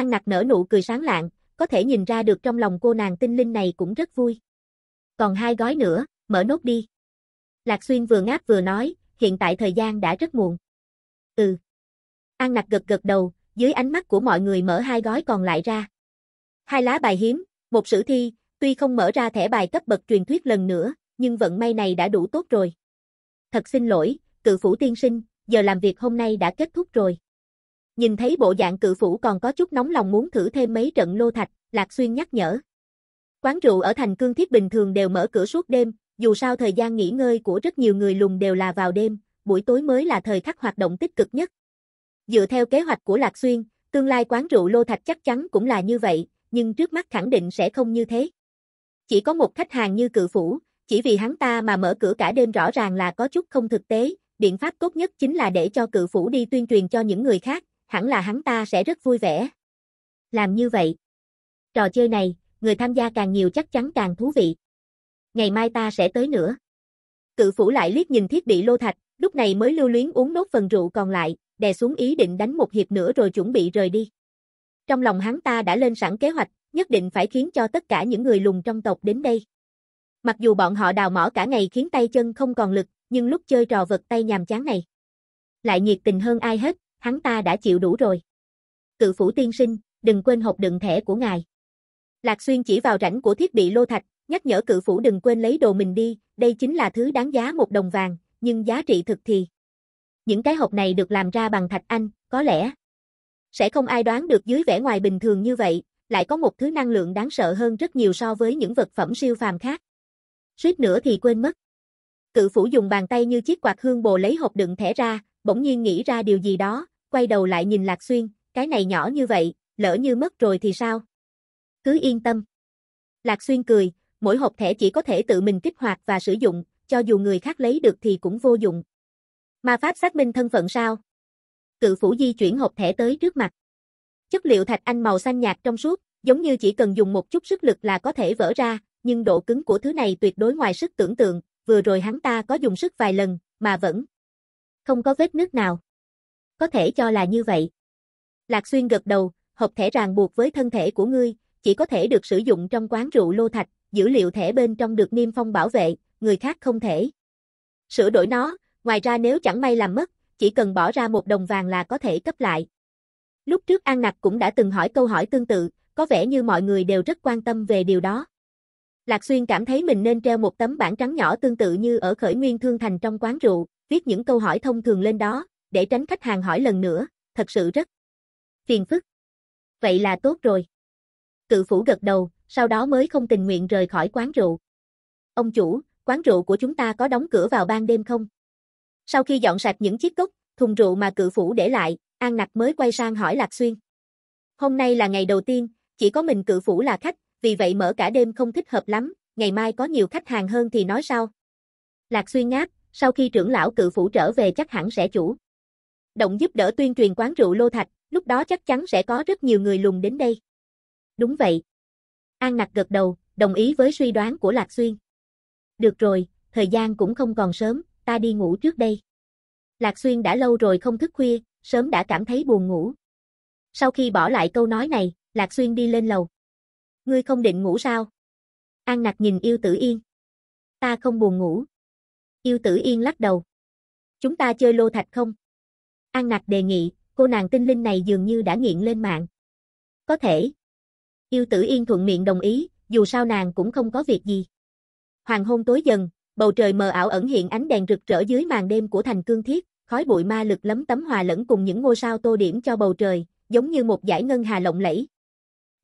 An nặc nở nụ cười sáng lạng, có thể nhìn ra được trong lòng cô nàng tinh linh này cũng rất vui. Còn hai gói nữa, mở nốt đi. Lạc Xuyên vừa ngáp vừa nói, hiện tại thời gian đã rất muộn. Ừ. An nặc gật gật đầu, dưới ánh mắt của mọi người mở hai gói còn lại ra. Hai lá bài hiếm, một sử thi, tuy không mở ra thẻ bài cấp bậc truyền thuyết lần nữa, nhưng vận may này đã đủ tốt rồi. Thật xin lỗi, cự phủ tiên sinh, giờ làm việc hôm nay đã kết thúc rồi. Nhìn thấy bộ dạng cự phủ còn có chút nóng lòng muốn thử thêm mấy trận lô thạch, Lạc Xuyên nhắc nhở. Quán rượu ở thành cương thiết bình thường đều mở cửa suốt đêm, dù sao thời gian nghỉ ngơi của rất nhiều người lùng đều là vào đêm, buổi tối mới là thời khắc hoạt động tích cực nhất. Dựa theo kế hoạch của Lạc Xuyên, tương lai quán rượu lô thạch chắc chắn cũng là như vậy, nhưng trước mắt khẳng định sẽ không như thế. Chỉ có một khách hàng như cự phủ, chỉ vì hắn ta mà mở cửa cả đêm rõ ràng là có chút không thực tế, biện pháp tốt nhất chính là để cho cự phủ đi tuyên truyền cho những người khác, hẳn là hắn ta sẽ rất vui vẻ. Làm như vậy, trò chơi này, người tham gia càng nhiều chắc chắn càng thú vị. Ngày mai ta sẽ tới nữa. Cự phủ lại liếc nhìn thiết bị lô thạch, lúc này mới lưu luyến uống nốt phần rượu còn lại, đè xuống ý định đánh một hiệp nữa rồi chuẩn bị rời đi. Trong lòng hắn ta đã lên sẵn kế hoạch, nhất định phải khiến cho tất cả những người lùng trong tộc đến đây. Mặc dù bọn họ đào mỏ cả ngày khiến tay chân không còn lực, nhưng lúc chơi trò vật tay nhàm chán này, lại nhiệt tình hơn ai hết, hắn ta đã chịu đủ rồi. Cự phủ tiên sinh, đừng quên hộp đựng thẻ của ngài. Lạc Xuyên chỉ vào rãnh của thiết bị lô thạch, nhắc nhở cự phủ đừng quên lấy đồ mình đi, đây chính là thứ đáng giá một đồng vàng, nhưng giá trị thực thì. Những cái hộp này được làm ra bằng thạch anh, có lẽ. Sẽ không ai đoán được dưới vẻ ngoài bình thường như vậy, lại có một thứ năng lượng đáng sợ hơn rất nhiều so với những vật phẩm siêu phàm khác. Suýt nữa thì quên mất. Cự phủ dùng bàn tay như chiếc quạt hương bồ lấy hộp đựng thẻ ra, bỗng nhiên nghĩ ra điều gì đó, quay đầu lại nhìn Lạc Xuyên, cái này nhỏ như vậy, lỡ như mất rồi thì sao? Cứ yên tâm. Lạc Xuyên cười, mỗi hộp thẻ chỉ có thể tự mình kích hoạt và sử dụng, cho dù người khác lấy được thì cũng vô dụng. Ma pháp xác minh thân phận sao? Cự phủ di chuyển hộp thẻ tới trước mặt. Chất liệu thạch anh màu xanh nhạt trong suốt, giống như chỉ cần dùng một chút sức lực là có thể vỡ ra, nhưng độ cứng của thứ này tuyệt đối ngoài sức tưởng tượng, vừa rồi hắn ta có dùng sức vài lần, mà vẫn không có vết nước nào. Có thể cho là như vậy. Lạc Xuyên gật đầu, hộp thẻ ràng buộc với thân thể của ngươi, chỉ có thể được sử dụng trong quán rượu lô thạch, dữ liệu thẻ bên trong được niêm phong bảo vệ, người khác không thể. Sửa đổi nó, ngoài ra nếu chẳng may làm mất, chỉ cần bỏ ra một đồng vàng là có thể cấp lại. Lúc trước An Nặc cũng đã từng hỏi câu hỏi tương tự, có vẻ như mọi người đều rất quan tâm về điều đó. Lạc Xuyên cảm thấy mình nên treo một tấm bảng trắng nhỏ tương tự như ở khởi nguyên thương thành trong quán rượu, viết những câu hỏi thông thường lên đó, để tránh khách hàng hỏi lần nữa, thật sự rất phiền phức. Vậy là tốt rồi. Cự phủ gật đầu, sau đó mới không tình nguyện rời khỏi quán rượu. Ông chủ, quán rượu của chúng ta có đóng cửa vào ban đêm không? Sau khi dọn sạch những chiếc cốc, thùng rượu mà cự phủ để lại, An Nặc mới quay sang hỏi Lạc Xuyên. Hôm nay là ngày đầu tiên, chỉ có mình cự phủ là khách, vì vậy mở cả đêm không thích hợp lắm, ngày mai có nhiều khách hàng hơn thì nói sau Lạc Xuyên ngáp, sau khi trưởng lão cự phủ trở về chắc hẳn sẽ chủ. Động giúp đỡ tuyên truyền quán rượu Lô Thạch, lúc đó chắc chắn sẽ có rất nhiều người lùng đến đây. Đúng vậy. An nặc gật đầu, đồng ý với suy đoán của Lạc Xuyên. Được rồi, thời gian cũng không còn sớm, ta đi ngủ trước đây. Lạc Xuyên đã lâu rồi không thức khuya, sớm đã cảm thấy buồn ngủ. Sau khi bỏ lại câu nói này, Lạc Xuyên đi lên lầu. Ngươi không định ngủ sao? An nặc nhìn yêu tử yên. Ta không buồn ngủ. Yêu tử yên lắc đầu. Chúng ta chơi lô thạch không? An nặc đề nghị, cô nàng tinh linh này dường như đã nghiện lên mạng. Có thể. Yêu tử yên thuận miệng đồng ý, dù sao nàng cũng không có việc gì. Hoàng hôn tối dần, bầu trời mờ ảo ẩn hiện ánh đèn rực rỡ dưới màn đêm của thành cương thiết, khói bụi ma lực lấm tấm hòa lẫn cùng những ngôi sao tô điểm cho bầu trời, giống như một dải ngân hà lộng lẫy.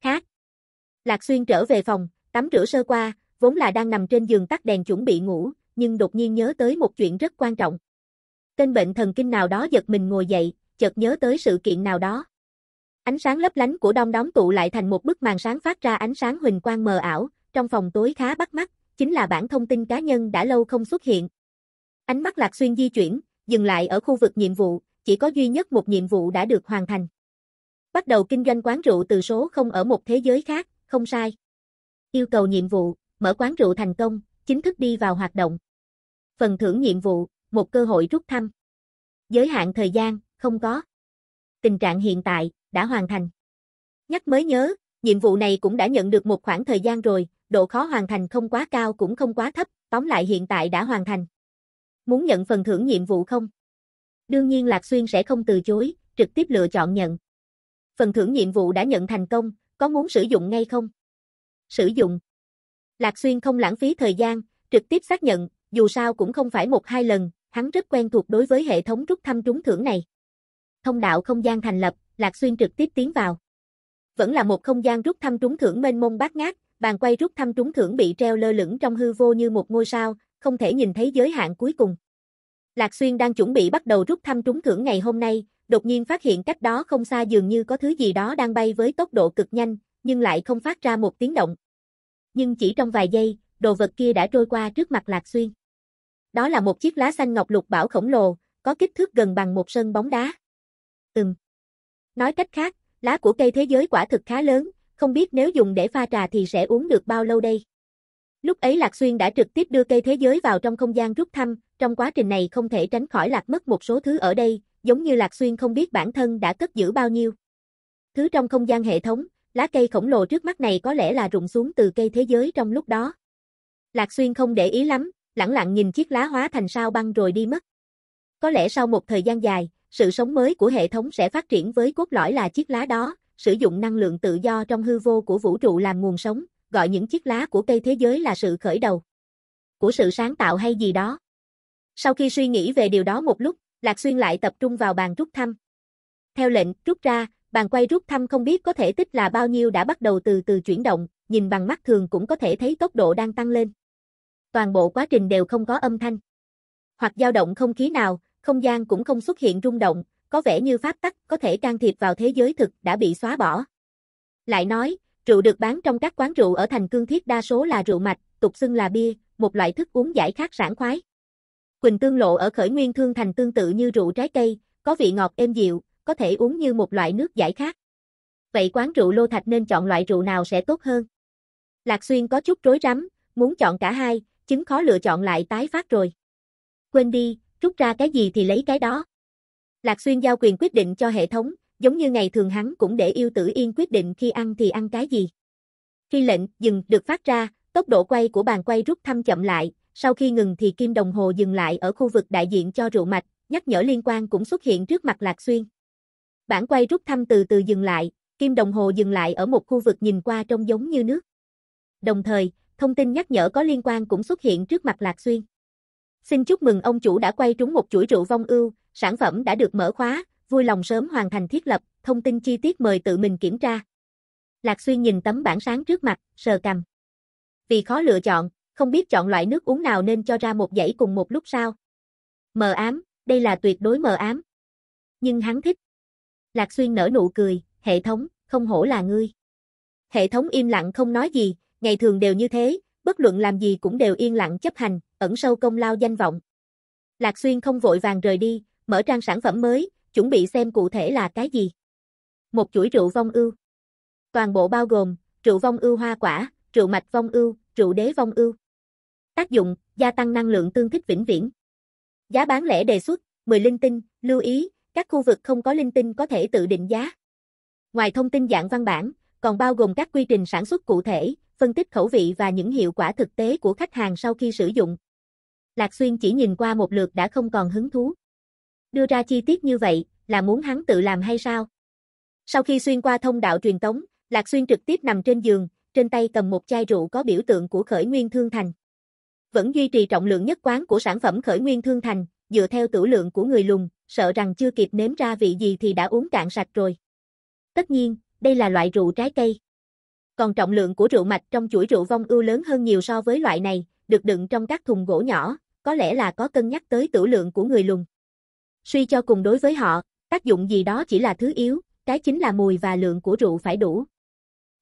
Khác. Lạc Xuyên trở về phòng, tắm rửa sơ qua, vốn là đang nằm trên giường tắt đèn chuẩn bị ngủ, nhưng đột nhiên nhớ tới một chuyện rất quan trọng. Tên bệnh thần kinh nào đó giật mình ngồi dậy, chợt nhớ tới sự kiện nào đó. Ánh sáng lấp lánh của đom đóm tụ lại thành một bức màn sáng phát ra ánh sáng huỳnh quang mờ ảo, trong phòng tối khá bắt mắt, chính là bản thông tin cá nhân đã lâu không xuất hiện. Ánh mắt Lạc Xuyên di chuyển, dừng lại ở khu vực nhiệm vụ, chỉ có duy nhất một nhiệm vụ đã được hoàn thành. Bắt đầu kinh doanh quán rượu từ số không ở một thế giới khác, không sai. Yêu cầu nhiệm vụ, mở quán rượu thành công, chính thức đi vào hoạt động phần thưởng nhiệm vụ, một cơ hội rút thăm. Giới hạn thời gian, không có. Tình trạng hiện tại, đã hoàn thành. Nhắc mới nhớ, nhiệm vụ này cũng đã nhận được một khoảng thời gian rồi, độ khó hoàn thành không quá cao cũng không quá thấp, tóm lại hiện tại đã hoàn thành. Muốn nhận phần thưởng nhiệm vụ không? Đương nhiên Lạc Xuyên sẽ không từ chối, trực tiếp lựa chọn nhận. Phần thưởng nhiệm vụ đã nhận thành công, có muốn sử dụng ngay không? Sử dụng. Lạc Xuyên không lãng phí thời gian, trực tiếp xác nhận, dù sao cũng không phải một hai lần, hắn rất quen thuộc đối với hệ thống rút thăm trúng thưởng này. Thông đạo không gian thành lập, Lạc Xuyên trực tiếp tiến vào. Vẫn là một không gian rút thăm trúng thưởng mênh mông bát ngát, bàn quay rút thăm trúng thưởng bị treo lơ lửng trong hư vô như một ngôi sao, không thể nhìn thấy giới hạn cuối cùng. Lạc Xuyên đang chuẩn bị bắt đầu rút thăm trúng thưởng ngày hôm nay, đột nhiên phát hiện cách đó không xa dường như có thứ gì đó đang bay với tốc độ cực nhanh, nhưng lại không phát ra một tiếng động. Nhưng chỉ trong vài giây, đồ vật kia đã trôi qua trước mặt Lạc Xuyên. Đó là một chiếc lá xanh ngọc lục bảo khổng lồ, có kích thước gần bằng một sân bóng đá. Ừm. Nói cách khác, lá của cây thế giới quả thực khá lớn, không biết nếu dùng để pha trà thì sẽ uống được bao lâu đây. Lúc ấy Lạc Xuyên đã trực tiếp đưa cây thế giới vào trong không gian rút thăm, trong quá trình này không thể tránh khỏi lạc mất một số thứ ở đây, giống như Lạc Xuyên không biết bản thân đã cất giữ bao nhiêu. Thứ trong không gian hệ thống, lá cây khổng lồ trước mắt này có lẽ là rụng xuống từ cây thế giới trong lúc đó. Lạc Xuyên không để ý lắm, lẳng lặng nhìn chiếc lá hóa thành sao băng rồi đi mất. Có lẽ sau một thời gian dài, sự sống mới của hệ thống sẽ phát triển với cốt lõi là chiếc lá đó, sử dụng năng lượng tự do trong hư vô của vũ trụ làm nguồn sống, gọi những chiếc lá của cây thế giới là sự khởi đầu của sự sáng tạo hay gì đó. Sau khi suy nghĩ về điều đó một lúc, Lạc Xuyên lại tập trung vào bàn rút thăm. Theo lệnh, rút ra, bàn quay rút thăm không biết có thể tích là bao nhiêu đã bắt đầu từ từ chuyển động, nhìn bằng mắt thường cũng có thể thấy tốc độ đang tăng lên toàn bộ quá trình đều không có âm thanh. Hoặc dao động không khí nào, không gian cũng không xuất hiện rung động, có vẻ như pháp tắc có thể can thiệp vào thế giới thực đã bị xóa bỏ. Lại nói, rượu được bán trong các quán rượu ở thành cương thiết đa số là rượu mạch, tục xưng là bia, một loại thức uống giải khát sảng khoái. Quỳnh tương lộ ở khởi nguyên thương thành tương tự như rượu trái cây, có vị ngọt êm dịu, có thể uống như một loại nước giải khát. Vậy quán rượu Lô Thạch nên chọn loại rượu nào sẽ tốt hơn? Lạc Xuyên có chút rối rắm, muốn chọn cả hai, chứng khó lựa chọn lại tái phát rồi. Quên đi, rút ra cái gì thì lấy cái đó. Lạc Xuyên giao quyền quyết định cho hệ thống, giống như ngày thường hắn cũng để yêu tử yên quyết định khi ăn thì ăn cái gì. Khi lệnh dừng được phát ra, tốc độ quay của bàn quay rút thăm chậm lại, sau khi ngừng thì kim đồng hồ dừng lại ở khu vực đại diện cho rượu mạch, nhắc nhở liên quan cũng xuất hiện trước mặt Lạc Xuyên. Bản quay rút thăm từ từ dừng lại, kim đồng hồ dừng lại ở một khu vực nhìn qua trông giống như nước. Đồng thời, thông tin nhắc nhở có liên quan cũng xuất hiện trước mặt Lạc Xuyên. Xin chúc mừng ông chủ đã quay trúng một chuỗi rượu vong ưu, sản phẩm đã được mở khóa, vui lòng sớm hoàn thành thiết lập, thông tin chi tiết mời tự mình kiểm tra. Lạc Xuyên nhìn tấm bảng sáng trước mặt, sờ cầm. Vì khó lựa chọn, không biết chọn loại nước uống nào nên cho ra một dãy cùng một lúc sao. Mờ ám, đây là tuyệt đối mờ ám. Nhưng hắn thích. Lạc Xuyên nở nụ cười, hệ thống, không hổ là ngươi. Hệ thống im lặng không nói gì, ngày thường đều như thế, bất luận làm gì cũng đều yên lặng chấp hành, ẩn sâu công lao danh vọng. Lạc Xuyên không vội vàng rời đi, mở trang sản phẩm mới, chuẩn bị xem cụ thể là cái gì. Một chuỗi rượu vong ưu. Toàn bộ bao gồm, rượu vong ưu hoa quả, rượu mạch vong ưu, rượu đế vong ưu. Tác dụng, gia tăng năng lượng tương thích vĩnh viễn. Giá bán lẻ đề xuất, 10 linh tinh, lưu ý, các khu vực không có linh tinh có thể tự định giá. Ngoài thông tin dạng văn bản, còn bao gồm các quy trình sản xuất cụ thể, phân tích khẩu vị và những hiệu quả thực tế của khách hàng sau khi sử dụng. Lạc Xuyên chỉ nhìn qua một lượt đã không còn hứng thú. Đưa ra chi tiết như vậy, là muốn hắn tự làm hay sao? Sau khi xuyên qua thông đạo truyền tống, Lạc Xuyên trực tiếp nằm trên giường, trên tay cầm một chai rượu có biểu tượng của khởi nguyên thương thành. Vẫn duy trì trọng lượng nhất quán của sản phẩm khởi nguyên thương thành, dựa theo tử lượng của người lùng, sợ rằng chưa kịp nếm ra vị gì thì đã uống cạn sạch rồi. Tất nhiên, đây là loại rượu trái cây. Còn trọng lượng của rượu mạch trong chuỗi rượu vong ưu lớn hơn nhiều so với loại này, được đựng trong các thùng gỗ nhỏ, có lẽ là có cân nhắc tới tử lượng của người lùng. Suy cho cùng đối với họ, tác dụng gì đó chỉ là thứ yếu, cái chính là mùi và lượng của rượu phải đủ.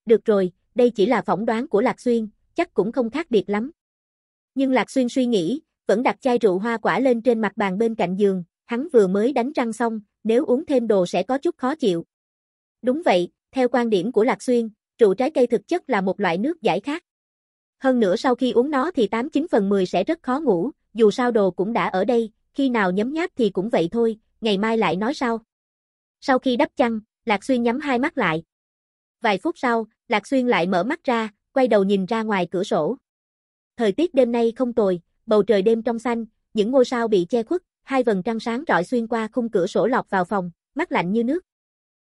Được rồi, đây chỉ là phỏng đoán của Lạc Xuyên, chắc cũng không khác biệt lắm. Nhưng Lạc Xuyên suy nghĩ, vẫn đặt chai rượu hoa quả lên trên mặt bàn bên cạnh giường, hắn vừa mới đánh răng xong, nếu uống thêm đồ sẽ có chút khó chịu. Đúng vậy, theo quan điểm của Lạc Xuyên, rượu trái cây thực chất là một loại nước giải khác. Hơn nữa sau khi uống nó thì 89 phần 10 sẽ rất khó ngủ, dù sao đồ cũng đã ở đây, khi nào nhấm nháp thì cũng vậy thôi, ngày mai lại nói sau. Sau khi đắp chăn, Lạc Xuyên nhắm hai mắt lại. Vài phút sau, Lạc Xuyên lại mở mắt ra, quay đầu nhìn ra ngoài cửa sổ. Thời tiết đêm nay không tồi, bầu trời đêm trong xanh, những ngôi sao bị che khuất, hai vầng trăng sáng rọi xuyên qua khung cửa sổ lọt vào phòng, mắt lạnh như nước.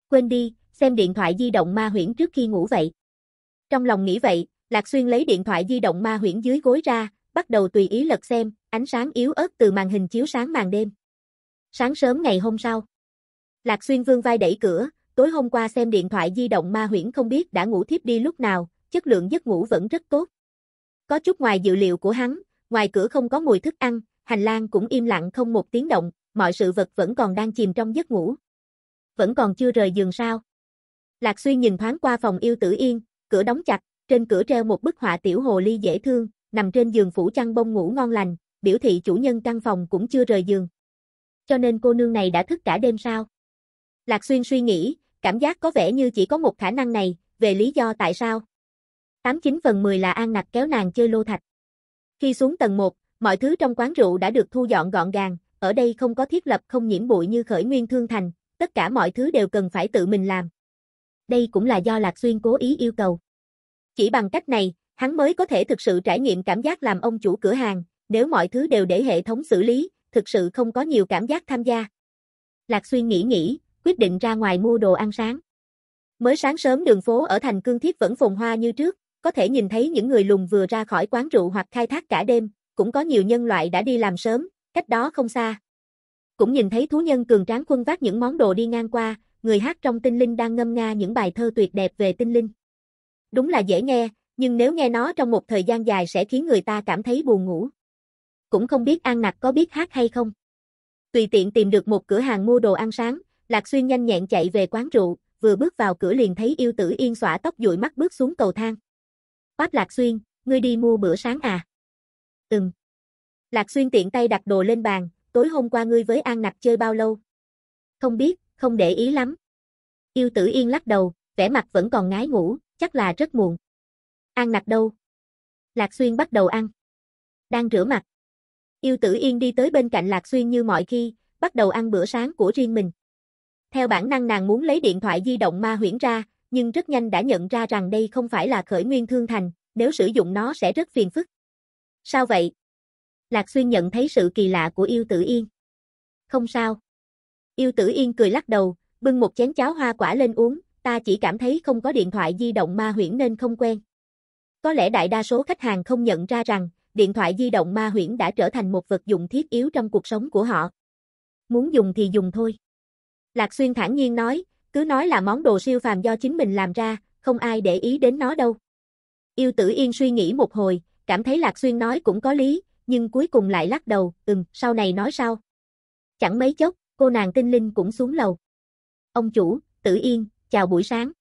Quên đi, xem điện thoại di động ma huyễn trước khi ngủ vậy. Trong lòng nghĩ vậy, Lạc Xuyên lấy điện thoại di động ma huyễn dưới gối ra, bắt đầu tùy ý lật xem, ánh sáng yếu ớt từ màn hình chiếu sáng màn đêm. Sáng sớm ngày hôm sau, Lạc Xuyên vương vai đẩy cửa, tối hôm qua xem điện thoại di động ma huyễn không biết đã ngủ thiếp đi lúc nào, chất lượng giấc ngủ vẫn rất tốt. Có chút ngoài dự liệu của hắn, ngoài cửa không có mùi thức ăn, hành lang cũng im lặng không một tiếng động, mọi sự vật vẫn còn đang chìm trong giấc ngủ. Vẫn còn chưa rời giường sao? Lạc Xuyên nhìn thoáng qua phòng yêu tử yên, cửa đóng chặt, trên cửa treo một bức họa tiểu hồ ly dễ thương, nằm trên giường phủ chăn bông ngủ ngon lành, biểu thị chủ nhân căn phòng cũng chưa rời giường. Cho nên cô nương này đã thức cả đêm sao? Lạc Xuyên suy nghĩ, cảm giác có vẻ như chỉ có một khả năng này, về lý do tại sao. 89 phần 10 là An Nặc kéo nàng chơi lô thạch. Khi xuống tầng 1, mọi thứ trong quán rượu đã được thu dọn gọn gàng, ở đây không có thiết lập không nhiễm bụi như khởi nguyên thương thành, tất cả mọi thứ đều cần phải tự mình làm đây cũng là do Lạc Xuyên cố ý yêu cầu. Chỉ bằng cách này, hắn mới có thể thực sự trải nghiệm cảm giác làm ông chủ cửa hàng, nếu mọi thứ đều để hệ thống xử lý, thực sự không có nhiều cảm giác tham gia. Lạc Xuyên nghĩ nghĩ, quyết định ra ngoài mua đồ ăn sáng. Mới sáng sớm đường phố ở thành Cương Thiết vẫn phồn hoa như trước, có thể nhìn thấy những người lùng vừa ra khỏi quán rượu hoặc khai thác cả đêm, cũng có nhiều nhân loại đã đi làm sớm, cách đó không xa. Cũng nhìn thấy thú nhân cường tráng quân vác những món đồ đi ngang qua, người hát trong tinh linh đang ngâm nga những bài thơ tuyệt đẹp về tinh linh. Đúng là dễ nghe, nhưng nếu nghe nó trong một thời gian dài sẽ khiến người ta cảm thấy buồn ngủ. Cũng không biết An Nặc có biết hát hay không. Tùy tiện tìm được một cửa hàng mua đồ ăn sáng, Lạc Xuyên nhanh nhẹn chạy về quán rượu, vừa bước vào cửa liền thấy yêu tử yên xõa tóc dụi mắt bước xuống cầu thang. Quát Lạc Xuyên, ngươi đi mua bữa sáng à? Ừm. Lạc Xuyên tiện tay đặt đồ lên bàn, tối hôm qua ngươi với An Nặc chơi bao lâu? Không biết, không để ý lắm. Yêu tử yên lắc đầu, vẻ mặt vẫn còn ngái ngủ, chắc là rất muộn. Ăn nặc đâu? Lạc Xuyên bắt đầu ăn. Đang rửa mặt. Yêu tử yên đi tới bên cạnh Lạc Xuyên như mọi khi, bắt đầu ăn bữa sáng của riêng mình. Theo bản năng nàng muốn lấy điện thoại di động ma huyễn ra, nhưng rất nhanh đã nhận ra rằng đây không phải là khởi nguyên thương thành, nếu sử dụng nó sẽ rất phiền phức. Sao vậy? Lạc Xuyên nhận thấy sự kỳ lạ của yêu tử yên. Không sao. Yêu tử yên cười lắc đầu, bưng một chén cháo hoa quả lên uống, ta chỉ cảm thấy không có điện thoại di động ma huyễn nên không quen. Có lẽ đại đa số khách hàng không nhận ra rằng, điện thoại di động ma huyễn đã trở thành một vật dụng thiết yếu trong cuộc sống của họ. Muốn dùng thì dùng thôi. Lạc Xuyên thản nhiên nói, cứ nói là món đồ siêu phàm do chính mình làm ra, không ai để ý đến nó đâu. Yêu tử yên suy nghĩ một hồi, cảm thấy Lạc Xuyên nói cũng có lý, nhưng cuối cùng lại lắc đầu, ừm, sau này nói sao. Chẳng mấy chốc, cô nàng tinh linh cũng xuống lầu. Ông chủ, tử yên, chào buổi sáng.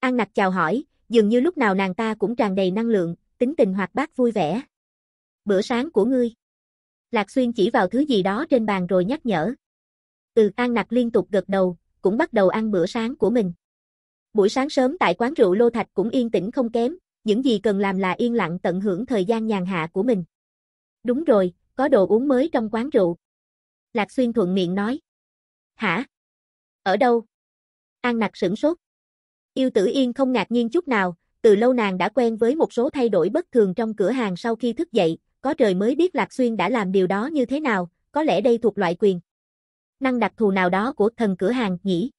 An nặc chào hỏi, dường như lúc nào nàng ta cũng tràn đầy năng lượng, tính tình hoạt bát vui vẻ. Bữa sáng của ngươi. Lạc Xuyên chỉ vào thứ gì đó trên bàn rồi nhắc nhở. Ừ, An Nặc liên tục gật đầu, cũng bắt đầu ăn bữa sáng của mình. Buổi sáng sớm tại quán rượu Lô Thạch cũng yên tĩnh không kém, những gì cần làm là yên lặng tận hưởng thời gian nhàn hạ của mình. Đúng rồi, có đồ uống mới trong quán rượu. Lạc Xuyên thuận miệng nói. Hả? Ở đâu? An nặc sửng sốt. Yêu tử yên không ngạc nhiên chút nào, từ lâu nàng đã quen với một số thay đổi bất thường trong cửa hàng sau khi thức dậy, có trời mới biết Lạc Xuyên đã làm điều đó như thế nào, có lẽ đây thuộc loại quyền. Năng đặc thù nào đó của thần cửa hàng nhỉ?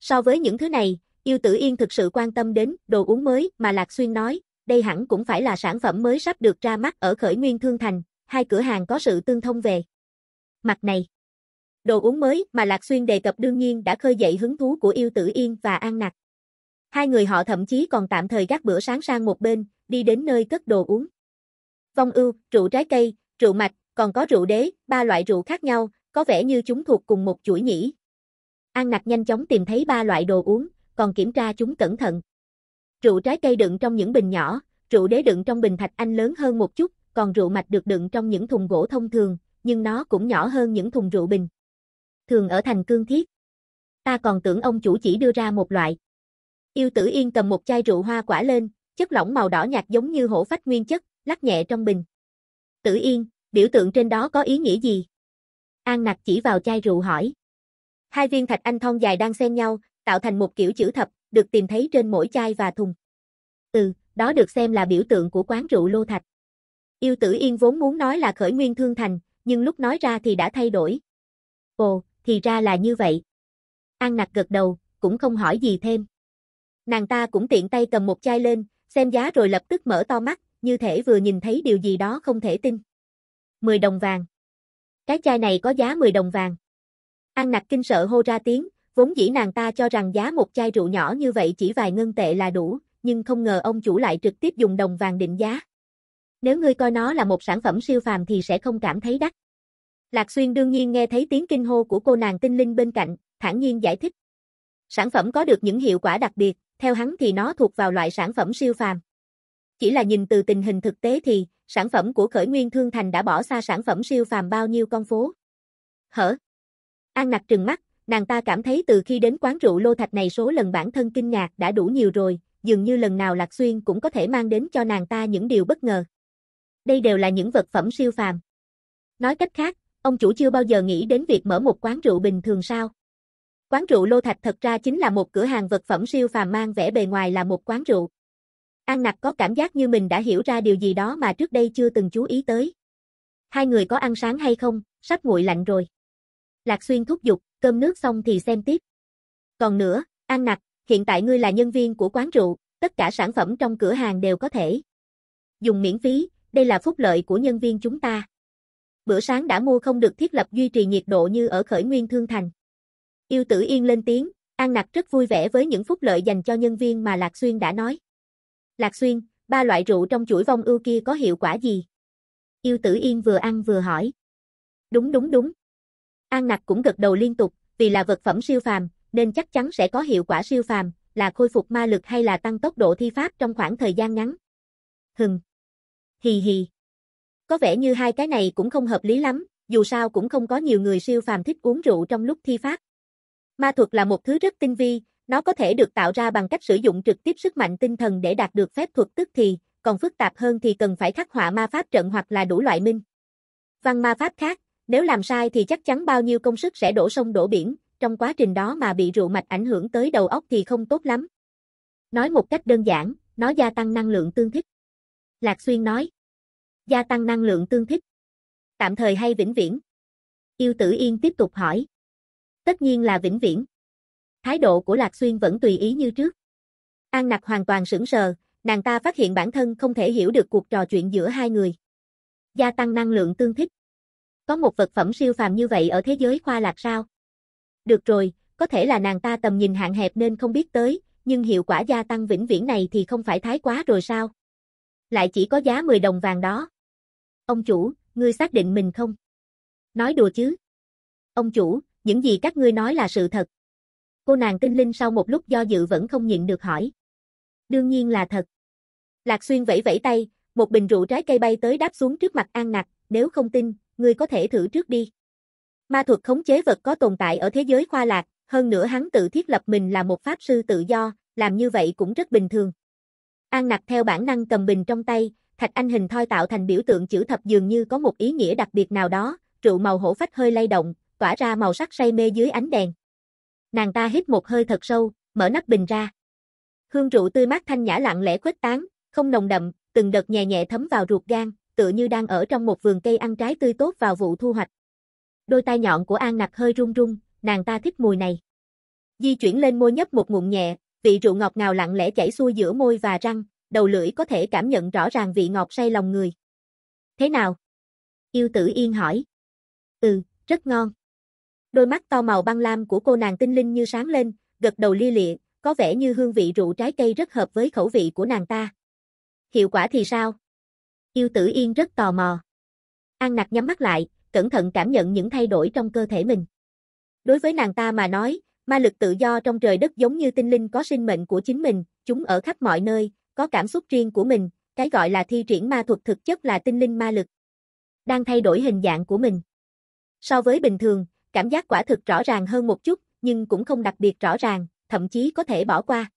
So với những thứ này, yêu tử yên thực sự quan tâm đến đồ uống mới mà Lạc Xuyên nói, đây hẳn cũng phải là sản phẩm mới sắp được ra mắt ở khởi nguyên thương thành, hai cửa hàng có sự tương thông về. Mặt này, Đồ uống mới mà Lạc Xuyên đề cập đương nhiên đã khơi dậy hứng thú của yêu tử Yên và An Nặc. Hai người họ thậm chí còn tạm thời gác bữa sáng sang một bên, đi đến nơi cất đồ uống. Vong ưu, rượu trái cây, rượu mạch, còn có rượu đế, ba loại rượu khác nhau, có vẻ như chúng thuộc cùng một chuỗi nhĩ. An Nặc nhanh chóng tìm thấy ba loại đồ uống, còn kiểm tra chúng cẩn thận. Rượu trái cây đựng trong những bình nhỏ, rượu đế đựng trong bình thạch anh lớn hơn một chút, còn rượu mạch được đựng trong những thùng gỗ thông thường, nhưng nó cũng nhỏ hơn những thùng rượu bình thường ở thành cương thiết. Ta còn tưởng ông chủ chỉ đưa ra một loại. Yêu tử yên cầm một chai rượu hoa quả lên, chất lỏng màu đỏ nhạt giống như hổ phách nguyên chất, lắc nhẹ trong bình. Tử yên, biểu tượng trên đó có ý nghĩa gì? An nặc chỉ vào chai rượu hỏi. Hai viên thạch anh thon dài đang xen nhau, tạo thành một kiểu chữ thập, được tìm thấy trên mỗi chai và thùng. Ừ, đó được xem là biểu tượng của quán rượu Lô Thạch. Yêu tử yên vốn muốn nói là khởi nguyên thương thành, nhưng lúc nói ra thì đã thay đổi. Ồ, thì ra là như vậy. An nặc gật đầu, cũng không hỏi gì thêm. Nàng ta cũng tiện tay cầm một chai lên, xem giá rồi lập tức mở to mắt, như thể vừa nhìn thấy điều gì đó không thể tin. 10 đồng vàng. Cái chai này có giá 10 đồng vàng. An nặc kinh sợ hô ra tiếng, vốn dĩ nàng ta cho rằng giá một chai rượu nhỏ như vậy chỉ vài ngân tệ là đủ, nhưng không ngờ ông chủ lại trực tiếp dùng đồng vàng định giá. Nếu ngươi coi nó là một sản phẩm siêu phàm thì sẽ không cảm thấy đắt. Lạc Xuyên đương nhiên nghe thấy tiếng kinh hô của cô nàng tinh linh bên cạnh, thản nhiên giải thích. Sản phẩm có được những hiệu quả đặc biệt, theo hắn thì nó thuộc vào loại sản phẩm siêu phàm. Chỉ là nhìn từ tình hình thực tế thì, sản phẩm của khởi nguyên thương thành đã bỏ xa sản phẩm siêu phàm bao nhiêu con phố. Hở? An nặc trừng mắt, nàng ta cảm thấy từ khi đến quán rượu lô thạch này số lần bản thân kinh ngạc đã đủ nhiều rồi, dường như lần nào Lạc Xuyên cũng có thể mang đến cho nàng ta những điều bất ngờ. Đây đều là những vật phẩm siêu phàm. Nói cách khác, ông chủ chưa bao giờ nghĩ đến việc mở một quán rượu bình thường sao. Quán rượu Lô Thạch thật ra chính là một cửa hàng vật phẩm siêu phàm mang vẻ bề ngoài là một quán rượu. An Nặc có cảm giác như mình đã hiểu ra điều gì đó mà trước đây chưa từng chú ý tới. Hai người có ăn sáng hay không, sắp nguội lạnh rồi. Lạc Xuyên thúc giục, cơm nước xong thì xem tiếp. Còn nữa, An Nặc, hiện tại ngươi là nhân viên của quán rượu, tất cả sản phẩm trong cửa hàng đều có thể dùng miễn phí, đây là phúc lợi của nhân viên chúng ta bữa sáng đã mua không được thiết lập duy trì nhiệt độ như ở khởi nguyên thương thành. Yêu tử yên lên tiếng, An Nặc rất vui vẻ với những phúc lợi dành cho nhân viên mà Lạc Xuyên đã nói. Lạc Xuyên, ba loại rượu trong chuỗi vong ưu kia có hiệu quả gì? Yêu tử yên vừa ăn vừa hỏi. Đúng đúng đúng. An Nặc cũng gật đầu liên tục, vì là vật phẩm siêu phàm, nên chắc chắn sẽ có hiệu quả siêu phàm, là khôi phục ma lực hay là tăng tốc độ thi pháp trong khoảng thời gian ngắn. Hừm. Hì hì. Có vẻ như hai cái này cũng không hợp lý lắm, dù sao cũng không có nhiều người siêu phàm thích uống rượu trong lúc thi pháp. Ma thuật là một thứ rất tinh vi, nó có thể được tạo ra bằng cách sử dụng trực tiếp sức mạnh tinh thần để đạt được phép thuật tức thì, còn phức tạp hơn thì cần phải khắc họa ma pháp trận hoặc là đủ loại minh. Văn ma pháp khác, nếu làm sai thì chắc chắn bao nhiêu công sức sẽ đổ sông đổ biển, trong quá trình đó mà bị rượu mạch ảnh hưởng tới đầu óc thì không tốt lắm. Nói một cách đơn giản, nó gia tăng năng lượng tương thích. Lạc Xuyên nói gia tăng năng lượng tương thích. Tạm thời hay vĩnh viễn? Yêu Tử Yên tiếp tục hỏi. Tất nhiên là vĩnh viễn. Thái độ của Lạc Xuyên vẫn tùy ý như trước. An Nặc hoàn toàn sững sờ, nàng ta phát hiện bản thân không thể hiểu được cuộc trò chuyện giữa hai người. Gia tăng năng lượng tương thích. Có một vật phẩm siêu phàm như vậy ở thế giới khoa lạc sao? Được rồi, có thể là nàng ta tầm nhìn hạn hẹp nên không biết tới, nhưng hiệu quả gia tăng vĩnh viễn này thì không phải thái quá rồi sao? Lại chỉ có giá 10 đồng vàng đó. Ông chủ, ngươi xác định mình không? Nói đùa chứ? Ông chủ, những gì các ngươi nói là sự thật. Cô nàng tinh linh sau một lúc do dự vẫn không nhịn được hỏi. Đương nhiên là thật. Lạc Xuyên vẫy vẫy tay, một bình rượu trái cây bay tới đáp xuống trước mặt An Nặc, nếu không tin, ngươi có thể thử trước đi. Ma thuật khống chế vật có tồn tại ở thế giới khoa lạc, hơn nữa hắn tự thiết lập mình là một pháp sư tự do, làm như vậy cũng rất bình thường. An Nặc theo bản năng cầm bình trong tay, thạch anh hình thoi tạo thành biểu tượng chữ thập dường như có một ý nghĩa đặc biệt nào đó, rượu màu hổ phách hơi lay động, tỏa ra màu sắc say mê dưới ánh đèn. Nàng ta hít một hơi thật sâu, mở nắp bình ra. Hương rượu tươi mát thanh nhã lặng lẽ khuếch tán, không nồng đậm, từng đợt nhẹ nhẹ thấm vào ruột gan, tựa như đang ở trong một vườn cây ăn trái tươi tốt vào vụ thu hoạch. Đôi tai nhọn của An Nặc hơi run run, nàng ta thích mùi này. Di chuyển lên môi nhấp một ngụm nhẹ, vị rượu ngọt ngào lặng lẽ chảy xuôi giữa môi và răng, đầu lưỡi có thể cảm nhận rõ ràng vị ngọt say lòng người. Thế nào? Yêu tử yên hỏi. Ừ, rất ngon. Đôi mắt to màu băng lam của cô nàng tinh linh như sáng lên, gật đầu lia lịa, có vẻ như hương vị rượu trái cây rất hợp với khẩu vị của nàng ta. Hiệu quả thì sao? Yêu tử yên rất tò mò. An nặc nhắm mắt lại, cẩn thận cảm nhận những thay đổi trong cơ thể mình. Đối với nàng ta mà nói, ma lực tự do trong trời đất giống như tinh linh có sinh mệnh của chính mình, chúng ở khắp mọi nơi, có cảm xúc riêng của mình, cái gọi là thi triển ma thuật thực chất là tinh linh ma lực. Đang thay đổi hình dạng của mình. So với bình thường, cảm giác quả thực rõ ràng hơn một chút, nhưng cũng không đặc biệt rõ ràng, thậm chí có thể bỏ qua.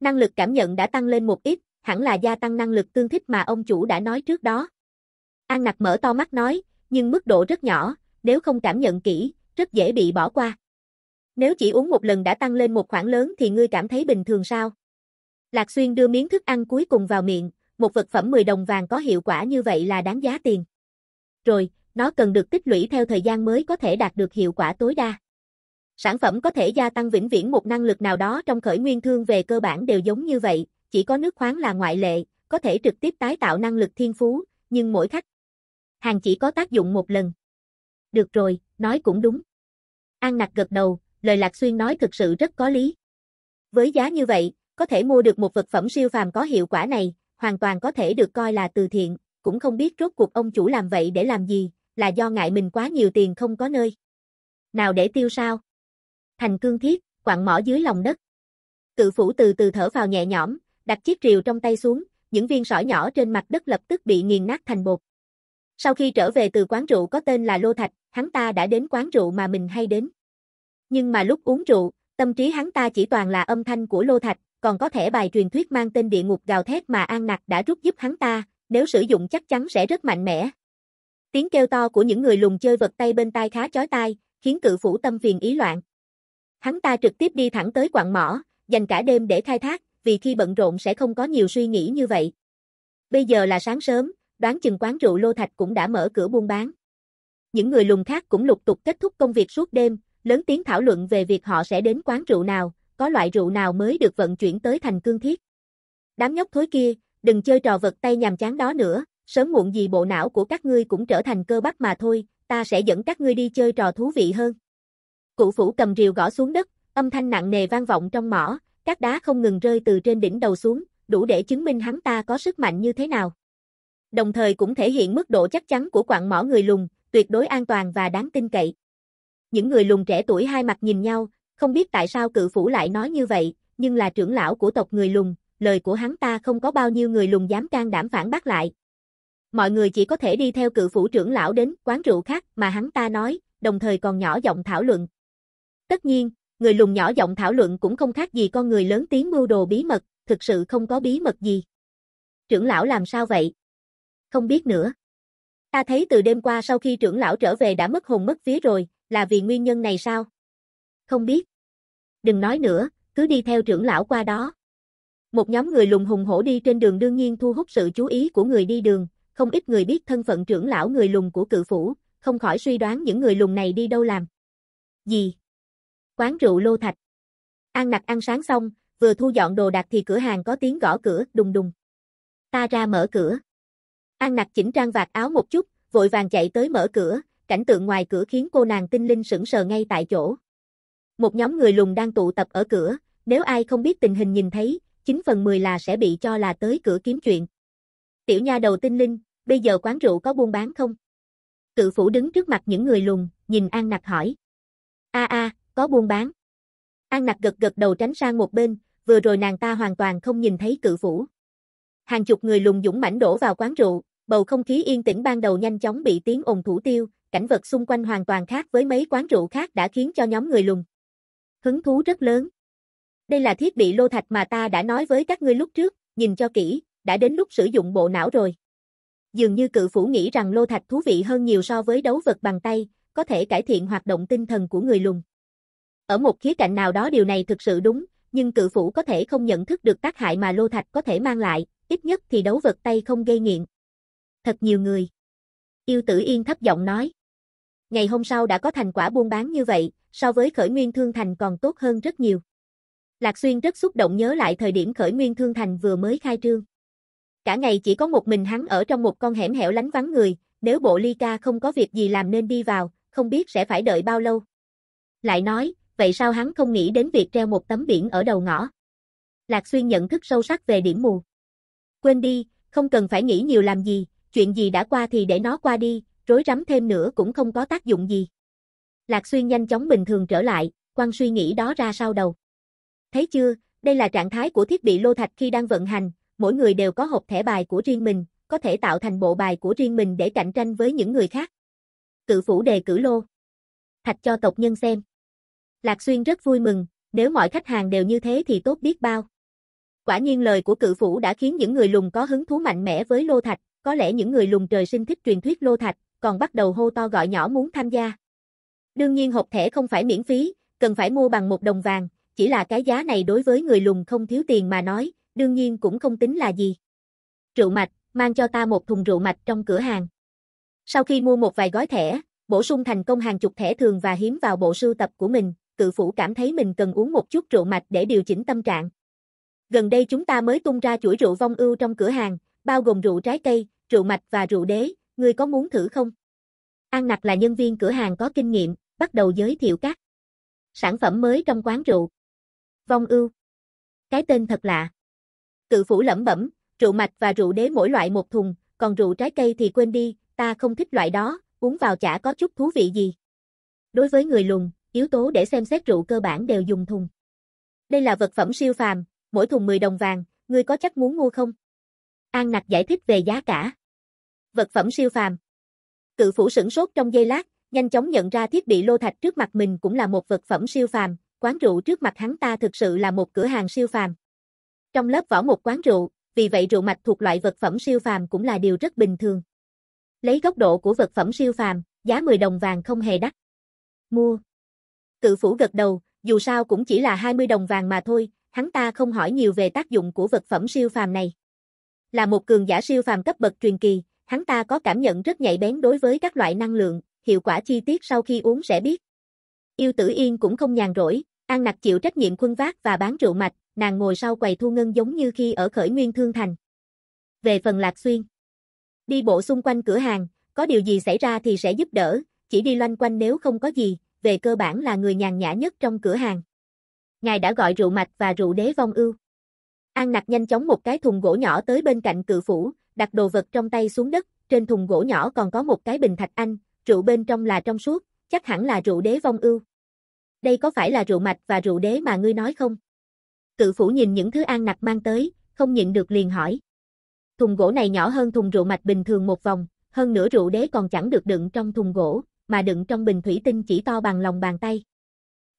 Năng lực cảm nhận đã tăng lên một ít, hẳn là gia tăng năng lực tương thích mà ông chủ đã nói trước đó. An Nặc mở to mắt nói, nhưng mức độ rất nhỏ, nếu không cảm nhận kỹ, rất dễ bị bỏ qua. Nếu chỉ uống một lần đã tăng lên một khoảng lớn thì ngươi cảm thấy bình thường sao? Lạc Xuyên đưa miếng thức ăn cuối cùng vào miệng, một vật phẩm 10 đồng vàng có hiệu quả như vậy là đáng giá tiền. Rồi, nó cần được tích lũy theo thời gian mới có thể đạt được hiệu quả tối đa. Sản phẩm có thể gia tăng vĩnh viễn một năng lực nào đó trong khởi nguyên thương về cơ bản đều giống như vậy, chỉ có nước khoáng là ngoại lệ, có thể trực tiếp tái tạo năng lực thiên phú, nhưng mỗi khắc. Hàng chỉ có tác dụng một lần. Được rồi, nói cũng đúng. An nặc gật đầu, lời Lạc Xuyên nói thực sự rất có lý. Với giá như vậy, có thể mua được một vật phẩm siêu phàm có hiệu quả này, hoàn toàn có thể được coi là từ thiện, cũng không biết rốt cuộc ông chủ làm vậy để làm gì, là do ngại mình quá nhiều tiền không có nơi. Nào để tiêu sao? Thành cương thiết, quặng mỏ dưới lòng đất. Cự phủ từ từ thở vào nhẹ nhõm, đặt chiếc rìu trong tay xuống, những viên sỏi nhỏ trên mặt đất lập tức bị nghiền nát thành bột. Sau khi trở về từ quán rượu có tên là Lô Thạch, hắn ta đã đến quán rượu mà mình hay đến. Nhưng mà lúc uống rượu, tâm trí hắn ta chỉ toàn là âm thanh của Lô Thạch, còn có thể bài truyền thuyết mang tên địa ngục gào thét mà An Nặc đã rút giúp hắn ta, nếu sử dụng chắc chắn sẽ rất mạnh mẽ. Tiếng kêu to của những người lùng chơi vật tay bên tai khá chói tai, khiến cự phủ tâm phiền ý loạn. Hắn ta trực tiếp đi thẳng tới quặng mỏ, dành cả đêm để khai thác, vì khi bận rộn sẽ không có nhiều suy nghĩ như vậy. Bây giờ là sáng sớm, đoán chừng quán rượu Lô Thạch cũng đã mở cửa buôn bán. Những người lùng khác cũng lục tục kết thúc công việc suốt đêm, lớn tiếng thảo luận về việc họ sẽ đến quán rượu nào, có loại rượu nào mới được vận chuyển tới thành cương thiết. Đám nhóc thối kia, đừng chơi trò vật tay nhàm chán đó nữa, sớm muộn gì bộ não của các ngươi cũng trở thành cơ bắp mà thôi, ta sẽ dẫn các ngươi đi chơi trò thú vị hơn. Cụ phủ cầm rìu gõ xuống đất, âm thanh nặng nề vang vọng trong mỏ, các đá không ngừng rơi từ trên đỉnh đầu xuống, đủ để chứng minh hắn ta có sức mạnh như thế nào. Đồng thời cũng thể hiện mức độ chắc chắn của quạng mỏ người lùng, tuyệt đối an toàn và đáng tin cậy. Những người lùng trẻ tuổi hai mặt nhìn nhau, không biết tại sao cự phủ lại nói như vậy, nhưng là trưởng lão của tộc người lùng, lời của hắn ta không có bao nhiêu người lùng dám can đảm phản bác lại. Mọi người chỉ có thể đi theo cự phủ trưởng lão đến quán rượu khác mà hắn ta nói, đồng thời còn nhỏ giọng thảo luận. Tất nhiên, người lùng nhỏ giọng thảo luận cũng không khác gì con người lớn tiếng mưu đồ bí mật, thực sự không có bí mật gì. Trưởng lão làm sao vậy? Không biết nữa. Ta thấy từ đêm qua sau khi trưởng lão trở về đã mất hồn mất vía rồi, là vì nguyên nhân này sao? Không biết đừng nói nữa, cứ đi theo trưởng lão qua đó. Một nhóm người lùng hùng hổ đi trên đường đương nhiên thu hút sự chú ý của người đi đường, không ít người biết thân phận trưởng lão người lùng của cự phủ, không khỏi suy đoán những người lùng này đi đâu làm. Gì? Quán rượu Lô Thạch. An nặc ăn sáng xong, vừa thu dọn đồ đạc thì cửa hàng có tiếng gõ cửa, đùng đùng. Ta ra mở cửa. An nặc chỉnh trang vạt áo một chút, vội vàng chạy tới mở cửa, cảnh tượng ngoài cửa khiến cô nàng tinh linh sững sờ ngay tại chỗ. Một nhóm người lùng đang tụ tập ở cửa, nếu ai không biết tình hình nhìn thấy, 9 phần 10 là sẽ bị cho là tới cửa kiếm chuyện. Tiểu nha đầu tinh linh, bây giờ quán rượu có buôn bán không? Cự phủ đứng trước mặt những người lùng, nhìn An Nặc hỏi. A a, có buôn bán. An Nặc gật gật đầu tránh sang một bên, vừa rồi nàng ta hoàn toàn không nhìn thấy cự phủ. Hàng chục người lùng dũng mãnh đổ vào quán rượu, bầu không khí yên tĩnh ban đầu nhanh chóng bị tiếng ồn thủ tiêu, cảnh vật xung quanh hoàn toàn khác với mấy quán rượu khác đã khiến cho nhóm người lùng hứng thú rất lớn. Đây là thiết bị lô thạch mà ta đã nói với các ngươi lúc trước, nhìn cho kỹ, đã đến lúc sử dụng bộ não rồi. Dường như cự phủ nghĩ rằng lô thạch thú vị hơn nhiều so với đấu vật bằng tay, có thể cải thiện hoạt động tinh thần của người lùng. Ở một khía cạnh nào đó điều này thực sự đúng, nhưng cự phủ có thể không nhận thức được tác hại mà lô thạch có thể mang lại, ít nhất thì đấu vật tay không gây nghiện. Thật nhiều người. Yêu tử yên thấp giọng nói. Ngày hôm sau đã có thành quả buôn bán như vậy, so với khởi nguyên thương thành còn tốt hơn rất nhiều. Lạc Xuyên rất xúc động nhớ lại thời điểm khởi nguyên thương thành vừa mới khai trương. Cả ngày chỉ có một mình hắn ở trong một con hẻm hẻo lánh vắng người, nếu bộ ly ca không có việc gì làm nên đi vào, không biết sẽ phải đợi bao lâu. Lại nói, vậy sao hắn không nghĩ đến việc treo một tấm biển ở đầu ngõ? Lạc Xuyên nhận thức sâu sắc về điểm mù. Quên đi, không cần phải nghĩ nhiều làm gì, chuyện gì đã qua thì để nó qua đi, rối rắm thêm nữa cũng không có tác dụng gì. Lạc Xuyên nhanh chóng bình thường trở lại, quăng suy nghĩ đó ra sau đầu. Thấy chưa, đây là trạng thái của thiết bị lô thạch khi đang vận hành, mỗi người đều có hộp thẻ bài của riêng mình, có thể tạo thành bộ bài của riêng mình để cạnh tranh với những người khác. Cự phủ đề cử lô. Thạch cho tộc nhân xem. Lạc Xuyên rất vui mừng, nếu mọi khách hàng đều như thế thì tốt biết bao. Quả nhiên lời của cự phủ đã khiến những người lùng có hứng thú mạnh mẽ với lô thạch, có lẽ những người lùng trời sinh thích truyền thuyết lô thạch, còn bắt đầu hô to gọi nhỏ muốn tham gia. Đương nhiên hộp thẻ không phải miễn phí, cần phải mua bằng một đồng vàng, chỉ là cái giá này đối với người lùng không thiếu tiền mà nói, đương nhiên cũng không tính là gì. Rượu mạch, mang cho ta một thùng rượu mạch trong cửa hàng. Sau khi mua một vài gói thẻ, bổ sung thành công hàng chục thẻ thường và hiếm vào bộ sưu tập của mình, cự phủ cảm thấy mình cần uống một chút rượu mạch để điều chỉnh tâm trạng. Gần đây chúng ta mới tung ra chuỗi rượu vong ưu trong cửa hàng, bao gồm rượu trái cây, rượu mạch và rượu đế, ngươi có muốn thử không? An Nặc là nhân viên cửa hàng có kinh nghiệm, bắt đầu giới thiệu các sản phẩm mới trong quán rượu. Vong ưu. Cái tên thật lạ. Cự phủ lẩm bẩm, rượu mạch và rượu đế mỗi loại một thùng, còn rượu trái cây thì quên đi, ta không thích loại đó, uống vào chả có chút thú vị gì. Đối với người lùn, yếu tố để xem xét rượu cơ bản đều dùng thùng. Đây là vật phẩm siêu phàm, mỗi thùng 10 đồng vàng, ngươi có chắc muốn mua không? An Nặc giải thích về giá cả. Vật phẩm siêu phàm. Cự phủ sửng sốt trong giây lát, nhanh chóng nhận ra thiết bị lô thạch trước mặt mình cũng là một vật phẩm siêu phàm, quán rượu trước mặt hắn ta thực sự là một cửa hàng siêu phàm. Trong lớp vỏ một quán rượu, vì vậy rượu mạch thuộc loại vật phẩm siêu phàm cũng là điều rất bình thường. Lấy góc độ của vật phẩm siêu phàm, giá 10 đồng vàng không hề đắt. Mua. Cự phủ gật đầu, dù sao cũng chỉ là 20 đồng vàng mà thôi, hắn ta không hỏi nhiều về tác dụng của vật phẩm siêu phàm này. Là một cường giả siêu phàm cấp bậc truyền kỳ, hắn ta có cảm nhận rất nhạy bén đối với các loại năng lượng, hiệu quả chi tiết sau khi uống sẽ biết. Yêu tử yên cũng không nhàn rỗi, An Nặc chịu trách nhiệm khuân vác và bán rượu mạch, nàng ngồi sau quầy thu ngân giống như khi ở khởi nguyên thương thành. Về phần Lạc Xuyên, đi bộ xung quanh cửa hàng, có điều gì xảy ra thì sẽ giúp đỡ, chỉ đi loanh quanh nếu không có gì, về cơ bản là người nhàn nhã nhất trong cửa hàng. Ngài đã gọi rượu mạch và rượu đế vong ưu. An Nặc nhanh chóng một cái thùng gỗ nhỏ tới bên cạnh cự phủ, đặt đồ vật trong tay xuống đất, trên thùng gỗ nhỏ còn có một cái bình thạch anh, rượu bên trong là trong suốt, chắc hẳn là rượu đế vong ưu. Đây có phải là rượu mạch và rượu đế mà ngươi nói không? Cự phủ nhìn những thứ An Nặc mang tới, không nhịn được liền hỏi. Thùng gỗ này nhỏ hơn thùng rượu mạch bình thường một vòng, hơn nửa rượu đế còn chẳng được đựng trong thùng gỗ, mà đựng trong bình thủy tinh chỉ to bằng lòng bàn tay.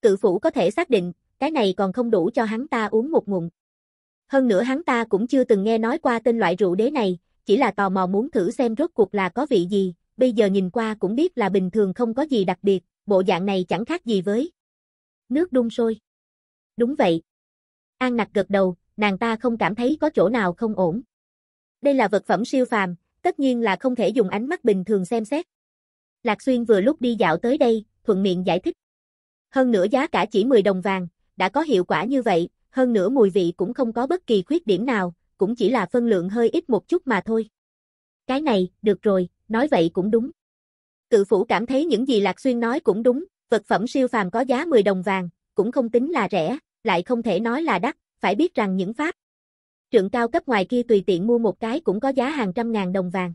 Cự phủ có thể xác định, cái này còn không đủ cho hắn ta uống một ngụm. Hơn nữa hắn ta cũng chưa từng nghe nói qua tên loại rượu đế này, chỉ là tò mò muốn thử xem rốt cuộc là có vị gì, bây giờ nhìn qua cũng biết là bình thường không có gì đặc biệt, bộ dạng này chẳng khác gì với. Nước đun sôi. Đúng vậy. An nặc gật đầu, nàng ta không cảm thấy có chỗ nào không ổn. Đây là vật phẩm siêu phàm, tất nhiên là không thể dùng ánh mắt bình thường xem xét. Lạc Xuyên vừa lúc đi dạo tới đây, thuận miệng giải thích. Hơn nữa giá cả chỉ 10 đồng vàng, đã có hiệu quả như vậy, hơn nữa mùi vị cũng không có bất kỳ khuyết điểm nào, cũng chỉ là phân lượng hơi ít một chút mà thôi. Cái này, được rồi, nói vậy cũng đúng. Cự phủ cảm thấy những gì Lạc Xuyên nói cũng đúng, vật phẩm siêu phàm có giá 10 đồng vàng, cũng không tính là rẻ, lại không thể nói là đắt, phải biết rằng những pháp trượng cao cấp ngoài kia tùy tiện mua một cái cũng có giá hàng trăm ngàn đồng vàng.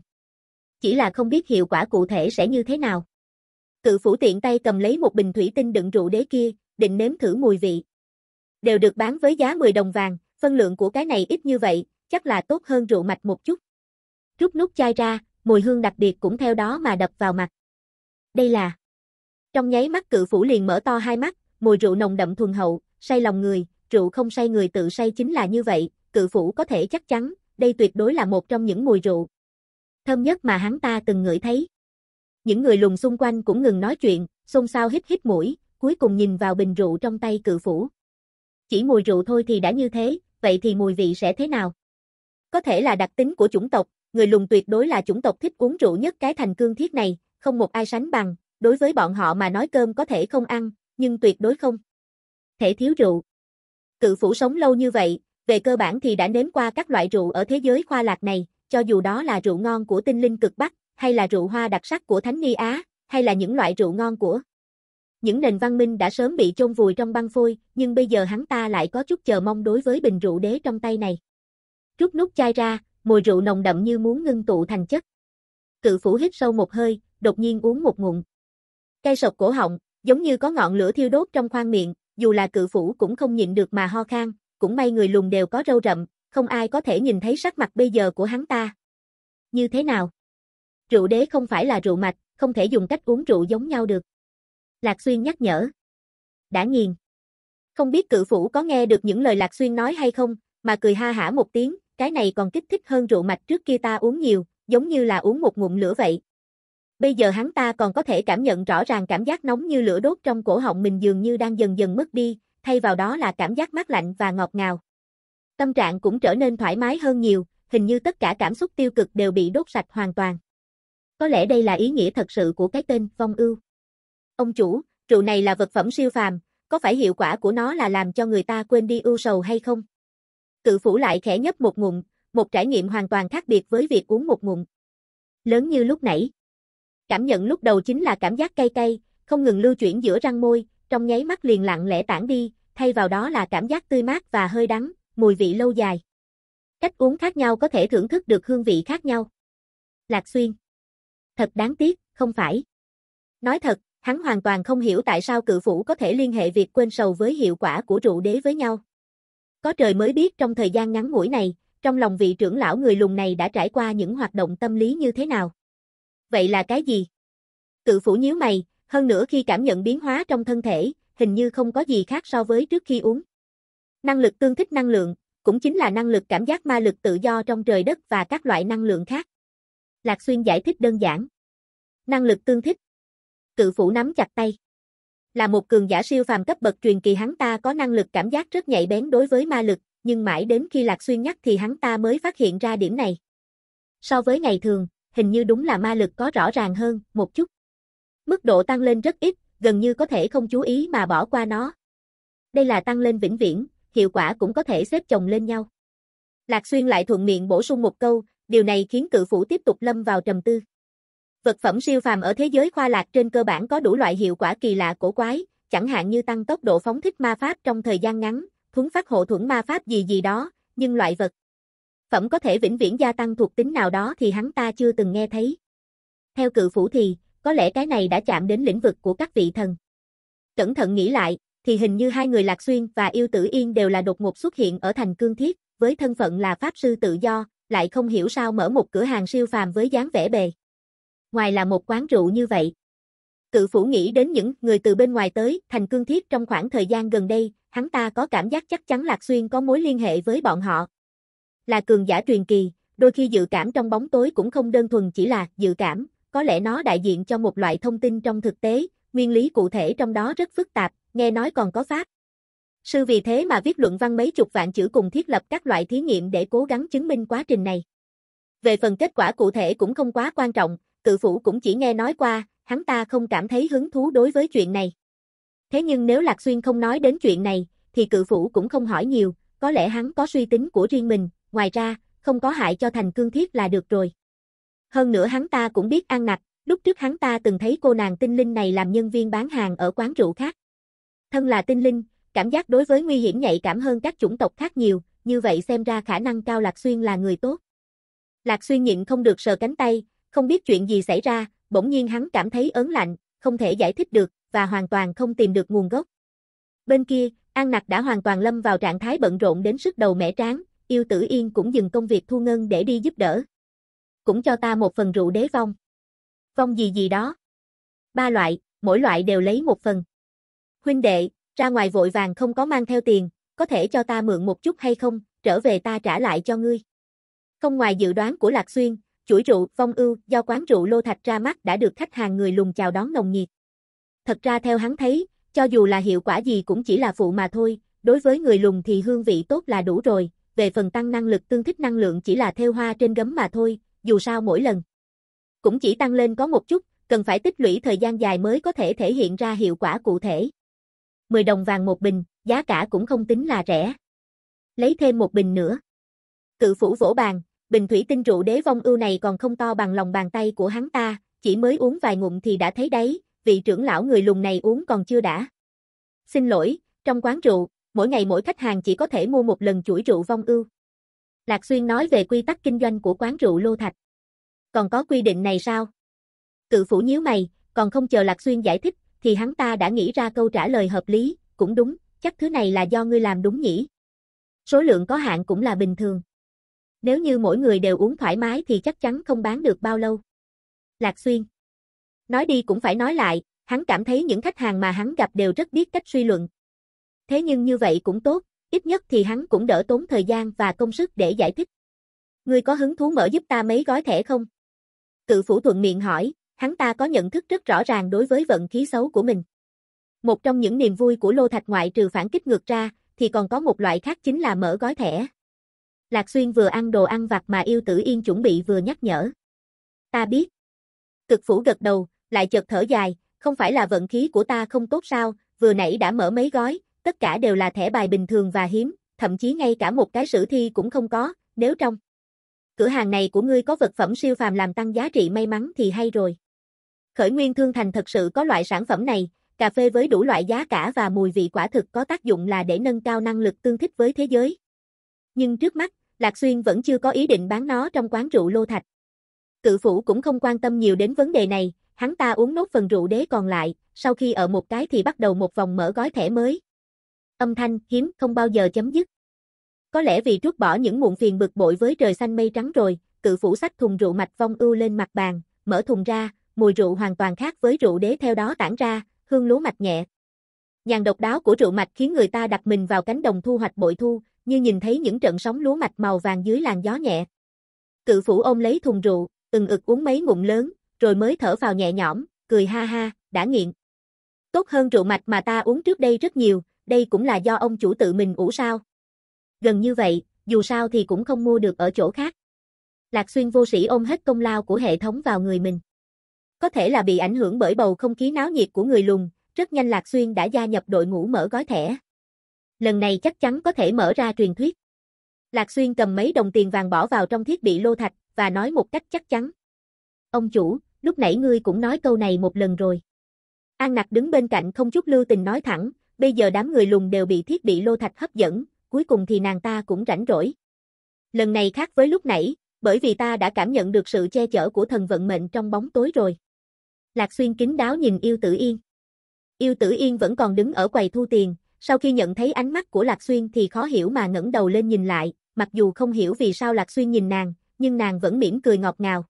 Chỉ là không biết hiệu quả cụ thể sẽ như thế nào. Cự phủ tiện tay cầm lấy một bình thủy tinh đựng rượu đế kia, định nếm thử mùi vị. Đều được bán với giá 10 đồng vàng, phân lượng của cái này ít như vậy, chắc là tốt hơn rượu mạch một chút. Rút nút chai ra, mùi hương đặc biệt cũng theo đó mà đập vào mặt. Đây là Trong nháy mắt cự phủ liền mở to hai mắt, mùi rượu nồng đậm thuần hậu, say lòng người, rượu không say người tự say chính là như vậy, cự phủ có thể chắc chắn, đây tuyệt đối là một trong những mùi rượu thơm nhất mà hắn ta từng ngửi thấy. Những người lùng xung quanh cũng ngừng nói chuyện, xôn xao hít hít mũi, cuối cùng nhìn vào bình rượu trong tay cự phủ. Chỉ mùi rượu thôi thì đã như thế, vậy thì mùi vị sẽ thế nào? Có thể là đặc tính của chủng tộc, người lùng tuyệt đối là chủng tộc thích uống rượu nhất cái thành cương thiết này, không một ai sánh bằng, đối với bọn họ mà nói cơm có thể không ăn, nhưng tuyệt đối không. Thể thiếu rượu. Cự phủ sống lâu như vậy, về cơ bản thì đã nếm qua các loại rượu ở thế giới khoa lạc này, cho dù đó là rượu ngon của tinh linh cực Bắc, hay là rượu hoa đặc sắc của Thánh Ni Á, hay là những loại rượu ngon của những nền văn minh đã sớm bị chôn vùi trong băng phôi, nhưng bây giờ hắn ta lại có chút chờ mong đối với bình rượu đế trong tay này. Rút nút chai ra, mùi rượu nồng đậm như muốn ngưng tụ thành chất. Cự phủ hít sâu một hơi, đột nhiên uống một ngụm. Cây sộc cổ họng, giống như có ngọn lửa thiêu đốt trong khoang miệng, dù là cự phủ cũng không nhịn được mà ho khan, cũng may người lùng đều có râu rậm, không ai có thể nhìn thấy sắc mặt bây giờ của hắn ta. Như thế nào? Rượu đế không phải là rượu mạch, không thể dùng cách uống rượu giống nhau được. Lạc Xuyên nhắc nhở. Đã nghiền. Không biết cự phủ có nghe được những lời Lạc Xuyên nói hay không, mà cười ha hả một tiếng, cái này còn kích thích hơn rượu mạch trước kia ta uống nhiều, giống như là uống một ngụm lửa vậy. Bây giờ hắn ta còn có thể cảm nhận rõ ràng cảm giác nóng như lửa đốt trong cổ họng mình dường như đang dần dần mất đi, thay vào đó là cảm giác mát lạnh và ngọt ngào. Tâm trạng cũng trở nên thoải mái hơn nhiều, hình như tất cả cảm xúc tiêu cực đều bị đốt sạch hoàn toàn. Có lẽ đây là ý nghĩa thật sự của cái tên vong ưu. Ông chủ, rượu này là vật phẩm siêu phàm, có phải hiệu quả của nó là làm cho người ta quên đi ưu sầu hay không? cự phủ lại khẽ nhấp một ngụm, một trải nghiệm hoàn toàn khác biệt với việc uống một ngụm. Lớn như lúc nãy. Cảm nhận lúc đầu chính là cảm giác cay cay, không ngừng lưu chuyển giữa răng môi, trong nháy mắt liền lặng lẽ tản đi, thay vào đó là cảm giác tươi mát và hơi đắng, mùi vị lâu dài. Cách uống khác nhau có thể thưởng thức được hương vị khác nhau. Lạc Xuyên. Thật đáng tiếc, không phải. Nói thật, hắn hoàn toàn không hiểu tại sao cự phủ có thể liên hệ việc quên sầu với hiệu quả của rượu đế với nhau. Có trời mới biết trong thời gian ngắn ngủi này, trong lòng vị trưởng lão người lùng này đã trải qua những hoạt động tâm lý như thế nào. Vậy là cái gì? Cự phủ nhíu mày, hơn nữa khi cảm nhận biến hóa trong thân thể, hình như không có gì khác so với trước khi uống. Năng lực tương thích năng lượng, cũng chính là năng lực cảm giác ma lực tự do trong trời đất và các loại năng lượng khác. Lạc Xuyên giải thích đơn giản. Năng lực tương thích. Cự phủ nắm chặt tay là một cường giả siêu phàm cấp bậc truyền kỳ hắn ta có năng lực cảm giác rất nhạy bén đối với ma lực, nhưng mãi đến khi Lạc Xuyên nhắc thì hắn ta mới phát hiện ra điểm này. So với ngày thường, hình như đúng là ma lực có rõ ràng hơn một chút. Mức độ tăng lên rất ít, gần như có thể không chú ý mà bỏ qua nó. Đây là tăng lên vĩnh viễn, hiệu quả cũng có thể xếp chồng lên nhau. Lạc Xuyên lại thuận miệng bổ sung một câu, điều này khiến cự phủ tiếp tục lâm vào trầm tư. Vật phẩm siêu phàm ở thế giới khoa lạc trên cơ bản có đủ loại hiệu quả kỳ lạ cổ quái, chẳng hạn như tăng tốc độ phóng thích ma pháp trong thời gian ngắn, thuấn phát hộ thuẫn ma pháp gì gì đó, nhưng loại vật phẩm có thể vĩnh viễn gia tăng thuộc tính nào đó thì hắn ta chưa từng nghe thấy. Theo cự phủ thì, có lẽ cái này đã chạm đến lĩnh vực của các vị thần. Cẩn thận nghĩ lại, thì hình như hai người Lạc Xuyên và Yêu Tử Yên đều là đột ngột xuất hiện ở thành Cương Thiết, với thân phận là Pháp Sư Tự Do, lại không hiểu sao mở một cửa hàng siêu phàm với dáng vẻ bề ngoài là một quán rượu như vậy. Cự phủ nghĩ đến những người từ bên ngoài tới, thành cương thiết trong khoảng thời gian gần đây, hắn ta có cảm giác chắc chắn Lạc Xuyên có mối liên hệ với bọn họ. Là cường giả truyền kỳ, đôi khi dự cảm trong bóng tối cũng không đơn thuần chỉ là dự cảm, có lẽ nó đại diện cho một loại thông tin trong thực tế, nguyên lý cụ thể trong đó rất phức tạp, nghe nói còn có pháp. Sư vì thế mà viết luận văn mấy chục vạn chữ cùng thiết lập các loại thí nghiệm để cố gắng chứng minh quá trình này. Về phần kết quả cụ thể cũng không quá quan trọng, Cự phủ cũng chỉ nghe nói qua, hắn ta không cảm thấy hứng thú đối với chuyện này. Thế nhưng nếu Lạc Xuyên không nói đến chuyện này, thì cự phủ cũng không hỏi nhiều, có lẽ hắn có suy tính của riêng mình, ngoài ra, không có hại cho thành cương thiết là được rồi. Hơn nữa hắn ta cũng biết an nặc, lúc trước hắn ta từng thấy cô nàng tinh linh này làm nhân viên bán hàng ở quán rượu khác. Thân là tinh linh, cảm giác đối với nguy hiểm nhạy cảm hơn các chủng tộc khác nhiều, như vậy xem ra khả năng cao Lạc Xuyên là người tốt. Lạc Xuyên nhịn không được sờ cánh tay, không biết chuyện gì xảy ra, bỗng nhiên hắn cảm thấy ớn lạnh, không thể giải thích được, và hoàn toàn không tìm được nguồn gốc. Bên kia, An Nặc đã hoàn toàn lâm vào trạng thái bận rộn đến sức đầu mẻ tráng, yêu tử yên cũng dừng công việc thu ngân để đi giúp đỡ. Cũng cho ta một phần rượu đế vong. Vong gì gì đó. Ba loại, mỗi loại đều lấy một phần. Huynh đệ, ra ngoài vội vàng không có mang theo tiền, có thể cho ta mượn một chút hay không, trở về ta trả lại cho ngươi. Không ngoài dự đoán của Lạc Xuyên, chuỗi rượu Phong Ưu do quán rượu Lô Thạch ra mắt đã được khách hàng người lùng chào đón nồng nhiệt. Thật ra theo hắn thấy, cho dù là hiệu quả gì cũng chỉ là phụ mà thôi, đối với người lùng thì hương vị tốt là đủ rồi, về phần tăng năng lực tương thích năng lượng chỉ là theo hoa trên gấm mà thôi, dù sao mỗi lần. Cũng chỉ tăng lên có một chút, cần phải tích lũy thời gian dài mới có thể thể hiện ra hiệu quả cụ thể. 10 đồng vàng một bình, giá cả cũng không tính là rẻ. Lấy thêm một bình nữa. Cự phủ vỗ bàn, bình thủy tinh rượu đế vong ưu này còn không to bằng lòng bàn tay của hắn ta, chỉ mới uống vài ngụm thì đã thấy đấy, vị trưởng lão người lùng này uống còn chưa đã. Xin lỗi, trong quán rượu, mỗi ngày mỗi khách hàng chỉ có thể mua một lần chuỗi rượu vong ưu. Lạc Xuyên nói về quy tắc kinh doanh của quán rượu Lô Thạch. Còn có quy định này sao? Cự phủ nhíu mày, còn không chờ Lạc Xuyên giải thích, thì hắn ta đã nghĩ ra câu trả lời hợp lý, cũng đúng, chắc thứ này là do ngươi làm đúng nhỉ. Số lượng có hạn cũng là bình thường. Nếu như mỗi người đều uống thoải mái thì chắc chắn không bán được bao lâu. Lạc Xuyên Nói đi cũng phải nói lại, hắn cảm thấy những khách hàng mà hắn gặp đều rất biết cách suy luận. Thế nhưng như vậy cũng tốt, ít nhất thì hắn cũng đỡ tốn thời gian và công sức để giải thích. Ngươi có hứng thú mở giúp ta mấy gói thẻ không? Cự phủ thuận miệng hỏi, hắn ta có nhận thức rất rõ ràng đối với vận khí xấu của mình. Một trong những niềm vui của Lô Thạch ngoại trừ phản kích ngược ra, thì còn có một loại khác chính là mở gói thẻ. Lạc Xuyên vừa ăn đồ ăn vặt mà yêu tử yên chuẩn bị vừa nhắc nhở. Ta biết. Cực phủ gật đầu, lại chợt thở dài, không phải là vận khí của ta không tốt sao, vừa nãy đã mở mấy gói, tất cả đều là thẻ bài bình thường và hiếm, thậm chí ngay cả một cái sử thi cũng không có, nếu trong. Cửa hàng này của ngươi có vật phẩm siêu phàm làm tăng giá trị may mắn thì hay rồi. Khởi nguyên thương thành thật sự có loại sản phẩm này, cà phê với đủ loại giá cả và mùi vị quả thực có tác dụng là để nâng cao năng lực tương thích với thế giới. Nhưng trước mắt, Lạc Xuyên vẫn chưa có ý định bán nó trong quán rượu Lô Thạch. Cự phủ cũng không quan tâm nhiều đến vấn đề này, hắn ta uống nốt phần rượu đế còn lại, sau khi ở một cái thì bắt đầu một vòng mở gói thẻ mới. Âm thanh hiếm không bao giờ chấm dứt. Có lẽ vì trút bỏ những muộn phiền bực bội với trời xanh mây trắng rồi, cự phủ sách thùng rượu mạch vong ưu lên mặt bàn, mở thùng ra, mùi rượu hoàn toàn khác với rượu đế theo đó tản ra, hương lúa mạch nhẹ. Nhàn độc đáo của rượu mạch khiến người ta đặt mình vào cánh đồng thu hoạch bội thu, như nhìn thấy những trận sóng lúa mạch màu vàng dưới làn gió nhẹ. Cự phủ ôm lấy thùng rượu, từng ực uống mấy ngụm lớn, rồi mới thở vào nhẹ nhõm, cười ha ha, đã nghiện. Tốt hơn rượu mạch mà ta uống trước đây rất nhiều, đây cũng là do ông chủ tự mình ủ sao. Gần như vậy, dù sao thì cũng không mua được ở chỗ khác. Lạc Xuyên vô sĩ ôm hết công lao của hệ thống vào người mình. Có thể là bị ảnh hưởng bởi bầu không khí náo nhiệt của người lùng, rất nhanh Lạc Xuyên đã gia nhập đội ngũ mở gói thẻ lần này chắc chắn có thể mở ra truyền thuyết. Lạc Xuyên cầm mấy đồng tiền vàng bỏ vào trong thiết bị lô thạch, và nói một cách chắc chắn. Ông chủ, lúc nãy ngươi cũng nói câu này một lần rồi. An Nặc đứng bên cạnh không chút lưu tình nói thẳng, bây giờ đám người lùng đều bị thiết bị lô thạch hấp dẫn, cuối cùng thì nàng ta cũng rảnh rỗi. Lần này khác với lúc nãy, bởi vì ta đã cảm nhận được sự che chở của thần vận mệnh trong bóng tối rồi. Lạc Xuyên kính đáo nhìn yêu tử yên. Yêu tử yên vẫn còn đứng ở quầy thu tiền, sau khi nhận thấy ánh mắt của Lạc Xuyên thì khó hiểu mà ngẩng đầu lên nhìn lại, mặc dù không hiểu vì sao Lạc Xuyên nhìn nàng, nhưng nàng vẫn mỉm cười ngọt ngào.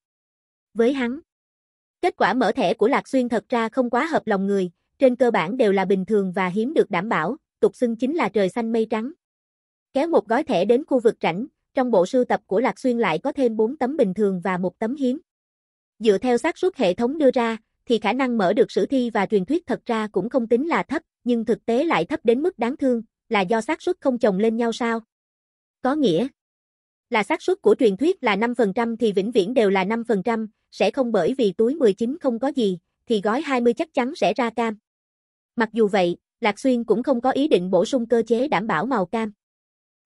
Với hắn, kết quả mở thẻ của Lạc Xuyên thật ra không quá hợp lòng người, trên cơ bản đều là bình thường và hiếm được đảm bảo, tục xưng chính là trời xanh mây trắng. Kéo một gói thẻ đến khu vực rảnh, trong bộ sưu tập của Lạc Xuyên lại có thêm 4 tấm bình thường và một tấm hiếm. Dựa theo xác suất hệ thống đưa ra, thì khả năng mở được sử thi và truyền thuyết thật ra cũng không tính là thấp, nhưng thực tế lại thấp đến mức đáng thương, là do xác suất không chồng lên nhau sao? Có nghĩa là xác suất của truyền thuyết là 5% thì vĩnh viễn đều là 5%, sẽ không bởi vì túi 19 không có gì, thì gói 20 chắc chắn sẽ ra cam. Mặc dù vậy, Lạc Xuyên cũng không có ý định bổ sung cơ chế đảm bảo màu cam.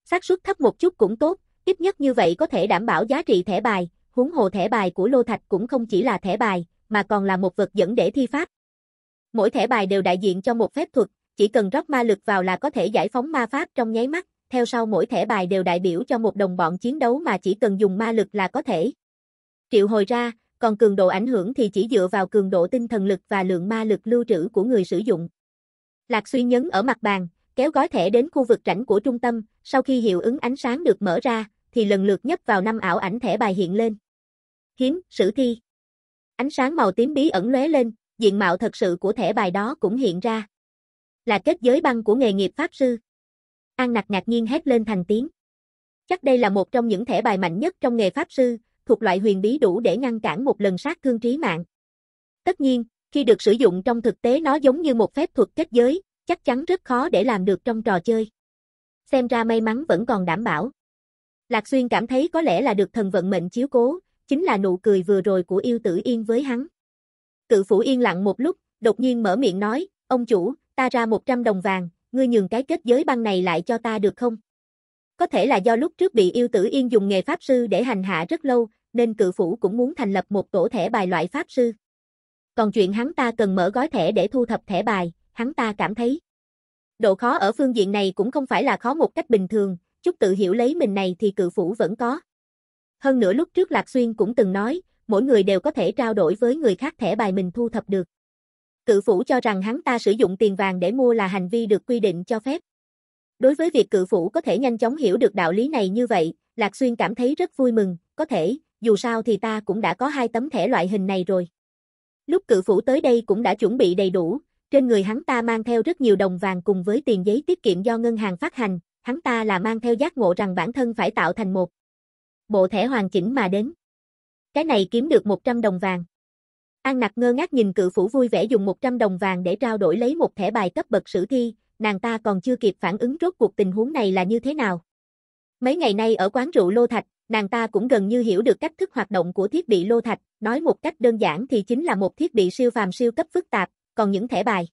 xác suất thấp một chút cũng tốt, ít nhất như vậy có thể đảm bảo giá trị thẻ bài, huống hồ thẻ bài của Lô Thạch cũng không chỉ là thẻ bài, mà còn là một vật dẫn để thi pháp. Mỗi thẻ bài đều đại diện cho một phép thuật, chỉ cần rót ma lực vào là có thể giải phóng ma pháp trong nháy mắt, theo sau mỗi thẻ bài đều đại biểu cho một đồng bọn chiến đấu mà chỉ cần dùng ma lực là có thể. Triệu hồi ra, còn cường độ ảnh hưởng thì chỉ dựa vào cường độ tinh thần lực và lượng ma lực lưu trữ của người sử dụng. Lạc suy nhấn ở mặt bàn, kéo gói thẻ đến khu vực rảnh của trung tâm, sau khi hiệu ứng ánh sáng được mở ra, thì lần lượt nhấp vào năm ảo ảnh thẻ bài hiện lên. Hiến, sử thi. Ánh sáng màu tím bí ẩn lóe lên, diện mạo thật sự của thẻ bài đó cũng hiện ra. Là kết giới băng của nghề nghiệp pháp sư. An Nặc ngạc nhiên hét lên thành tiếng. Chắc đây là một trong những thẻ bài mạnh nhất trong nghề pháp sư, thuộc loại huyền bí đủ để ngăn cản một lần sát thương trí mạng. Tất nhiên, khi được sử dụng trong thực tế nó giống như một phép thuật kết giới, chắc chắn rất khó để làm được trong trò chơi. Xem ra may mắn vẫn còn đảm bảo. Lạc Xuyên cảm thấy có lẽ là được thần vận mệnh chiếu cố, chính là nụ cười vừa rồi của yêu tử yên với hắn. Cự phủ yên lặng một lúc, đột nhiên mở miệng nói, ông chủ, ta ra 100 đồng vàng, ngươi nhường cái kết giới băng này lại cho ta được không? Có thể là do lúc trước bị yêu tử yên dùng nghề pháp sư để hành hạ rất lâu, nên cự phủ cũng muốn thành lập một tổ thẻ bài loại pháp sư. Còn chuyện hắn ta cần mở gói thẻ để thu thập thẻ bài, hắn ta cảm thấy. Độ khó ở phương diện này cũng không phải là khó một cách bình thường, chút tự hiểu lấy mình này thì cự phủ vẫn có. Hơn nữa lúc trước Lạc Xuyên cũng từng nói, mỗi người đều có thể trao đổi với người khác thẻ bài mình thu thập được. Cự phủ cho rằng hắn ta sử dụng tiền vàng để mua là hành vi được quy định cho phép. Đối với việc cự phủ có thể nhanh chóng hiểu được đạo lý này như vậy, Lạc Xuyên cảm thấy rất vui mừng, có thể, dù sao thì ta cũng đã có hai tấm thẻ loại hình này rồi. Lúc cự phủ tới đây cũng đã chuẩn bị đầy đủ, trên người hắn ta mang theo rất nhiều đồng vàng cùng với tiền giấy tiết kiệm do ngân hàng phát hành, hắn ta là mang theo giác ngộ rằng bản thân phải tạo thành một bộ thẻ hoàn chỉnh mà đến. Cái này kiếm được 100 đồng vàng. An nặc ngơ ngác nhìn cự phủ vui vẻ dùng 100 đồng vàng để trao đổi lấy một thẻ bài cấp bậc sử thi, nàng ta còn chưa kịp phản ứng rốt cuộc tình huống này là như thế nào. Mấy ngày nay ở quán rượu Lô Thạch, nàng ta cũng gần như hiểu được cách thức hoạt động của thiết bị Lô Thạch, nói một cách đơn giản thì chính là một thiết bị siêu phàm siêu cấp phức tạp, còn những thẻ bài.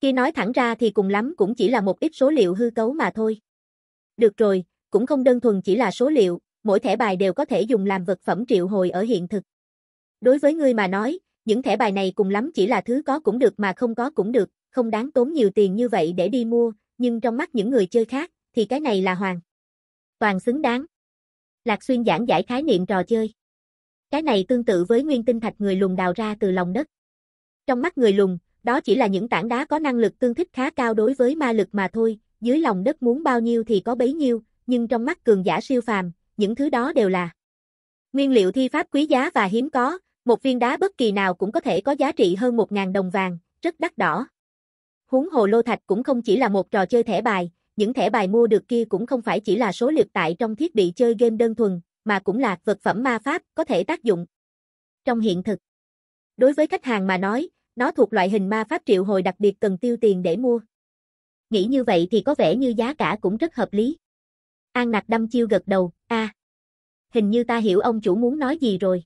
Khi nói thẳng ra thì cùng lắm cũng chỉ là một ít số liệu hư cấu mà thôi. Được rồi, cũng không đơn thuần chỉ là số liệu, mỗi thẻ bài đều có thể dùng làm vật phẩm triệu hồi ở hiện thực. Đối với ngươi mà nói, những thẻ bài này cùng lắm chỉ là thứ có cũng được mà không có cũng được, không đáng tốn nhiều tiền như vậy để đi mua, nhưng trong mắt những người chơi khác, thì cái này là hoàn. Toàn xứng đáng. Lạc Xuyên giảng giải khái niệm trò chơi. Cái này tương tự với nguyên tinh thạch người lùng đào ra từ lòng đất. Trong mắt người lùng, đó chỉ là những tảng đá có năng lực tương thích khá cao đối với ma lực mà thôi, dưới lòng đất muốn bao nhiêu thì có bấy nhiêu, nhưng trong mắt cường giả siêu phàm, những thứ đó đều là nguyên liệu thi pháp quý giá và hiếm có, một viên đá bất kỳ nào cũng có thể có giá trị hơn 1.000 đồng vàng, rất đắt đỏ. Huống hồ lô thạch cũng không chỉ là một trò chơi thẻ bài, những thẻ bài mua được kia cũng không phải chỉ là số lượt tại trong thiết bị chơi game đơn thuần, mà cũng là vật phẩm ma pháp có thể tác dụng trong hiện thực. Đối với khách hàng mà nói, nó thuộc loại hình ma pháp triệu hồi đặc biệt cần tiêu tiền để mua. Nghĩ như vậy thì có vẻ như giá cả cũng rất hợp lý. An Nặc đâm chiêu gật đầu, a, à, hình như ta hiểu ông chủ muốn nói gì rồi.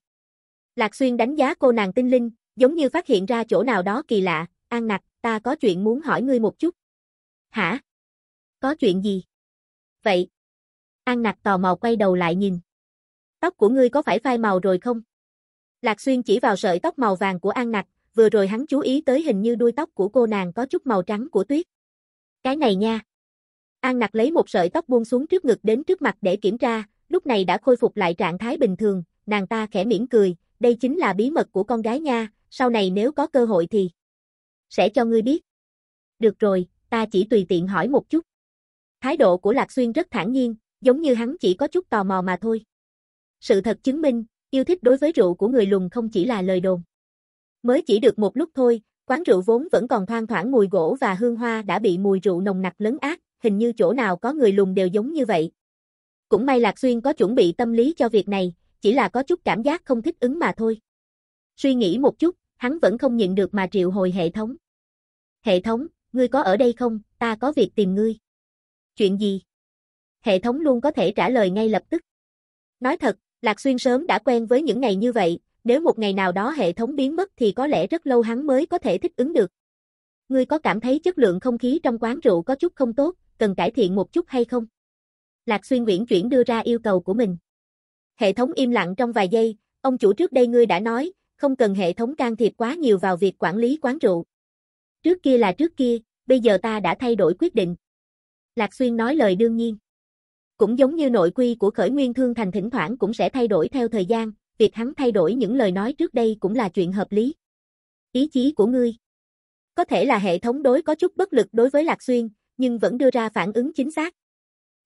Lạc Xuyên đánh giá cô nàng tinh linh, giống như phát hiện ra chỗ nào đó kỳ lạ, An Nặc, ta có chuyện muốn hỏi ngươi một chút. Hả? Có chuyện gì? Vậy. An Nặc tò mò quay đầu lại nhìn. Tóc của ngươi có phải phai màu rồi không? Lạc Xuyên chỉ vào sợi tóc màu vàng của An Nặc, vừa rồi hắn chú ý tới hình như đuôi tóc của cô nàng có chút màu trắng của tuyết. Cái này nha. An nặc lấy một sợi tóc buông xuống trước ngực đến trước mặt để kiểm tra, lúc này đã khôi phục lại trạng thái bình thường, nàng ta khẽ mỉm cười, đây chính là bí mật của con gái nha, sau này nếu có cơ hội thì sẽ cho ngươi biết. Được rồi, ta chỉ tùy tiện hỏi một chút. Thái độ của Lạc Xuyên rất thản nhiên, giống như hắn chỉ có chút tò mò mà thôi. Sự thật chứng minh, yêu thích đối với rượu của người lùng không chỉ là lời đồn. Mới chỉ được một lúc thôi, quán rượu vốn vẫn còn thoang thoảng mùi gỗ và hương hoa đã bị mùi rượu nồng nặc lấn át, hình như chỗ nào có người lùng đều giống như vậy. Cũng may Lạc Xuyên có chuẩn bị tâm lý cho việc này, chỉ là có chút cảm giác không thích ứng mà thôi. Suy nghĩ một chút, hắn vẫn không nhịn được mà triệu hồi hệ thống. Hệ thống, ngươi có ở đây không, ta có việc tìm ngươi. Chuyện gì? Hệ thống luôn có thể trả lời ngay lập tức. Nói thật, Lạc Xuyên sớm đã quen với những ngày như vậy, nếu một ngày nào đó hệ thống biến mất thì có lẽ rất lâu hắn mới có thể thích ứng được. Ngươi có cảm thấy chất lượng không khí trong quán rượu có chút không tốt, cần cải thiện một chút hay không? Lạc Xuyên Nguyễn chuyển đưa ra yêu cầu của mình. Hệ thống im lặng trong vài giây, ông chủ trước đây ngươi đã nói, không cần hệ thống can thiệp quá nhiều vào việc quản lý quán rượu. Trước kia là trước kia, bây giờ ta đã thay đổi quyết định. Lạc Xuyên nói lời đương nhiên. Cũng giống như nội quy của khởi nguyên thương thành thỉnh thoảng cũng sẽ thay đổi theo thời gian, việc hắn thay đổi những lời nói trước đây cũng là chuyện hợp lý. Ý chí của ngươi Có thể là hệ thống đối có chút bất lực đối với Lạc Xuyên, nhưng vẫn đưa ra phản ứng chính xác.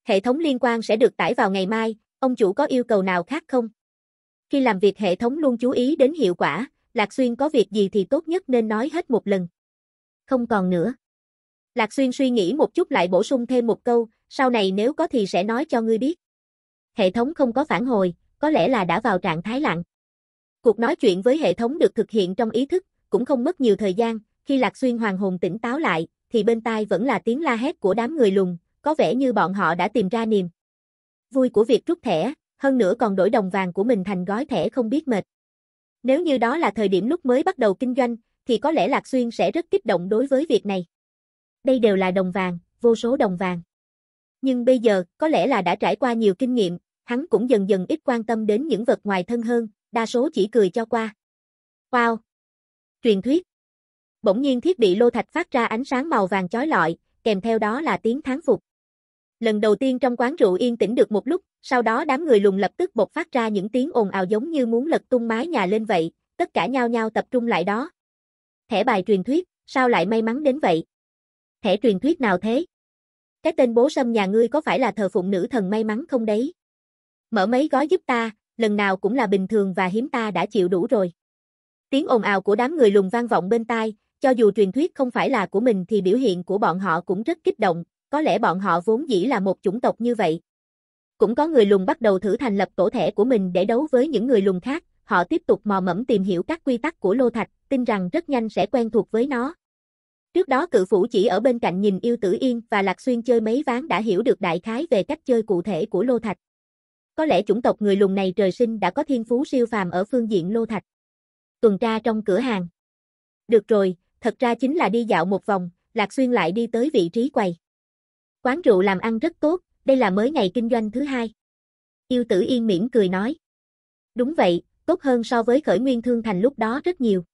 Hệ thống liên quan sẽ được tải vào ngày mai, ông chủ có yêu cầu nào khác không? Khi làm việc hệ thống luôn chú ý đến hiệu quả, Lạc Xuyên có việc gì thì tốt nhất nên nói hết một lần. Không còn nữa. Lạc Xuyên suy nghĩ một chút lại bổ sung thêm một câu, sau này nếu có thì sẽ nói cho ngươi biết. Hệ thống không có phản hồi, có lẽ là đã vào trạng thái lặng. Cuộc nói chuyện với hệ thống được thực hiện trong ý thức, cũng không mất nhiều thời gian, khi Lạc Xuyên hoàn hồn tỉnh táo lại, thì bên tai vẫn là tiếng la hét của đám người lùng, có vẻ như bọn họ đã tìm ra niềm vui của việc rút thẻ, hơn nữa còn đổi đồng vàng của mình thành gói thẻ không biết mệt. Nếu như đó là thời điểm lúc mới bắt đầu kinh doanh, thì có lẽ Lạc Xuyên sẽ rất kích động đối với việc này. Đây đều là đồng vàng, vô số đồng vàng. Nhưng bây giờ, có lẽ là đã trải qua nhiều kinh nghiệm, hắn cũng dần dần ít quan tâm đến những vật ngoài thân hơn, đa số chỉ cười cho qua. Wow! Truyền thuyết Bỗng nhiên thiết bị lô thạch phát ra ánh sáng màu vàng chói lọi, kèm theo đó là tiếng thán phục. Lần đầu tiên trong quán rượu yên tĩnh được một lúc, sau đó đám người lùng lập tức bộc phát ra những tiếng ồn ào giống như muốn lật tung mái nhà lên vậy, tất cả nhao nhao tập trung lại đó. Thẻ bài truyền thuyết, sao lại may mắn đến vậy? Thẻ truyền thuyết nào thế? Cái tên bố sâm nhà ngươi có phải là thờ phụng nữ thần may mắn không đấy? Mở mấy gói giúp ta, lần nào cũng là bình thường và hiếm ta đã chịu đủ rồi. Tiếng ồn ào của đám người lùng vang vọng bên tai, cho dù truyền thuyết không phải là của mình thì biểu hiện của bọn họ cũng rất kích động, có lẽ bọn họ vốn dĩ là một chủng tộc như vậy. Cũng có người lùng bắt đầu thử thành lập tổ thể của mình để đấu với những người lùng khác, họ tiếp tục mò mẫm tìm hiểu các quy tắc của Lô Thạch, tin rằng rất nhanh sẽ quen thuộc với nó. Trước đó cự phủ chỉ ở bên cạnh nhìn yêu tử yên và lạc xuyên chơi mấy ván đã hiểu được đại khái về cách chơi cụ thể của Lô Thạch. Có lẽ chủng tộc người lùng này trời sinh đã có thiên phú siêu phàm ở phương diện Lô Thạch. Tuần tra trong cửa hàng. Được rồi, thật ra chính là đi dạo một vòng, Lạc Xuyên lại đi tới vị trí quầy. Quán rượu làm ăn rất tốt, đây là mới ngày kinh doanh thứ hai. Yêu tử yên miễn cười nói. Đúng vậy, tốt hơn so với khởi nguyên thương thành lúc đó rất nhiều.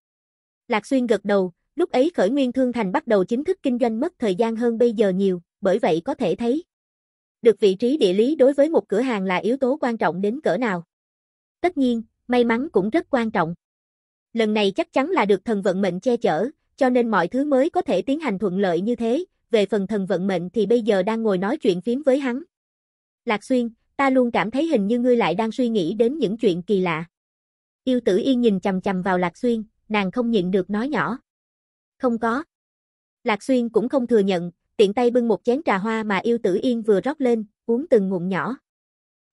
Lạc Xuyên gật đầu, lúc ấy khởi nguyên thương thành bắt đầu chính thức kinh doanh mất thời gian hơn bây giờ nhiều, bởi vậy có thể thấy. Được vị trí địa lý đối với một cửa hàng là yếu tố quan trọng đến cỡ nào. Tất nhiên, may mắn cũng rất quan trọng. Lần này chắc chắn là được thần vận mệnh che chở, cho nên mọi thứ mới có thể tiến hành thuận lợi như thế, về phần thần vận mệnh thì bây giờ đang ngồi nói chuyện phiếm với hắn. Lạc Xuyên, ta luôn cảm thấy hình như ngươi lại đang suy nghĩ đến những chuyện kỳ lạ. Yêu tử yên nhìn chầm chầm vào Lạc Xuyên, nàng không nhịn được nói nhỏ. Không có. Lạc Xuyên cũng không thừa nhận, tiện tay bưng một chén trà hoa mà yêu tử yên vừa rót lên, uống từng ngụm nhỏ.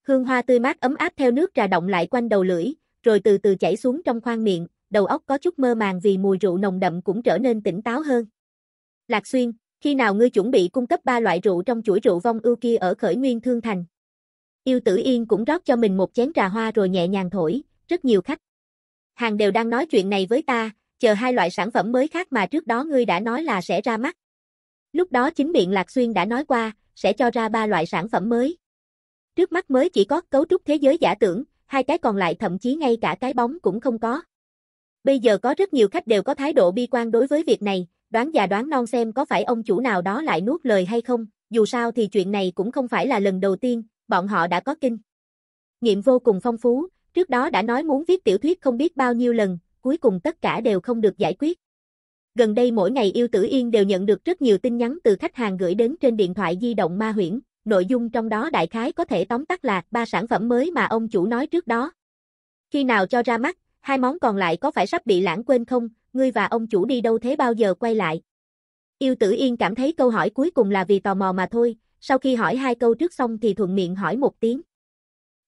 Hương hoa tươi mát ấm áp theo nước trà động lại quanh đầu lưỡi, rồi từ từ chảy xuống trong khoang miệng, đầu óc có chút mơ màng vì mùi rượu nồng đậm cũng trở nên tỉnh táo hơn. Lạc Xuyên, khi nào ngươi chuẩn bị cung cấp ba loại rượu trong chuỗi rượu vong ưu kia ở khởi nguyên thương thành? Yêu tử yên cũng rót cho mình một chén trà hoa rồi nhẹ nhàng thổi, rất nhiều khách. Hàng đều đang nói chuyện này với ta, chờ hai loại sản phẩm mới khác mà trước đó ngươi đã nói là sẽ ra mắt. Lúc đó chính miệng Lạc Xuyên đã nói qua, sẽ cho ra ba loại sản phẩm mới. Trước mắt mới chỉ có cấu trúc thế giới giả tưởng, hai cái còn lại thậm chí ngay cả cái bóng cũng không có. Bây giờ có rất nhiều khách đều có thái độ bi quan đối với việc này, đoán già đoán non xem có phải ông chủ nào đó lại nuốt lời hay không, dù sao thì chuyện này cũng không phải là lần đầu tiên, bọn họ đã có kinh. Nghiệm vô cùng phong phú, trước đó đã nói muốn viết tiểu thuyết không biết bao nhiêu lần, cuối cùng tất cả đều không được giải quyết. Gần đây mỗi ngày yêu tử yên đều nhận được rất nhiều tin nhắn từ khách hàng gửi đến trên điện thoại di động ma huyễn, nội dung trong đó đại khái có thể tóm tắt là ba sản phẩm mới mà ông chủ nói trước đó. Khi nào cho ra mắt, Hai món còn lại có phải sắp bị lãng quên không, ngươi và ông chủ đi đâu thế bao giờ quay lại? Yêu tử yên cảm thấy câu hỏi cuối cùng là vì tò mò mà thôi, sau khi hỏi hai câu trước xong thì thuận miệng hỏi một tiếng.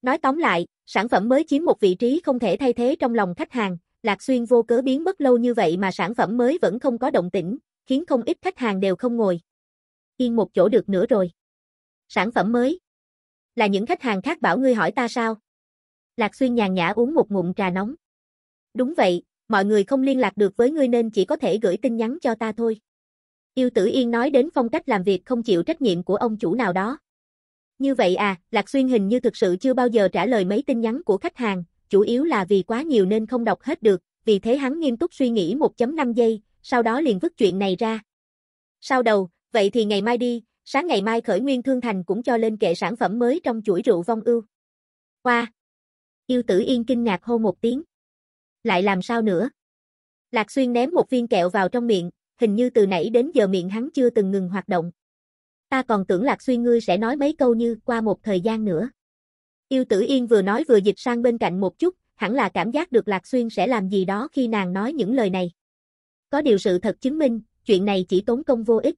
Nói tóm lại, sản phẩm mới chiếm một vị trí không thể thay thế trong lòng khách hàng, Lạc Xuyên vô cớ biến mất lâu như vậy mà sản phẩm mới vẫn không có động tĩnh, khiến không ít khách hàng đều không ngồi. Yên một chỗ được nữa rồi. Sản phẩm mới. Là những khách hàng khác bảo ngươi hỏi ta sao? Lạc Xuyên nhàn nhã uống một ngụm trà nóng. Đúng vậy, mọi người không liên lạc được với ngươi nên chỉ có thể gửi tin nhắn cho ta thôi. Yêu Tử Yên nói đến phong cách làm việc không chịu trách nhiệm của ông chủ nào đó. Như vậy à, Lạc Xuyên hình như thực sự chưa bao giờ trả lời mấy tin nhắn của khách hàng, chủ yếu là vì quá nhiều nên không đọc hết được, vì thế hắn nghiêm túc suy nghĩ 1.5 giây, sau đó liền vứt chuyện này ra. Sau đầu, vậy thì ngày mai đi, sáng ngày mai khởi nguyên thương thành cũng cho lên kệ sản phẩm mới trong chuỗi rượu vong ưu. qua. Wow. Yêu tử yên kinh ngạc hô một tiếng lại làm sao nữa? Lạc Xuyên ném một viên kẹo vào trong miệng, hình như từ nãy đến giờ miệng hắn chưa từng ngừng hoạt động. Ta còn tưởng Lạc Xuyên ngươi sẽ nói mấy câu như qua một thời gian nữa. Yêu tử yên vừa nói vừa dịch sang bên cạnh một chút, hẳn là cảm giác được Lạc Xuyên sẽ làm gì đó khi nàng nói những lời này. Có điều sự thật chứng minh, chuyện này chỉ tốn công vô ích.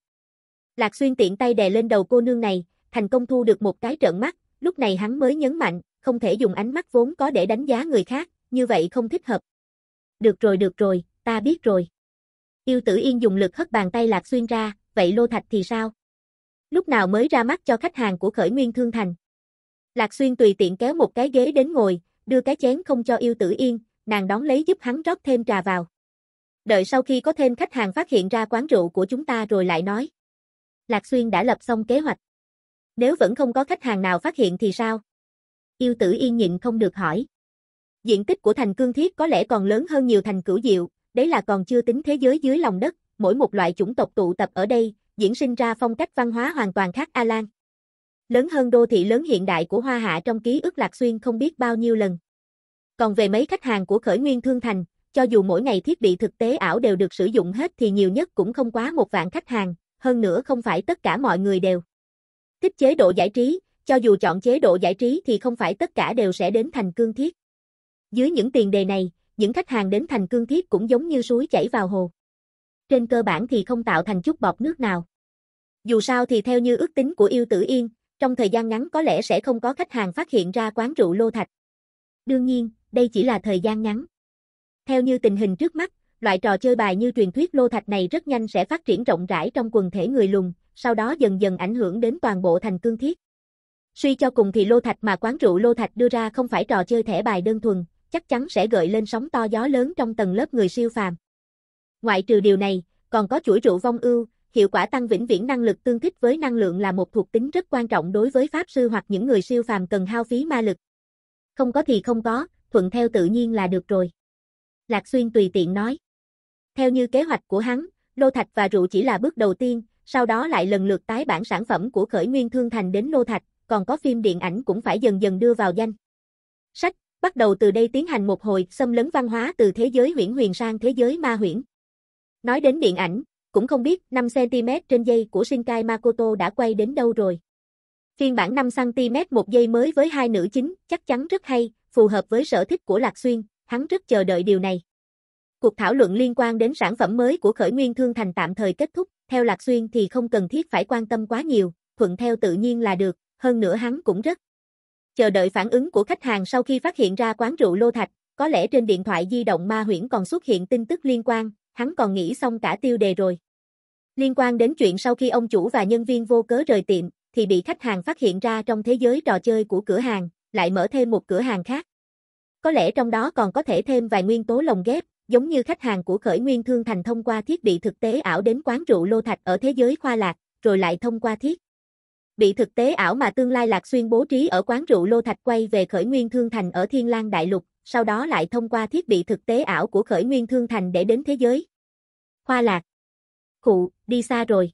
Lạc Xuyên tiện tay đè lên đầu cô nương này, thành công thu được một cái trợn mắt, lúc này hắn mới nhấn mạnh, không thể dùng ánh mắt vốn có để đánh giá người khác, như vậy không thích hợp. Được rồi được rồi, ta biết rồi. Yêu tử yên dùng lực hất bàn tay lạc xuyên ra, vậy lô thạch thì sao? Lúc nào mới ra mắt cho khách hàng của khởi nguyên thương thành? Lạc xuyên tùy tiện kéo một cái ghế đến ngồi, đưa cái chén không cho yêu tử yên, nàng đón lấy giúp hắn rót thêm trà vào. Đợi sau khi có thêm khách hàng phát hiện ra quán rượu của chúng ta rồi lại nói. Lạc Xuyên đã lập xong kế hoạch. Nếu vẫn không có khách hàng nào phát hiện thì sao? Yêu tử yên nhịn không được hỏi. Diện tích của thành cương thiết có lẽ còn lớn hơn nhiều thành cửu diệu, đấy là còn chưa tính thế giới dưới lòng đất, mỗi một loại chủng tộc tụ tập ở đây, diễn sinh ra phong cách văn hóa hoàn toàn khác A Lan. Lớn hơn đô thị lớn hiện đại của Hoa Hạ trong ký ức Lạc Xuyên không biết bao nhiêu lần. Còn về mấy khách hàng của khởi nguyên thương thành, cho dù mỗi ngày thiết bị thực tế ảo đều được sử dụng hết thì nhiều nhất cũng không quá một vạn khách hàng, hơn nữa không phải tất cả mọi người đều. Thích chế độ giải trí, cho dù chọn chế độ giải trí thì không phải tất cả đều sẽ đến thành cương thiết. Dưới những tiền đề này, những khách hàng đến thành cương thiết cũng giống như suối chảy vào hồ. Trên cơ bản thì không tạo thành chút bọt nước nào. Dù sao thì theo như ước tính của yêu tử yên, trong thời gian ngắn có lẽ sẽ không có khách hàng phát hiện ra quán rượu lô thạch. Đương nhiên, đây chỉ là thời gian ngắn. Theo như tình hình trước mắt, loại trò chơi bài như truyền thuyết lô thạch này rất nhanh sẽ phát triển rộng rãi trong quần thể người lùng, sau đó dần dần ảnh hưởng đến toàn bộ thành cương thiết. Suy cho cùng thì lô thạch mà quán rượu lô thạch đưa ra không phải trò chơi thẻ bài đơn thuần, chắc chắn sẽ gợi lên sóng to gió lớn trong tầng lớp người siêu phàm. Ngoại trừ điều này, còn có chuỗi rượu vong ưu, hiệu quả tăng vĩnh viễn năng lực tương thích với năng lượng là một thuộc tính rất quan trọng đối với pháp sư hoặc những người siêu phàm cần hao phí ma lực. Không có thì không có, thuận theo tự nhiên là được rồi. Lạc Xuyên tùy tiện nói. Theo như kế hoạch của hắn, lô thạch và rượu chỉ là bước đầu tiên, sau đó lại lần lượt tái bản sản phẩm của khởi nguyên thương thành đến lô thạch, còn có phim điện ảnh cũng phải dần dần đưa vào danh. Sách, bắt đầu từ đây tiến hành một hồi xâm lấn văn hóa từ thế giới huyễn huyền sang thế giới ma huyễn. Nói đến điện ảnh, cũng không biết 5cm trên giây của Shinkai Makoto đã quay đến đâu rồi. Phiên bản 5cm một giây mới với hai nữ chính chắc chắn rất hay, phù hợp với sở thích của Lạc Xuyên, hắn rất chờ đợi điều này. Cuộc thảo luận liên quan đến sản phẩm mới của khởi nguyên thương thành tạm thời kết thúc, theo Lạc Xuyên thì không cần thiết phải quan tâm quá nhiều, thuận theo tự nhiên là được, hơn nữa hắn cũng rất chờ đợi phản ứng của khách hàng sau khi phát hiện ra quán rượu Lô Thạch, có lẽ trên điện thoại di động ma huyễn còn xuất hiện tin tức liên quan, hắn còn nghĩ xong cả tiêu đề rồi. Liên quan đến chuyện sau khi ông chủ và nhân viên vô cớ rời tiệm, thì bị khách hàng phát hiện ra trong thế giới trò chơi của cửa hàng, lại mở thêm một cửa hàng khác. Có lẽ trong đó còn có thể thêm vài nguyên tố lồng ghép, giống như khách hàng của khởi nguyên thương thành thông qua thiết bị thực tế ảo đến quán rượu Lô Thạch ở thế giới khoa lạc, rồi lại thông qua thiết bị thực tế ảo mà tương lai Lạc Xuyên bố trí ở quán rượu Lô Thạch quay về khởi nguyên thương thành ở Thiên Lang Đại Lục, sau đó lại thông qua thiết bị thực tế ảo của khởi nguyên thương thành để đến thế giới. Hoa Lạc Khụ, đi xa rồi.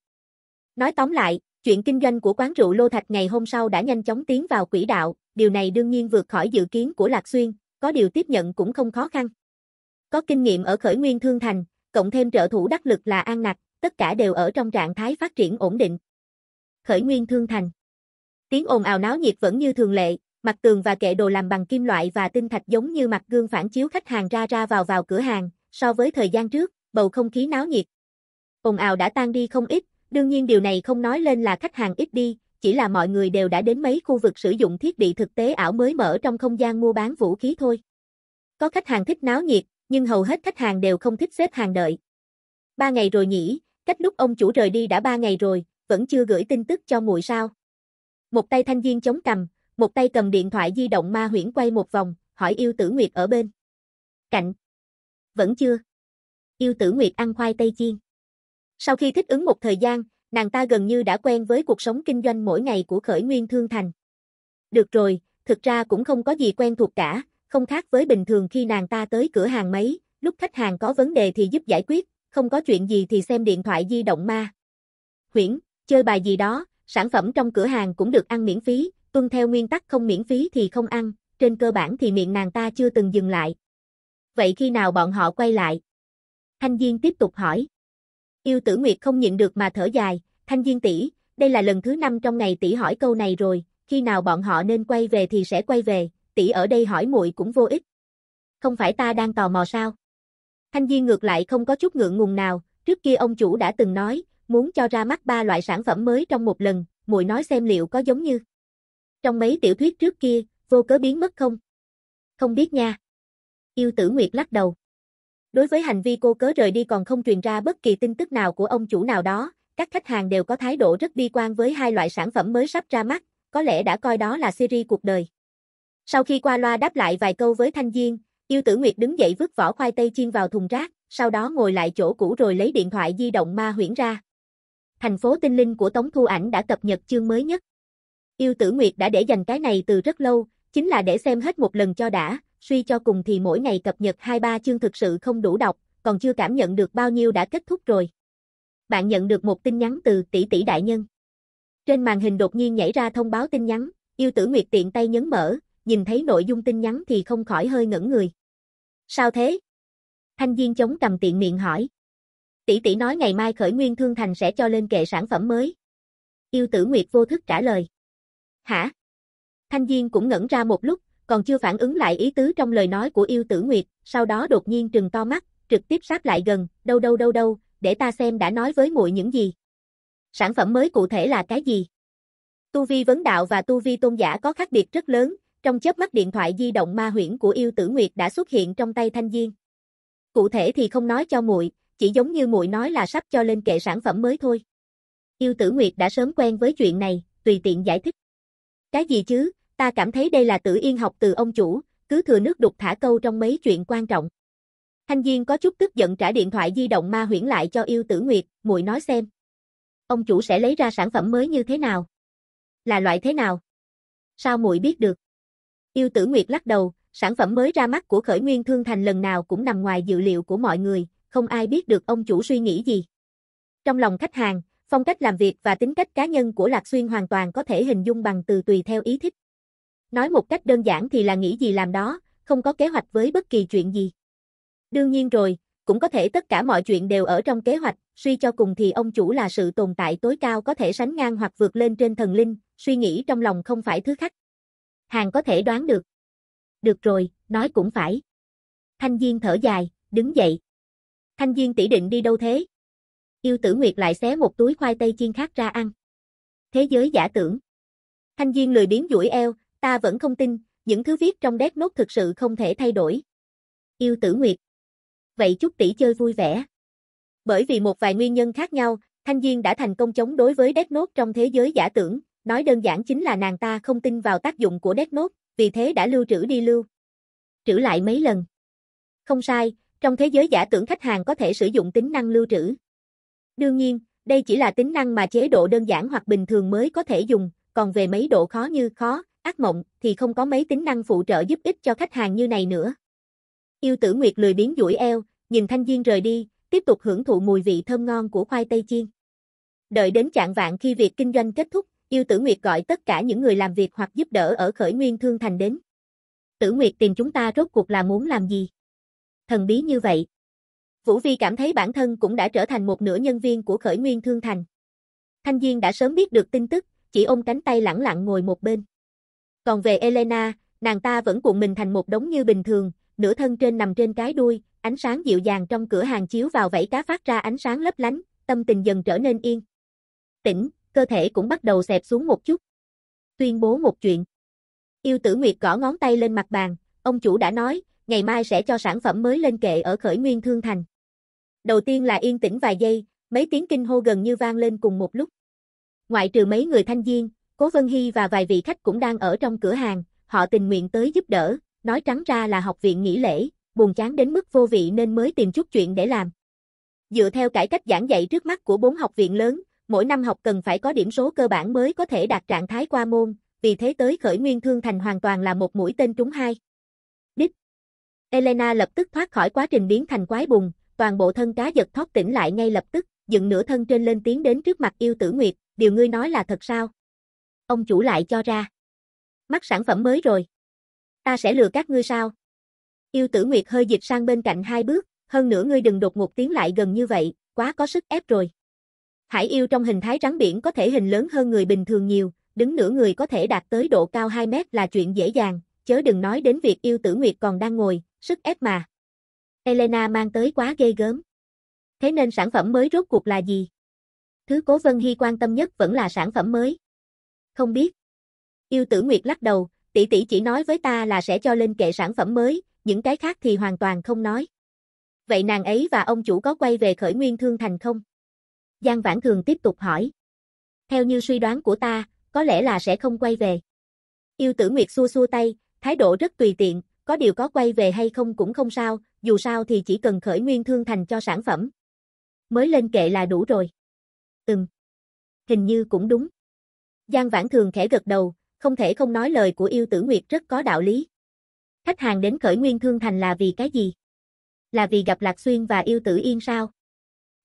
Nói tóm lại, chuyện kinh doanh của quán rượu Lô Thạch ngày hôm sau đã nhanh chóng tiến vào quỹ đạo, điều này đương nhiên vượt khỏi dự kiến của Lạc Xuyên, có điều tiếp nhận cũng không khó khăn. Có kinh nghiệm ở khởi nguyên thương thành, cộng thêm trợ thủ đắc lực là An Nặc, tất cả đều ở trong trạng thái phát triển ổn định khởi nguyên thương thành. Tiếng ồn ào náo nhiệt vẫn như thường lệ, mặt tường và kệ đồ làm bằng kim loại và tinh thạch giống như mặt gương phản chiếu khách hàng ra ra vào vào cửa hàng, so với thời gian trước, bầu không khí náo nhiệt. Ồn ào đã tan đi không ít, đương nhiên điều này không nói lên là khách hàng ít đi, chỉ là mọi người đều đã đến mấy khu vực sử dụng thiết bị thực tế ảo mới mở trong không gian mua bán vũ khí thôi. Có khách hàng thích náo nhiệt, nhưng hầu hết khách hàng đều không thích xếp hàng đợi. Ba ngày rồi nhỉ, cách lúc ông chủ rời đi đã ba ngày rồi, vẫn chưa gửi tin tức cho muội sao? Một tay thanh viên chống cầm, một tay cầm điện thoại di động ma huyễn quay một vòng, hỏi yêu tử nguyệt ở bên. Cạnh. Vẫn chưa. Yêu tử nguyệt ăn khoai tây chiên. Sau khi thích ứng một thời gian, nàng ta gần như đã quen với cuộc sống kinh doanh mỗi ngày của khởi nguyên thương thành. Được rồi, thực ra cũng không có gì quen thuộc cả, không khác với bình thường khi nàng ta tới cửa hàng mấy, lúc khách hàng có vấn đề thì giúp giải quyết, không có chuyện gì thì xem điện thoại di động ma. Huyễn, chơi bài gì đó, sản phẩm trong cửa hàng cũng được ăn miễn phí, tuân theo nguyên tắc không miễn phí thì không ăn, trên cơ bản thì miệng nàng ta chưa từng dừng lại. Vậy khi nào bọn họ quay lại? Thanh Diên tiếp tục hỏi. Yêu tử Nguyệt không nhịn được mà thở dài, Thanh Diên tỷ, đây là lần thứ năm trong ngày tỷ hỏi câu này rồi, khi nào bọn họ nên quay về thì sẽ quay về, tỷ ở đây hỏi muội cũng vô ích. Không phải ta đang tò mò sao? Thanh Diên ngược lại không có chút ngượng ngùng nào, trước kia ông chủ đã từng nói, muốn cho ra mắt ba loại sản phẩm mới trong một lần, muội nói xem liệu có giống như trong mấy tiểu thuyết trước kia, vô cớ biến mất không? Không biết nha. Yêu Tử Nguyệt lắc đầu. Đối với hành vi cô cớ rời đi còn không truyền ra bất kỳ tin tức nào của ông chủ nào đó, các khách hàng đều có thái độ rất bi quan với hai loại sản phẩm mới sắp ra mắt, có lẽ đã coi đó là series cuộc đời. Sau khi qua loa đáp lại vài câu với Thanh Diên, Yêu Tử Nguyệt đứng dậy vứt vỏ khoai tây chiên vào thùng rác, sau đó ngồi lại chỗ cũ rồi lấy điện thoại di động ma huyễn ra. Thành phố tinh linh của Tống Thu Ảnh đã cập nhật chương mới nhất. Yêu Tử Nguyệt đã để dành cái này từ rất lâu, chính là để xem hết một lần cho đã, suy cho cùng thì mỗi ngày cập nhật 2-3 chương thực sự không đủ đọc, còn chưa cảm nhận được bao nhiêu đã kết thúc rồi. Bạn nhận được một tin nhắn từ tỷ tỷ đại nhân. Trên màn hình đột nhiên nhảy ra thông báo tin nhắn, Yêu Tử Nguyệt tiện tay nhấn mở, nhìn thấy nội dung tin nhắn thì không khỏi hơi ngẩn người. Sao thế? Thanh Diên chống cầm tiện miệng hỏi. Tỷ tỷ nói ngày mai khởi nguyên thương thành sẽ cho lên kệ sản phẩm mới. Yêu tử Nguyệt vô thức trả lời. Hả? Thanh Viên cũng ngẩn ra một lúc, còn chưa phản ứng lại ý tứ trong lời nói của yêu tử Nguyệt, sau đó đột nhiên trừng to mắt, trực tiếp sát lại gần, đâu đâu đâu đâu, để ta xem đã nói với muội những gì. Sản phẩm mới cụ thể là cái gì? Tu vi vấn đạo và tu vi tôn giả có khác biệt rất lớn, trong chớp mắt điện thoại di động ma huyễn của yêu tử Nguyệt đã xuất hiện trong tay Thanh Viên. Cụ thể thì không nói cho muội, chỉ giống như muội nói là sắp cho lên kệ sản phẩm mới thôi. Yêu Tử Nguyệt đã sớm quen với chuyện này, tùy tiện giải thích. Cái gì chứ, ta cảm thấy đây là tử yên học từ ông chủ, cứ thừa nước đục thả câu trong mấy chuyện quan trọng. Thanh viên có chút tức giận trả điện thoại di động ma huyễn lại cho Yêu Tử Nguyệt, muội nói xem. Ông chủ sẽ lấy ra sản phẩm mới như thế nào? Là loại thế nào? Sao muội biết được? Yêu Tử Nguyệt lắc đầu, sản phẩm mới ra mắt của Khởi Nguyên Thương Thành lần nào cũng nằm ngoài dự liệu của mọi người, không ai biết được ông chủ suy nghĩ gì. Trong lòng khách hàng, phong cách làm việc và tính cách cá nhân của Lạc Xuyên hoàn toàn có thể hình dung bằng từ tùy theo ý thích. Nói một cách đơn giản thì là nghĩ gì làm đó, không có kế hoạch với bất kỳ chuyện gì. Đương nhiên rồi, cũng có thể tất cả mọi chuyện đều ở trong kế hoạch, suy cho cùng thì ông chủ là sự tồn tại tối cao có thể sánh ngang hoặc vượt lên trên thần linh, suy nghĩ trong lòng không phải thứ khác. Hàng có thể đoán được. Được rồi, nói cũng phải. Thanh Diên thở dài, đứng dậy. Thanh viên tỷ định đi đâu thế? Yêu tử Nguyệt lại xé một túi khoai tây chiên khác ra ăn. Thế giới giả tưởng. Thanh viên lười biến duỗi eo, ta vẫn không tin, những thứ viết trong đét nốt thực sự không thể thay đổi. Yêu tử Nguyệt. Vậy chúc tỷ chơi vui vẻ. Bởi vì một vài nguyên nhân khác nhau, Thanh viên đã thành công chống đối với đét nốt trong thế giới giả tưởng, nói đơn giản chính là nàng ta không tin vào tác dụng của đét nốt, vì thế đã lưu trữ đi lưu. Trữ lại mấy lần. Không sai, trong thế giới giả tưởng khách hàng có thể sử dụng tính năng lưu trữ. Đương nhiên, đây chỉ là tính năng mà chế độ đơn giản hoặc bình thường mới có thể dùng, còn về mấy độ khó như khó, ác mộng thì không có mấy tính năng phụ trợ giúp ích cho khách hàng như này nữa. Yêu Tử Nguyệt lười biến duỗi eo, nhìn Thanh Diên rời đi, tiếp tục hưởng thụ mùi vị thơm ngon của khoai tây chiên. Đợi đến trạng vạn khi việc kinh doanh kết thúc, Yêu Tử Nguyệt gọi tất cả những người làm việc hoặc giúp đỡ ở Khởi Nguyên Thương Thành đến. Tử Nguyệt tìm chúng ta rốt cuộc là muốn làm gì? thần bí như vậy. Vũ Vi cảm thấy bản thân cũng đã trở thành một nửa nhân viên của khởi nguyên thương thành. Thanh Diên đã sớm biết được tin tức, chỉ ôm cánh tay lẳng lặng ngồi một bên. Còn về Elena, nàng ta vẫn cuộn mình thành một đống như bình thường, nửa thân trên nằm trên cái đuôi, ánh sáng dịu dàng trong cửa hàng chiếu vào vảy cá phát ra ánh sáng lấp lánh, tâm tình dần trở nên yên. Tỉnh, cơ thể cũng bắt đầu xẹp xuống một chút. Tuyên bố một chuyện. Yêu tử Nguyệt gõ ngón tay lên mặt bàn, ông chủ đã nói, ngày mai sẽ cho sản phẩm mới lên kệ ở khởi nguyên thương thành. Đầu tiên là yên tĩnh vài giây, mấy tiếng kinh hô gần như vang lên cùng một lúc. Ngoại trừ mấy người thanh viên, Cố Vân Hy và vài vị khách cũng đang ở trong cửa hàng, họ tình nguyện tới giúp đỡ, nói trắng ra là học viện nghỉ lễ, buồn chán đến mức vô vị nên mới tìm chút chuyện để làm. Dựa theo cải cách giảng dạy trước mắt của bốn học viện lớn, mỗi năm học cần phải có điểm số cơ bản mới có thể đạt trạng thái qua môn, vì thế tới khởi nguyên thương thành hoàn toàn là một mũi tên trúng hai. Elena lập tức thoát khỏi quá trình biến thành quái bùng, toàn bộ thân cá giật thoát tỉnh lại ngay lập tức, dựng nửa thân trên lên tiếng đến trước mặt yêu tử nguyệt, điều ngươi nói là thật sao? Ông chủ lại cho ra. Mắt sản phẩm mới rồi. Ta sẽ lừa các ngươi sao? Yêu tử nguyệt hơi dịch sang bên cạnh hai bước, hơn nữa ngươi đừng đột ngột tiếng lại gần như vậy, quá có sức ép rồi. Hải yêu trong hình thái rắn biển có thể hình lớn hơn người bình thường nhiều, đứng nửa người có thể đạt tới độ cao 2 mét là chuyện dễ dàng, chớ đừng nói đến việc yêu tử nguyệt còn đang ngồi, sức ép mà. Elena mang tới quá ghê gớm. Thế nên sản phẩm mới rốt cuộc là gì? Thứ Cố Vân Hy quan tâm nhất vẫn là sản phẩm mới. Không biết. Yêu Tử Nguyệt lắc đầu, tỷ tỷ chỉ nói với ta là sẽ cho lên kệ sản phẩm mới, những cái khác thì hoàn toàn không nói. Vậy nàng ấy và ông chủ có quay về khởi nguyên thương thành không? Giang Vãn Thường tiếp tục hỏi. Theo như suy đoán của ta, có lẽ là sẽ không quay về. Yêu Tử Nguyệt xua xua tay, thái độ rất tùy tiện, có điều có quay về hay không cũng không sao, dù sao thì chỉ cần khởi nguyên thương thành cho sản phẩm. Mới lên kệ là đủ rồi. Ừm. Hình như cũng đúng. Giang Vãn Thường khẽ gật đầu, không thể không nói lời của yêu tử Nguyệt rất có đạo lý. Khách hàng đến khởi nguyên thương thành là vì cái gì? Là vì gặp Lạc Xuyên và yêu tử Yên sao?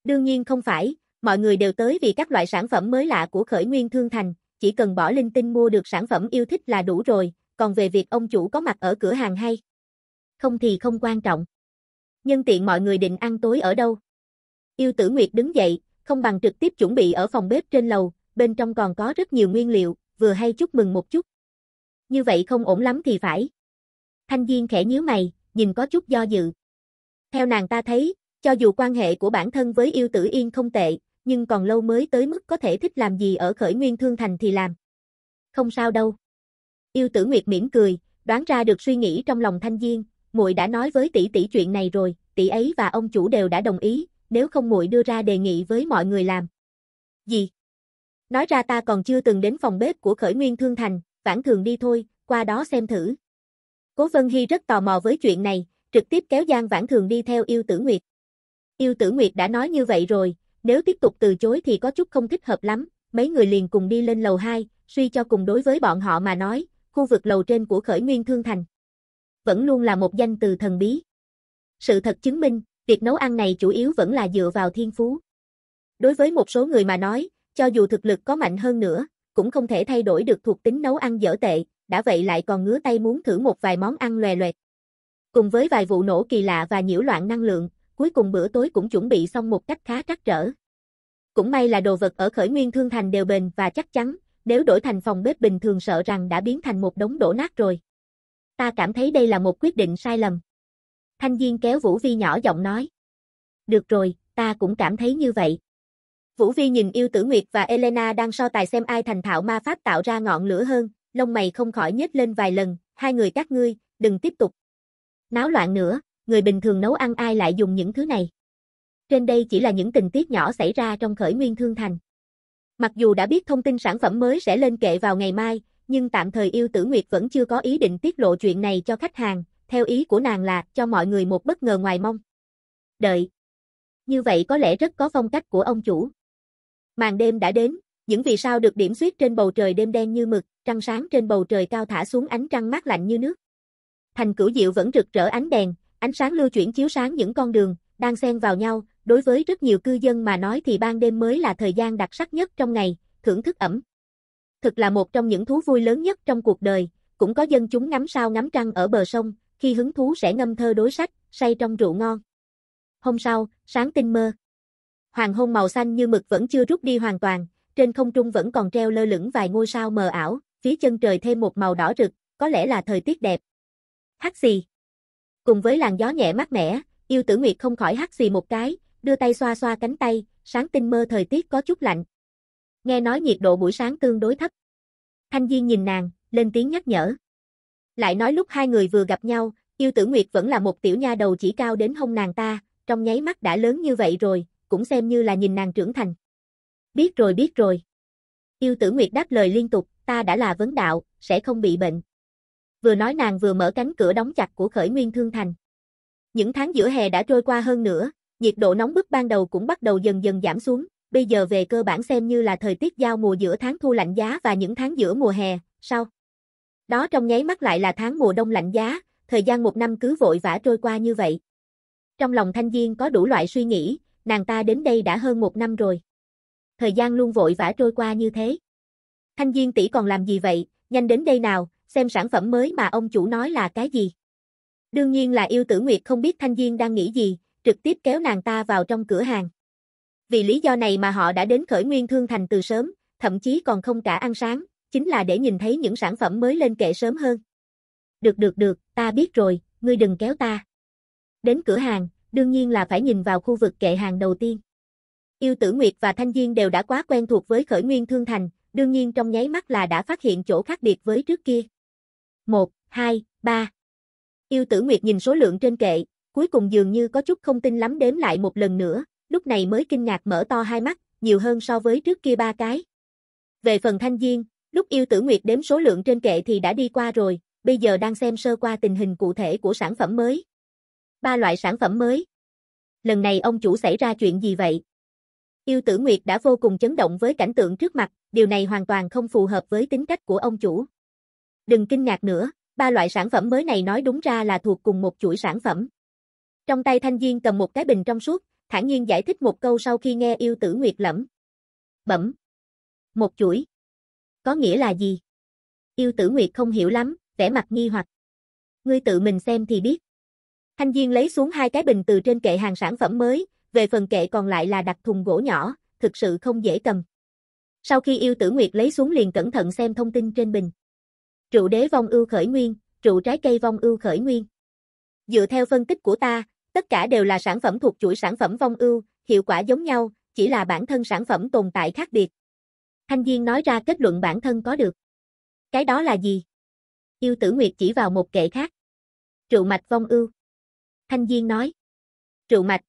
Đương nhiên không phải, mọi người đều tới vì các loại sản phẩm mới lạ của khởi nguyên thương thành, chỉ cần bỏ linh tinh mua được sản phẩm yêu thích là đủ rồi, còn về việc ông chủ có mặt ở cửa hàng hay không thì không quan trọng. Nhân tiện mọi người định ăn tối ở đâu. Yêu Tử Nguyệt đứng dậy, không bằng trực tiếp chuẩn bị ở phòng bếp trên lầu, bên trong còn có rất nhiều nguyên liệu, vừa hay chúc mừng một chút. Như vậy không ổn lắm thì phải. Thanh Diên khẽ nhíu mày, nhìn có chút do dự. Theo nàng ta thấy, cho dù quan hệ của bản thân với yêu tử yên không tệ, nhưng còn lâu mới tới mức có thể thích làm gì ở khởi nguyên thương thành thì làm. Không sao đâu. Yêu Tử Nguyệt mỉm cười, đoán ra được suy nghĩ trong lòng Thanh Diên, muội đã nói với tỷ tỷ chuyện này rồi, tỷ ấy và ông chủ đều đã đồng ý, nếu không muội đưa ra đề nghị với mọi người làm. Gì? Nói ra ta còn chưa từng đến phòng bếp của Khởi Nguyên Thương Thành, vãn thường đi thôi, qua đó xem thử. Cố Vân Hy rất tò mò với chuyện này, trực tiếp kéo Giang Vãn Thường đi theo Yêu Tử Nguyệt. Yêu Tử Nguyệt đã nói như vậy rồi, nếu tiếp tục từ chối thì có chút không thích hợp lắm, mấy người liền cùng đi lên lầu 2, suy cho cùng đối với bọn họ mà nói, khu vực lầu trên của khởi nguyên thương thành. Vẫn luôn là một danh từ thần bí. Sự thật chứng minh, việc nấu ăn này chủ yếu vẫn là dựa vào thiên phú. Đối với một số người mà nói, cho dù thực lực có mạnh hơn nữa, cũng không thể thay đổi được thuộc tính nấu ăn dở tệ, đã vậy lại còn ngứa tay muốn thử một vài món ăn lòe loẹt. Cùng với vài vụ nổ kỳ lạ và nhiễu loạn năng lượng, cuối cùng bữa tối cũng chuẩn bị xong một cách khá trắc trở. Cũng may là đồ vật ở khởi nguyên thương thành đều bền và chắc chắn, nếu đổi thành phòng bếp bình thường sợ rằng đã biến thành một đống đổ nát rồi. Ta cảm thấy đây là một quyết định sai lầm. Thanh Viên kéo Vũ Vi nhỏ giọng nói. Được rồi, ta cũng cảm thấy như vậy. Vũ Vi nhìn yêu tử Nguyệt và Elena đang so tài xem ai thành thạo ma pháp tạo ra ngọn lửa hơn, lông mày không khỏi nhếch lên vài lần, hai người các ngươi, đừng tiếp tục. Náo loạn nữa, người bình thường nấu ăn ai lại dùng những thứ này. Trên đây chỉ là những tình tiết nhỏ xảy ra trong khởi nguyên thương thành. Mặc dù đã biết thông tin sản phẩm mới sẽ lên kệ vào ngày mai, nhưng tạm thời yêu tử Nguyệt vẫn chưa có ý định tiết lộ chuyện này cho khách hàng, theo ý của nàng là cho mọi người một bất ngờ ngoài mong. Đợi. Như vậy có lẽ rất có phong cách của ông chủ. Màn đêm đã đến, những vì sao được điểm xuyết trên bầu trời đêm đen như mực, trăng sáng trên bầu trời cao thả xuống ánh trăng mát lạnh như nước. Thành cửu diệu vẫn rực rỡ ánh đèn, ánh sáng lưu chuyển chiếu sáng những con đường, đang xen vào nhau, Đối với rất nhiều cư dân mà nói thì ban đêm mới là thời gian đặc sắc nhất trong ngày, thưởng thức ẩm. Thực là một trong những thú vui lớn nhất trong cuộc đời, cũng có dân chúng ngắm sao ngắm trăng ở bờ sông, khi hứng thú sẽ ngâm thơ đối sách, say trong rượu ngon. Hôm sau, sáng tinh mơ. Hoàng hôn màu xanh như mực vẫn chưa rút đi hoàn toàn, trên không trung vẫn còn treo lơ lửng vài ngôi sao mờ ảo, phía chân trời thêm một màu đỏ rực, có lẽ là thời tiết đẹp. hắt xì. Cùng với làn gió nhẹ mát mẻ, yêu tử nguyệt không khỏi hắt xì một cái, đưa tay xoa xoa cánh tay, sáng tinh mơ thời tiết có chút lạnh. Nghe nói nhiệt độ buổi sáng tương đối thấp. Thanh Diên nhìn nàng, lên tiếng nhắc nhở. Lại nói lúc hai người vừa gặp nhau, yêu tử Nguyệt vẫn là một tiểu nha đầu chỉ cao đến hông nàng ta, trong nháy mắt đã lớn như vậy rồi, cũng xem như là nhìn nàng trưởng thành. Biết rồi biết rồi. Yêu tử Nguyệt đáp lời liên tục, ta đã là vấn đạo, sẽ không bị bệnh. Vừa nói nàng vừa mở cánh cửa đóng chặt của khởi nguyên thương thành. Những tháng giữa hè đã trôi qua hơn nữa, Nhiệt độ nóng bức ban đầu cũng bắt đầu dần dần giảm xuống, bây giờ về cơ bản xem như là thời tiết giao mùa giữa tháng thu lạnh giá và những tháng giữa mùa hè, sau. Đó trong nháy mắt lại là tháng mùa đông lạnh giá, thời gian một năm cứ vội vã trôi qua như vậy. Trong lòng Thanh Diên có đủ loại suy nghĩ, nàng ta đến đây đã hơn một năm rồi. Thời gian luôn vội vã trôi qua như thế. Thanh Diên tỷ còn làm gì vậy, nhanh đến đây nào, xem sản phẩm mới mà ông chủ nói là cái gì. Đương nhiên là yêu tử Nguyệt không biết Thanh Diên đang nghĩ gì, trực tiếp kéo nàng ta vào trong cửa hàng. Vì lý do này mà họ đã đến khởi nguyên thương thành từ sớm, thậm chí còn không cả ăn sáng, chính là để nhìn thấy những sản phẩm mới lên kệ sớm hơn. Được được được, ta biết rồi, ngươi đừng kéo ta. Đến cửa hàng, đương nhiên là phải nhìn vào khu vực kệ hàng đầu tiên. Yêu Tử Nguyệt và Thanh Diên đều đã quá quen thuộc với khởi nguyên thương thành, đương nhiên trong nháy mắt là đã phát hiện chỗ khác biệt với trước kia. 1, 2, 3 Yêu Tử Nguyệt nhìn số lượng trên kệ, cuối cùng dường như có chút không tin lắm đếm lại một lần nữa, lúc này mới kinh ngạc mở to hai mắt, nhiều hơn so với trước kia ba cái. Về phần thanh viên, lúc yêu tử nguyệt đếm số lượng trên kệ thì đã đi qua rồi, bây giờ đang xem sơ qua tình hình cụ thể của sản phẩm mới. Ba loại sản phẩm mới. Lần này ông chủ xảy ra chuyện gì vậy? Yêu tử nguyệt đã vô cùng chấn động với cảnh tượng trước mặt, điều này hoàn toàn không phù hợp với tính cách của ông chủ. Đừng kinh ngạc nữa, ba loại sản phẩm mới này nói đúng ra là thuộc cùng một chuỗi sản phẩm, trong tay Thanh viên cầm một cái bình trong suốt, thản nhiên giải thích một câu sau khi nghe yêu tử Nguyệt lẩm. Bẩm. Một chuỗi. Có nghĩa là gì? Yêu tử Nguyệt không hiểu lắm, vẻ mặt nghi hoặc. Ngươi tự mình xem thì biết. Thanh viên lấy xuống hai cái bình từ trên kệ hàng sản phẩm mới, về phần kệ còn lại là đặt thùng gỗ nhỏ, thực sự không dễ cầm. Sau khi yêu tử Nguyệt lấy xuống liền cẩn thận xem thông tin trên bình. Trụ đế vong ưu khởi nguyên, trụ trái cây vong ưu khởi nguyên. Dựa theo phân tích của ta, tất cả đều là sản phẩm thuộc chuỗi sản phẩm vong ưu, hiệu quả giống nhau, chỉ là bản thân sản phẩm tồn tại khác biệt. Thanh viên nói ra kết luận bản thân có được. Cái đó là gì? Yêu Tử Nguyệt chỉ vào một kệ khác. Trụ mạch vong ưu. Thanh viên nói. Trụ mạch.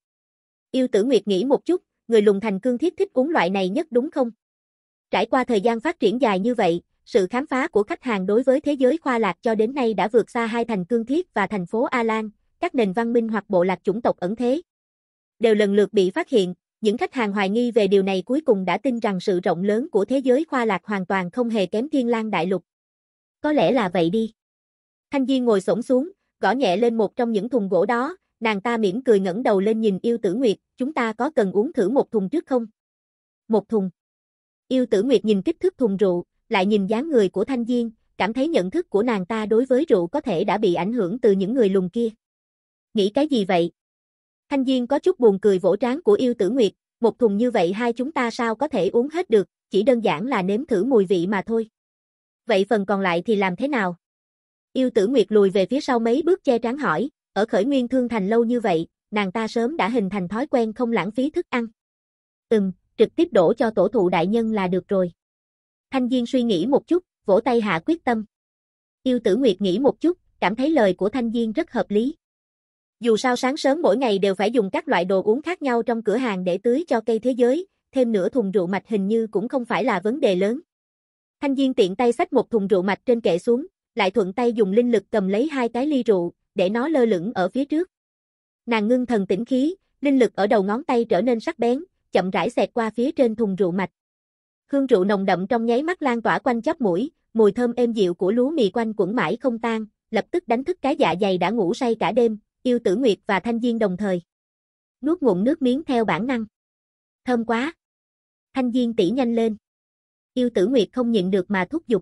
Yêu Tử Nguyệt nghĩ một chút, người lùng thành cương thiết thích uống loại này nhất đúng không? Trải qua thời gian phát triển dài như vậy, sự khám phá của khách hàng đối với thế giới khoa lạc cho đến nay đã vượt xa hai thành cương thiết và thành phố A Lan, các nền văn minh hoặc bộ lạc chủng tộc ẩn thế. Đều lần lượt bị phát hiện, những khách hàng hoài nghi về điều này cuối cùng đã tin rằng sự rộng lớn của thế giới khoa lạc hoàn toàn không hề kém thiên lang đại lục. Có lẽ là vậy đi. Thanh Diên ngồi xổm xuống, gõ nhẹ lên một trong những thùng gỗ đó, nàng ta mỉm cười ngẩng đầu lên nhìn yêu tử nguyệt, chúng ta có cần uống thử một thùng trước không? Một thùng. Yêu tử nguyệt nhìn kích thước thùng rượu, lại nhìn dáng người của Thanh viên cảm thấy nhận thức của nàng ta đối với rượu có thể đã bị ảnh hưởng từ những người lùng kia. Nghĩ cái gì vậy? Thanh viên có chút buồn cười vỗ trán của yêu tử Nguyệt, một thùng như vậy hai chúng ta sao có thể uống hết được, chỉ đơn giản là nếm thử mùi vị mà thôi. Vậy phần còn lại thì làm thế nào? Yêu tử Nguyệt lùi về phía sau mấy bước che trán hỏi, ở khởi nguyên thương thành lâu như vậy, nàng ta sớm đã hình thành thói quen không lãng phí thức ăn. Ừm, trực tiếp đổ cho tổ thụ đại nhân là được rồi. Thanh Diên suy nghĩ một chút, vỗ tay hạ quyết tâm. Yêu tử Nguyệt nghĩ một chút, cảm thấy lời của Thanh Diên rất hợp lý. Dù sao sáng sớm mỗi ngày đều phải dùng các loại đồ uống khác nhau trong cửa hàng để tưới cho cây thế giới, thêm nửa thùng rượu mạch hình như cũng không phải là vấn đề lớn. Thanh Diên tiện tay xách một thùng rượu mạch trên kệ xuống, lại thuận tay dùng linh lực cầm lấy hai cái ly rượu, để nó lơ lửng ở phía trước. Nàng ngưng thần tĩnh khí, linh lực ở đầu ngón tay trở nên sắc bén, chậm rãi xẹt qua phía trên thùng rượu mạch. Hương rượu nồng đậm trong nháy mắt lan tỏa quanh chóp mũi, mùi thơm êm dịu của lúa mì quanh quẩn mãi không tan, lập tức đánh thức cái dạ dày đã ngủ say cả đêm, yêu tử nguyệt và thanh diên đồng thời. Nuốt ngụm nước miếng theo bản năng. Thơm quá. Thanh diên tỉ nhanh lên. Yêu tử nguyệt không nhịn được mà thúc giục.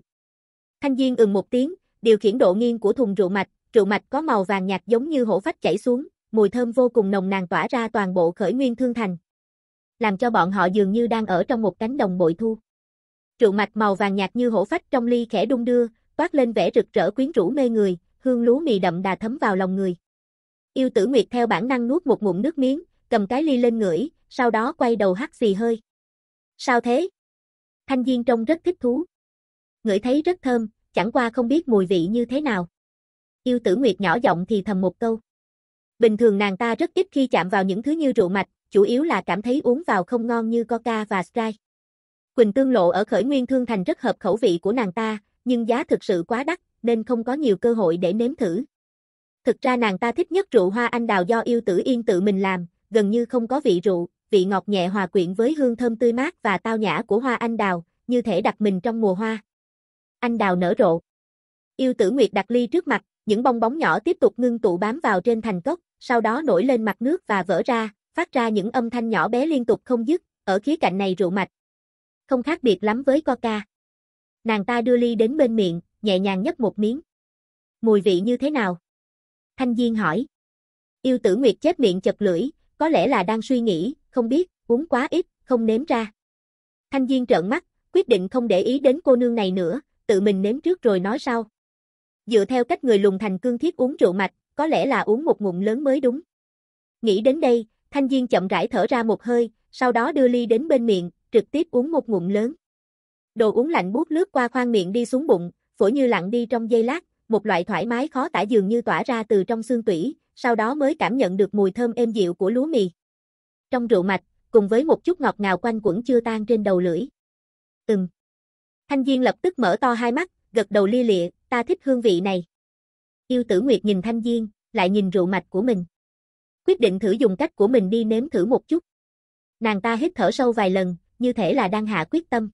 Thanh diên ừng một tiếng, điều khiển độ nghiêng của thùng rượu mạch, rượu mạch có màu vàng nhạt giống như hổ phách chảy xuống, mùi thơm vô cùng nồng nàn tỏa ra toàn bộ khởi nguyên thương thành, làm cho bọn họ dường như đang ở trong một cánh đồng bội thu. Trượng mạch màu vàng nhạt như hổ phách trong ly khẽ đung đưa, toát lên vẻ rực rỡ quyến rũ mê người, hương lúa mì đậm đà thấm vào lòng người. Yêu tử Nguyệt theo bản năng nuốt một ngụm nước miếng, cầm cái ly lên ngửi, sau đó quay đầu hắt xì hơi. Sao thế? Thanh Viên trông rất thích thú. Ngửi thấy rất thơm, chẳng qua không biết mùi vị như thế nào. Yêu tử Nguyệt nhỏ giọng thì thầm một câu. Bình thường nàng ta rất ít khi chạm vào những thứ như rượu mạch, chủ yếu là cảm thấy uống vào không ngon như Coca và Sprite. Quỳnh Tương Lộ ở khởi nguyên thương thành rất hợp khẩu vị của nàng ta, nhưng giá thực sự quá đắt, nên không có nhiều cơ hội để nếm thử. Thực ra nàng ta thích nhất rượu hoa anh đào do yêu tử yên tự mình làm, gần như không có vị rượu, vị ngọt nhẹ hòa quyện với hương thơm tươi mát và tao nhã của hoa anh đào, như thể đặt mình trong mùa hoa. Anh đào nở rộ. Yêu tử Nguyệt đặt ly trước mặt, những bong bóng nhỏ tiếp tục ngưng tụ bám vào trên thành cốc, sau đó nổi lên mặt nước và vỡ ra, phát ra những âm thanh nhỏ bé liên tục không dứt, ở khía cạnh này rượu mạch. Không khác biệt lắm với coca. Nàng ta đưa ly đến bên miệng, nhẹ nhàng nhấp một miếng. Mùi vị như thế nào? Thanh Diên hỏi. Yêu tử Nguyệt chết miệng chật lưỡi, có lẽ là đang suy nghĩ, không biết, uống quá ít, không nếm ra. Thanh Diên trợn mắt, quyết định không để ý đến cô nương này nữa, tự mình nếm trước rồi nói sau. Dựa theo cách người lùng thành cương thiết uống rượu mạch, có lẽ là uống một ngụm lớn mới đúng. Nghĩ đến đây, Thanh Diên chậm rãi thở ra một hơi, sau đó đưa ly đến bên miệng, trực tiếp uống một ngụm lớn. Đồ uống lạnh buốt lướt qua khoang miệng đi xuống bụng, phổi như lặng đi trong giây lát, một loại thoải mái khó tả dường như tỏa ra từ trong xương tủy, sau đó mới cảm nhận được mùi thơm êm dịu của lúa mì. Trong rượu mạch, cùng với một chút ngọt ngào quanh quẩn chưa tan trên đầu lưỡi. Ừm. Thanh Diên lập tức mở to hai mắt, gật đầu lia lịa, ta thích hương vị này. Yêu Tử Nguyệt nhìn Thanh Diên, lại nhìn rượu mạch của mình quyết định thử dùng cách của mình đi nếm thử một chút. Nàng ta hít thở sâu vài lần, như thể là đang hạ quyết tâm.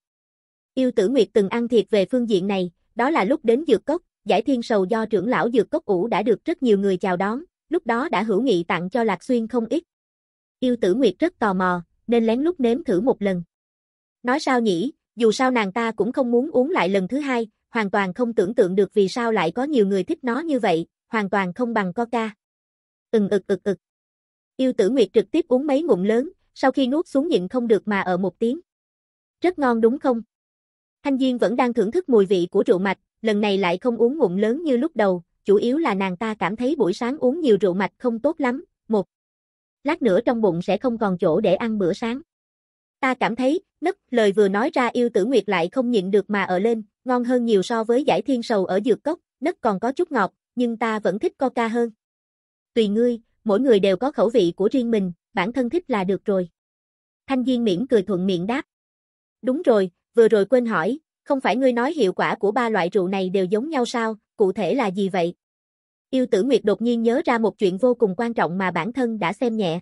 Yêu tử Nguyệt từng ăn thiệt về phương diện này, đó là lúc đến dược cốc, giải thiên sầu do trưởng lão dược cốc ủ đã được rất nhiều người chào đón, lúc đó đã hữu nghị tặng cho Lạc Xuyên không ít. Yêu tử Nguyệt rất tò mò, nên lén lút nếm thử một lần. Nói sao nhỉ, dù sao nàng ta cũng không muốn uống lại lần thứ hai, hoàn toàn không tưởng tượng được vì sao lại có nhiều người thích nó như vậy, hoàn toàn không bằng coca. Ừm ực ực ực. Yêu tử nguyệt trực tiếp uống mấy ngụm lớn, sau khi nuốt xuống nhịn không được mà ở một tiếng. Rất ngon đúng không? Thanh Diên vẫn đang thưởng thức mùi vị của rượu mạch, lần này lại không uống ngụm lớn như lúc đầu, chủ yếu là nàng ta cảm thấy buổi sáng uống nhiều rượu mạch không tốt lắm, một. Lát nữa trong bụng sẽ không còn chỗ để ăn bữa sáng. Ta cảm thấy, nấc, lời vừa nói ra yêu tử nguyệt lại không nhịn được mà ở lên, ngon hơn nhiều so với giải thiên sầu ở dược cốc, nấc còn có chút ngọt, nhưng ta vẫn thích coca hơn. Tùy ngươi, mỗi người đều có khẩu vị của riêng mình, bản thân thích là được rồi. Thanh Viên miễn cười thuận miệng đáp. Đúng rồi, vừa rồi quên hỏi, không phải ngươi nói hiệu quả của ba loại rượu này đều giống nhau sao, cụ thể là gì vậy? Yêu tử Nguyệt đột nhiên nhớ ra một chuyện vô cùng quan trọng mà bản thân đã xem nhẹ.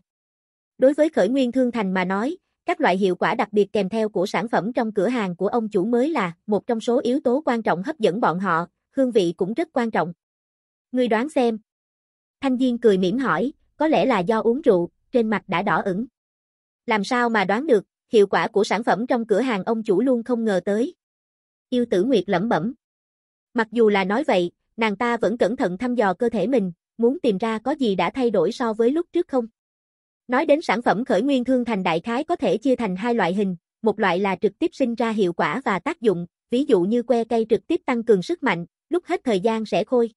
Đối với khởi nguyên thương thành mà nói, các loại hiệu quả đặc biệt kèm theo của sản phẩm trong cửa hàng của ông chủ mới là một trong số yếu tố quan trọng hấp dẫn bọn họ, hương vị cũng rất quan trọng. Ngươi đoán xem, Thanh Viên cười mỉm hỏi, có lẽ là do uống rượu, trên mặt đã đỏ ửng. Làm sao mà đoán được, hiệu quả của sản phẩm trong cửa hàng ông chủ luôn không ngờ tới. Yêu tử Nguyệt lẩm bẩm. Mặc dù là nói vậy, nàng ta vẫn cẩn thận thăm dò cơ thể mình, muốn tìm ra có gì đã thay đổi so với lúc trước không. Nói đến sản phẩm khởi nguyên thương thành đại khái có thể chia thành hai loại hình, một loại là trực tiếp sinh ra hiệu quả và tác dụng, ví dụ như que cây trực tiếp tăng cường sức mạnh, lúc hết thời gian sẽ khôi.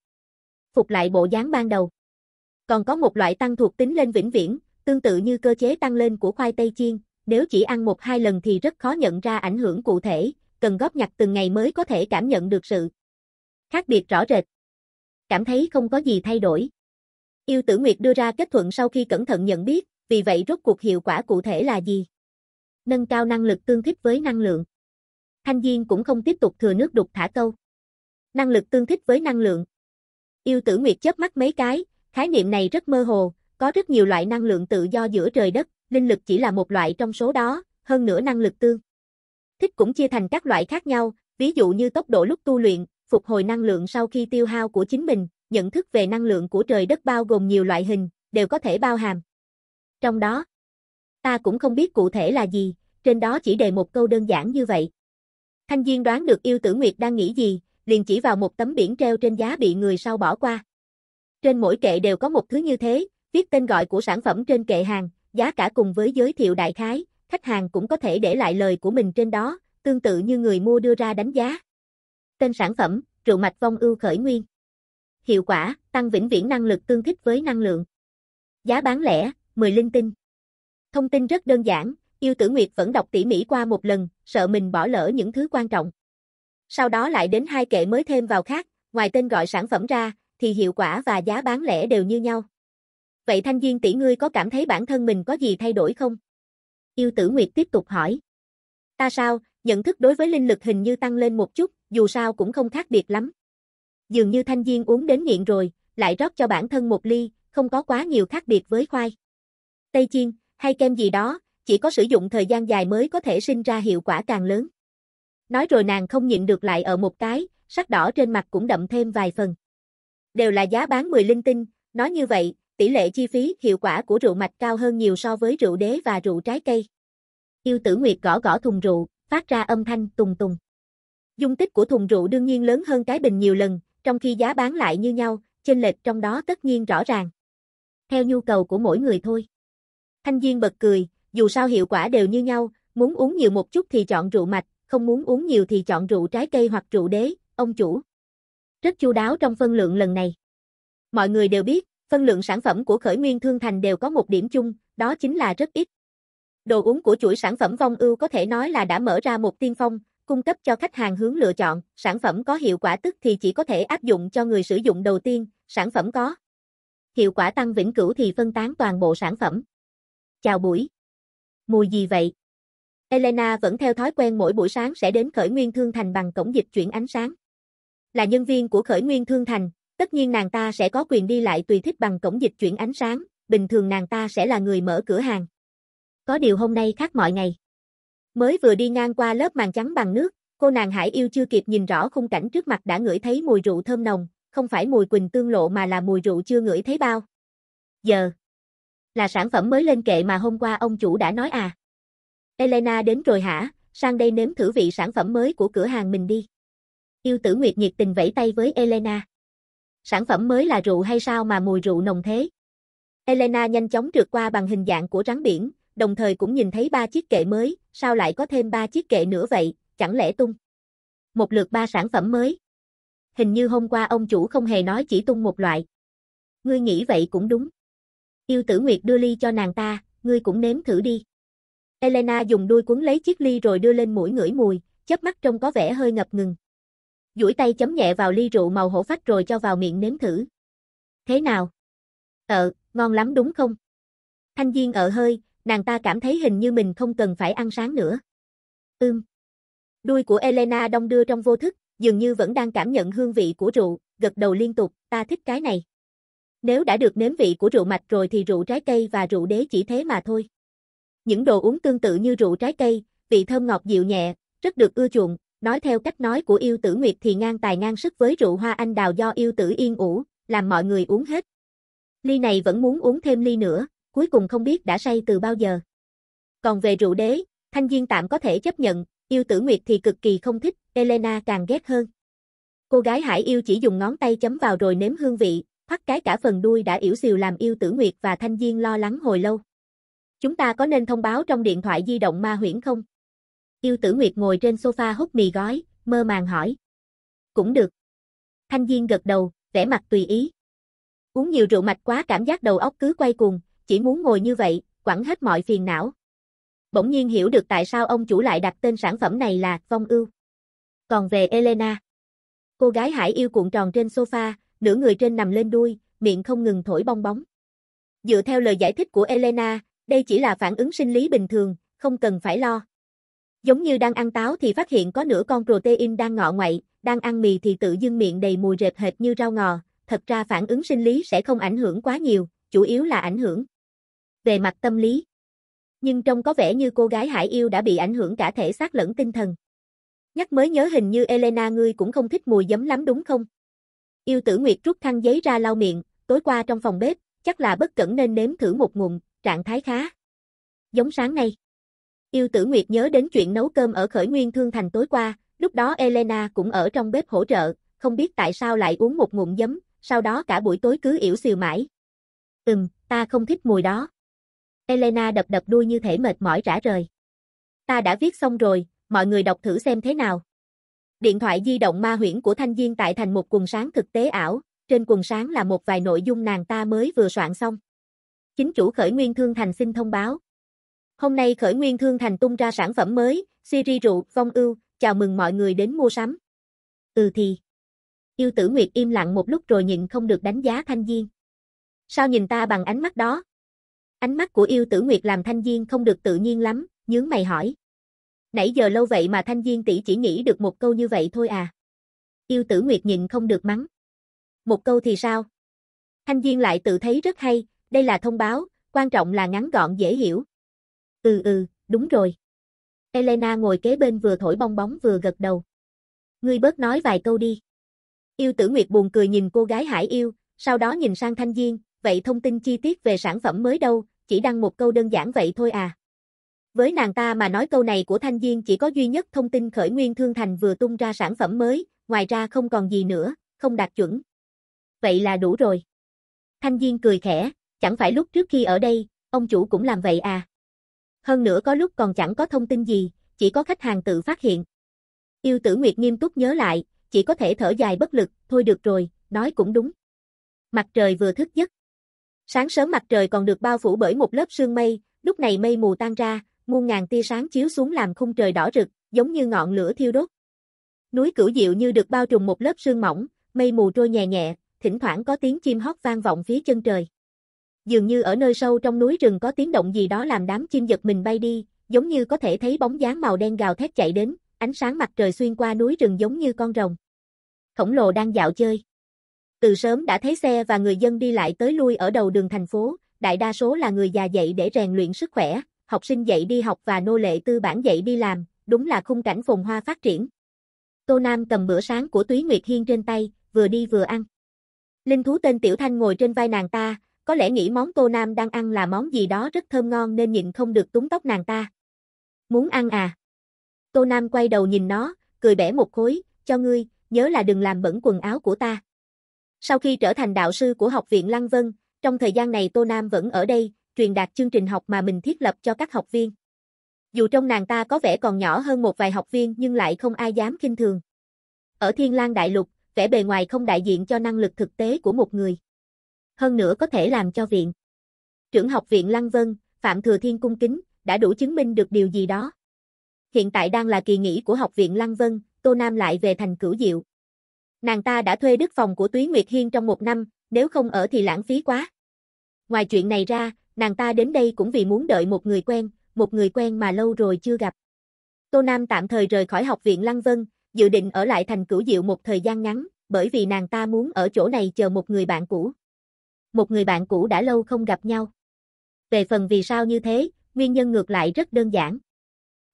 Phục lại bộ dáng ban đầu. Còn có một loại tăng thuộc tính lên vĩnh viễn, tương tự như cơ chế tăng lên của khoai tây chiên, nếu chỉ ăn một hai lần thì rất khó nhận ra ảnh hưởng cụ thể, cần góp nhặt từng ngày mới có thể cảm nhận được sự khác biệt rõ rệt. Cảm thấy không có gì thay đổi. Yêu Tử Nguyệt đưa ra kết luận sau khi cẩn thận nhận biết, vì vậy rốt cuộc hiệu quả cụ thể là gì? Nâng cao năng lực tương thích với năng lượng. Thanh Diên cũng không tiếp tục thừa nước đục thả câu. Năng lực tương thích với năng lượng. Yêu Tử Nguyệt chớp mắt mấy cái, Khái niệm này rất mơ hồ, có rất nhiều loại năng lượng tự do giữa trời đất, linh lực chỉ là một loại trong số đó, hơn nữa năng lực tương. Thích cũng chia thành các loại khác nhau, ví dụ như tốc độ lúc tu luyện, phục hồi năng lượng sau khi tiêu hao của chính mình, nhận thức về năng lượng của trời đất bao gồm nhiều loại hình, đều có thể bao hàm. Trong đó, ta cũng không biết cụ thể là gì, trên đó chỉ đề một câu đơn giản như vậy. Thanh Diên đoán được yêu tử Nguyệt đang nghĩ gì, liền chỉ vào một tấm biển treo trên giá bị người sau bỏ qua. Trên mỗi kệ đều có một thứ như thế, viết tên gọi của sản phẩm trên kệ hàng, giá cả cùng với giới thiệu đại khái, khách hàng cũng có thể để lại lời của mình trên đó, tương tự như người mua đưa ra đánh giá. Tên sản phẩm, rượu mạch vong ưu khởi nguyên. Hiệu quả, tăng vĩnh viễn năng lực tương thích với năng lượng. Giá bán lẻ, 10 linh tinh. Thông tin rất đơn giản, yêu tử Nguyệt vẫn đọc tỉ mỉ qua một lần, sợ mình bỏ lỡ những thứ quan trọng. Sau đó lại đến hai kệ mới thêm vào khác, ngoài tên gọi sản phẩm ra, thì hiệu quả và giá bán lẻ đều như nhau. Vậy Thanh viên tỷ ngươi có cảm thấy bản thân mình có gì thay đổi không? Yêu tử Nguyệt tiếp tục hỏi. Ta sao, nhận thức đối với linh lực hình như tăng lên một chút, dù sao cũng không khác biệt lắm. Dường như Thanh viên uống đến nghiện rồi, lại rót cho bản thân một ly, không có quá nhiều khác biệt với khoai. Tây chiên, hay kem gì đó, chỉ có sử dụng thời gian dài mới có thể sinh ra hiệu quả càng lớn. Nói rồi nàng không nhịn được lại ở một cái, sắc đỏ trên mặt cũng đậm thêm vài phần đều là giá bán 10 linh tinh, nói như vậy, tỷ lệ chi phí hiệu quả của rượu mạch cao hơn nhiều so với rượu đế và rượu trái cây. Yêu tử nguyệt gõ gõ thùng rượu, phát ra âm thanh tùng tùng. Dung tích của thùng rượu đương nhiên lớn hơn cái bình nhiều lần, trong khi giá bán lại như nhau, chênh lệch trong đó tất nhiên rõ ràng. Theo nhu cầu của mỗi người thôi. Thanh Viên bật cười, dù sao hiệu quả đều như nhau, muốn uống nhiều một chút thì chọn rượu mạch, không muốn uống nhiều thì chọn rượu trái cây hoặc rượu đế, ông chủ rất chu đáo trong phân lượng lần này. Mọi người đều biết, phân lượng sản phẩm của khởi nguyên thương thành đều có một điểm chung, đó chính là rất ít. Đồ uống của chuỗi sản phẩm Vong Ưu có thể nói là đã mở ra một tiên phong, cung cấp cho khách hàng hướng lựa chọn, sản phẩm có hiệu quả tức thì chỉ có thể áp dụng cho người sử dụng đầu tiên, sản phẩm có. Hiệu quả tăng vĩnh cửu thì phân tán toàn bộ sản phẩm. Chào buổi. Mùi gì vậy? Elena vẫn theo thói quen mỗi buổi sáng sẽ đến khởi nguyên thương thành bằng cổng dịch chuyển ánh sáng là nhân viên của khởi nguyên thương thành, tất nhiên nàng ta sẽ có quyền đi lại tùy thích bằng cổng dịch chuyển ánh sáng, bình thường nàng ta sẽ là người mở cửa hàng. Có điều hôm nay khác mọi ngày. Mới vừa đi ngang qua lớp màn trắng bằng nước, cô nàng Hải Yêu chưa kịp nhìn rõ khung cảnh trước mặt đã ngửi thấy mùi rượu thơm nồng, không phải mùi quỳnh tương lộ mà là mùi rượu chưa ngửi thấy bao. Giờ là sản phẩm mới lên kệ mà hôm qua ông chủ đã nói à. Elena đến rồi hả, sang đây nếm thử vị sản phẩm mới của cửa hàng mình đi. Yêu tử Nguyệt nhiệt tình vẫy tay với Elena. Sản phẩm mới là rượu hay sao mà mùi rượu nồng thế? Elena nhanh chóng trượt qua bằng hình dạng của rắn biển, đồng thời cũng nhìn thấy ba chiếc kệ mới, sao lại có thêm ba chiếc kệ nữa vậy, chẳng lẽ tung? Một lượt ba sản phẩm mới. Hình như hôm qua ông chủ không hề nói chỉ tung một loại. Ngươi nghĩ vậy cũng đúng. Yêu tử Nguyệt đưa ly cho nàng ta, ngươi cũng nếm thử đi. Elena dùng đuôi cuốn lấy chiếc ly rồi đưa lên mũi ngửi mùi, chớp mắt trông có vẻ hơi ngập ngừng duỗi tay chấm nhẹ vào ly rượu màu hổ phách rồi cho vào miệng nếm thử. Thế nào? Ờ, ngon lắm đúng không? Thanh viên ở ờ hơi, nàng ta cảm thấy hình như mình không cần phải ăn sáng nữa. Ưm. Đuôi của Elena đông đưa trong vô thức, dường như vẫn đang cảm nhận hương vị của rượu, gật đầu liên tục, ta thích cái này. Nếu đã được nếm vị của rượu mạch rồi thì rượu trái cây và rượu đế chỉ thế mà thôi. Những đồ uống tương tự như rượu trái cây, vị thơm ngọt dịu nhẹ, rất được ưa chuộng, Nói theo cách nói của yêu tử Nguyệt thì ngang tài ngang sức với rượu hoa anh đào do yêu tử yên ủ, làm mọi người uống hết. Ly này vẫn muốn uống thêm ly nữa, cuối cùng không biết đã say từ bao giờ. Còn về rượu đế, Thanh viên tạm có thể chấp nhận, yêu tử Nguyệt thì cực kỳ không thích, Elena càng ghét hơn. Cô gái hải yêu chỉ dùng ngón tay chấm vào rồi nếm hương vị, thoát cái cả phần đuôi đã yểu xìu làm yêu tử Nguyệt và Thanh viên lo lắng hồi lâu. Chúng ta có nên thông báo trong điện thoại di động ma huyễn không? Yêu tử Nguyệt ngồi trên sofa hút mì gói, mơ màng hỏi. Cũng được. Thanh Viên gật đầu, vẻ mặt tùy ý. Uống nhiều rượu mạch quá cảm giác đầu óc cứ quay cuồng, chỉ muốn ngồi như vậy, quẳng hết mọi phiền não. Bỗng nhiên hiểu được tại sao ông chủ lại đặt tên sản phẩm này là Vong Ưu. Còn về Elena. Cô gái hải yêu cuộn tròn trên sofa, nửa người trên nằm lên đuôi, miệng không ngừng thổi bong bóng. Dựa theo lời giải thích của Elena, đây chỉ là phản ứng sinh lý bình thường, không cần phải lo. Giống như đang ăn táo thì phát hiện có nửa con protein đang ngọ ngoại, đang ăn mì thì tự dưng miệng đầy mùi rệp hệt như rau ngò, thật ra phản ứng sinh lý sẽ không ảnh hưởng quá nhiều, chủ yếu là ảnh hưởng về mặt tâm lý. Nhưng trông có vẻ như cô gái Hải Yêu đã bị ảnh hưởng cả thể xác lẫn tinh thần. Nhắc mới nhớ hình như Elena ngươi cũng không thích mùi giấm lắm đúng không? Yêu tử Nguyệt rút khăn giấy ra lau miệng, tối qua trong phòng bếp, chắc là bất cẩn nên nếm thử một ngụm, trạng thái khá. Giống sáng nay. Yêu tử Nguyệt nhớ đến chuyện nấu cơm ở khởi nguyên thương thành tối qua, lúc đó Elena cũng ở trong bếp hỗ trợ, không biết tại sao lại uống một ngụm giấm, sau đó cả buổi tối cứ yểu xìu mãi. Ừm, ta không thích mùi đó. Elena đập đập đuôi như thể mệt mỏi rã rời. Ta đã viết xong rồi, mọi người đọc thử xem thế nào. Điện thoại di động ma huyễn của Thanh Diên tại thành một quần sáng thực tế ảo, trên quần sáng là một vài nội dung nàng ta mới vừa soạn xong. Chính chủ khởi nguyên thương thành xin thông báo, Hôm nay khởi nguyên thương thành tung ra sản phẩm mới, Siri rượu, vong ưu, chào mừng mọi người đến mua sắm. Ừ thì. Yêu tử Nguyệt im lặng một lúc rồi nhìn không được đánh giá Thanh Diên. Sao nhìn ta bằng ánh mắt đó? Ánh mắt của yêu tử Nguyệt làm Thanh Diên không được tự nhiên lắm, nhướng mày hỏi. Nãy giờ lâu vậy mà Thanh Diên tỷ chỉ nghĩ được một câu như vậy thôi à. Yêu tử Nguyệt nhìn không được mắng. Một câu thì sao? Thanh Diên lại tự thấy rất hay, đây là thông báo, quan trọng là ngắn gọn dễ hiểu. Ừ ừ, đúng rồi. Elena ngồi kế bên vừa thổi bong bóng vừa gật đầu. Ngươi bớt nói vài câu đi. Yêu tử Nguyệt buồn cười nhìn cô gái hải yêu, sau đó nhìn sang Thanh Diên, vậy thông tin chi tiết về sản phẩm mới đâu, chỉ đăng một câu đơn giản vậy thôi à. Với nàng ta mà nói câu này của Thanh Diên chỉ có duy nhất thông tin khởi nguyên thương thành vừa tung ra sản phẩm mới, ngoài ra không còn gì nữa, không đạt chuẩn. Vậy là đủ rồi. Thanh Diên cười khẽ, chẳng phải lúc trước khi ở đây, ông chủ cũng làm vậy à hơn nữa có lúc còn chẳng có thông tin gì, chỉ có khách hàng tự phát hiện. Yêu tử Nguyệt nghiêm túc nhớ lại, chỉ có thể thở dài bất lực, thôi được rồi, nói cũng đúng. Mặt trời vừa thức giấc. Sáng sớm mặt trời còn được bao phủ bởi một lớp sương mây, lúc này mây mù tan ra, muôn ngàn tia sáng chiếu xuống làm khung trời đỏ rực, giống như ngọn lửa thiêu đốt. Núi Cửu Diệu như được bao trùm một lớp sương mỏng, mây mù trôi nhẹ nhẹ, thỉnh thoảng có tiếng chim hót vang vọng phía chân trời dường như ở nơi sâu trong núi rừng có tiếng động gì đó làm đám chim giật mình bay đi, giống như có thể thấy bóng dáng màu đen gào thét chạy đến, ánh sáng mặt trời xuyên qua núi rừng giống như con rồng. Khổng lồ đang dạo chơi. Từ sớm đã thấy xe và người dân đi lại tới lui ở đầu đường thành phố, đại đa số là người già dậy để rèn luyện sức khỏe, học sinh dậy đi học và nô lệ tư bản dậy đi làm, đúng là khung cảnh phồn hoa phát triển. Tô Nam cầm bữa sáng của Túy Nguyệt Hiên trên tay, vừa đi vừa ăn. Linh thú tên Tiểu Thanh ngồi trên vai nàng ta, có lẽ nghĩ món tô nam đang ăn là món gì đó rất thơm ngon nên nhịn không được túng tóc nàng ta. Muốn ăn à? Tô Nam quay đầu nhìn nó, cười bẻ một khối, cho ngươi, nhớ là đừng làm bẩn quần áo của ta. Sau khi trở thành đạo sư của Học viện Lăng Vân, trong thời gian này Tô Nam vẫn ở đây, truyền đạt chương trình học mà mình thiết lập cho các học viên. Dù trong nàng ta có vẻ còn nhỏ hơn một vài học viên nhưng lại không ai dám kinh thường. Ở Thiên Lang Đại Lục, vẻ bề ngoài không đại diện cho năng lực thực tế của một người hơn nữa có thể làm cho viện. Trưởng học viện Lăng Vân, Phạm Thừa Thiên cung kính, đã đủ chứng minh được điều gì đó. Hiện tại đang là kỳ nghỉ của học viện Lăng Vân, Tô Nam lại về thành cửu diệu. Nàng ta đã thuê đức phòng của Túy Nguyệt Hiên trong một năm, nếu không ở thì lãng phí quá. Ngoài chuyện này ra, nàng ta đến đây cũng vì muốn đợi một người quen, một người quen mà lâu rồi chưa gặp. Tô Nam tạm thời rời khỏi học viện Lăng Vân, dự định ở lại thành cửu diệu một thời gian ngắn, bởi vì nàng ta muốn ở chỗ này chờ một người bạn cũ một người bạn cũ đã lâu không gặp nhau. Về phần vì sao như thế, nguyên nhân ngược lại rất đơn giản.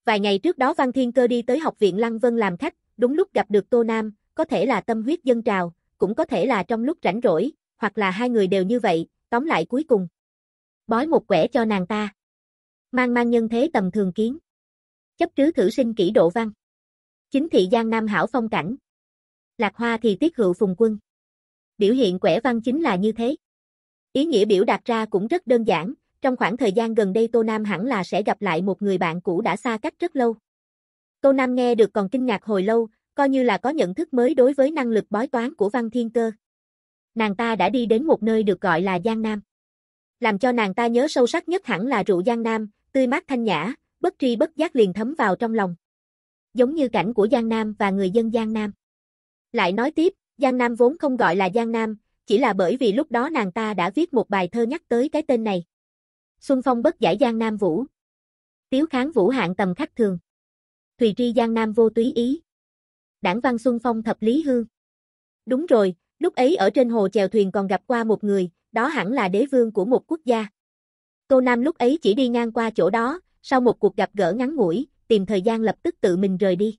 Vài ngày trước đó Văn Thiên Cơ đi tới học viện Lăng Vân làm khách, đúng lúc gặp được Tô Nam, có thể là tâm huyết dân trào, cũng có thể là trong lúc rảnh rỗi, hoặc là hai người đều như vậy, tóm lại cuối cùng. Bói một quẻ cho nàng ta. Mang mang nhân thế tầm thường kiến. Chấp trứ thử sinh kỹ độ văn. Chính thị Giang Nam hảo phong cảnh. Lạc hoa thì tiết hữu phùng quân. Biểu hiện quẻ văn chính là như thế. Ý nghĩa biểu đạt ra cũng rất đơn giản, trong khoảng thời gian gần đây Tô Nam hẳn là sẽ gặp lại một người bạn cũ đã xa cách rất lâu. Tô Nam nghe được còn kinh ngạc hồi lâu, coi như là có nhận thức mới đối với năng lực bói toán của Văn Thiên Cơ. Nàng ta đã đi đến một nơi được gọi là Giang Nam. Làm cho nàng ta nhớ sâu sắc nhất hẳn là rượu Giang Nam, tươi mát thanh nhã, bất tri bất giác liền thấm vào trong lòng. Giống như cảnh của Giang Nam và người dân Giang Nam. Lại nói tiếp, Giang Nam vốn không gọi là Giang Nam, chỉ là bởi vì lúc đó nàng ta đã viết một bài thơ nhắc tới cái tên này. Xuân phong bất giải Giang Nam Vũ. Tiếu kháng Vũ hạng tầm khách thường. Thùy tri Giang Nam vô túy ý. Đảng văn Xuân phong thập lý hương. Đúng rồi, lúc ấy ở trên hồ chèo thuyền còn gặp qua một người, đó hẳn là đế vương của một quốc gia. Tô Nam lúc ấy chỉ đi ngang qua chỗ đó, sau một cuộc gặp gỡ ngắn ngủi, tìm thời gian lập tức tự mình rời đi.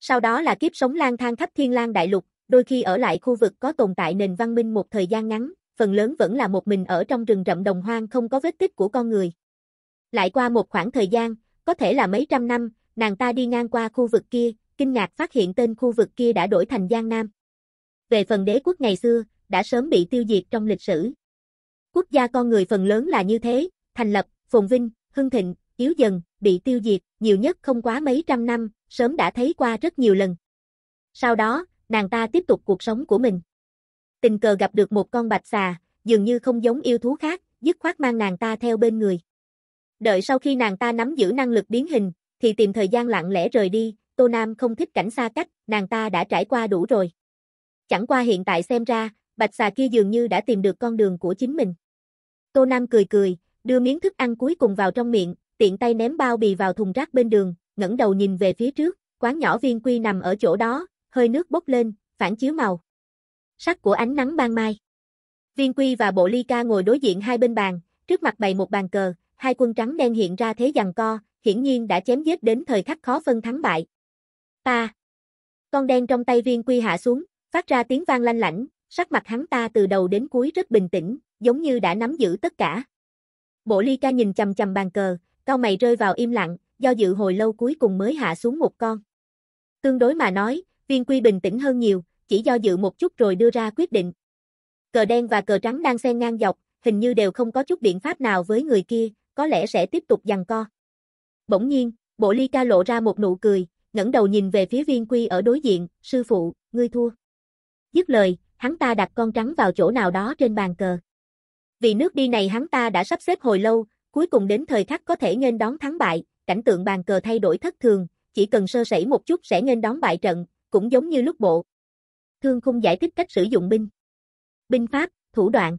Sau đó là kiếp sống lang thang khắp thiên lang đại lục, đôi khi ở lại khu vực có tồn tại nền văn minh một thời gian ngắn, phần lớn vẫn là một mình ở trong rừng rậm đồng hoang không có vết tích của con người. Lại qua một khoảng thời gian, có thể là mấy trăm năm, nàng ta đi ngang qua khu vực kia, kinh ngạc phát hiện tên khu vực kia đã đổi thành Giang Nam. Về phần đế quốc ngày xưa, đã sớm bị tiêu diệt trong lịch sử. Quốc gia con người phần lớn là như thế, thành lập, phồn vinh, hưng thịnh, yếu dần, bị tiêu diệt, nhiều nhất không quá mấy trăm năm, sớm đã thấy qua rất nhiều lần. Sau đó, nàng ta tiếp tục cuộc sống của mình. Tình cờ gặp được một con bạch xà, dường như không giống yêu thú khác, dứt khoát mang nàng ta theo bên người. Đợi sau khi nàng ta nắm giữ năng lực biến hình, thì tìm thời gian lặng lẽ rời đi, Tô Nam không thích cảnh xa cách, nàng ta đã trải qua đủ rồi. Chẳng qua hiện tại xem ra, bạch xà kia dường như đã tìm được con đường của chính mình. Tô Nam cười cười, đưa miếng thức ăn cuối cùng vào trong miệng, tiện tay ném bao bì vào thùng rác bên đường, ngẩng đầu nhìn về phía trước, quán nhỏ viên quy nằm ở chỗ đó, hơi nước bốc lên, phản chiếu màu. Sắc của ánh nắng ban mai. Viên Quy và Bộ Ly Ca ngồi đối diện hai bên bàn, trước mặt bày một bàn cờ, hai quân trắng đen hiện ra thế giằng co, hiển nhiên đã chém giết đến thời khắc khó phân thắng bại. Ta. Con đen trong tay Viên Quy hạ xuống, phát ra tiếng vang lanh lảnh, sắc mặt hắn ta từ đầu đến cuối rất bình tĩnh, giống như đã nắm giữ tất cả. Bộ Ly Ca nhìn chằm chằm bàn cờ, cao mày rơi vào im lặng, do dự hồi lâu cuối cùng mới hạ xuống một con. Tương đối mà nói, Viên Quy bình tĩnh hơn nhiều, chỉ do dự một chút rồi đưa ra quyết định. Cờ đen và cờ trắng đang xen ngang dọc, hình như đều không có chút biện pháp nào với người kia, có lẽ sẽ tiếp tục giằng co. Bỗng nhiên, bộ ly ca lộ ra một nụ cười, ngẩng đầu nhìn về phía viên quy ở đối diện, sư phụ, ngươi thua. Dứt lời, hắn ta đặt con trắng vào chỗ nào đó trên bàn cờ. Vì nước đi này hắn ta đã sắp xếp hồi lâu, cuối cùng đến thời khắc có thể nên đón thắng bại, cảnh tượng bàn cờ thay đổi thất thường, chỉ cần sơ sẩy một chút sẽ nên đón bại trận, cũng giống như lúc bộ. Thương không giải thích cách sử dụng binh. Binh pháp, thủ đoạn.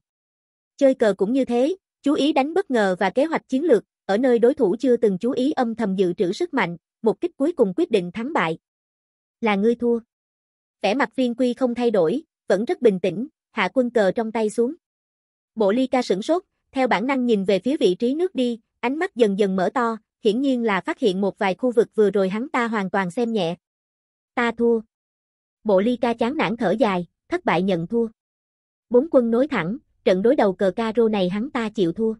Chơi cờ cũng như thế, chú ý đánh bất ngờ và kế hoạch chiến lược, ở nơi đối thủ chưa từng chú ý âm thầm dự trữ sức mạnh, một kích cuối cùng quyết định thắng bại. Là ngươi thua. Vẻ mặt viên quy không thay đổi, vẫn rất bình tĩnh, hạ quân cờ trong tay xuống. Bộ ly ca sửng sốt, theo bản năng nhìn về phía vị trí nước đi, ánh mắt dần dần mở to, hiển nhiên là phát hiện một vài khu vực vừa rồi hắn ta hoàn toàn xem nhẹ ta thua. Bộ ly ca chán nản thở dài, thất bại nhận thua. Bốn quân nối thẳng, trận đối đầu cờ ca rô này hắn ta chịu thua.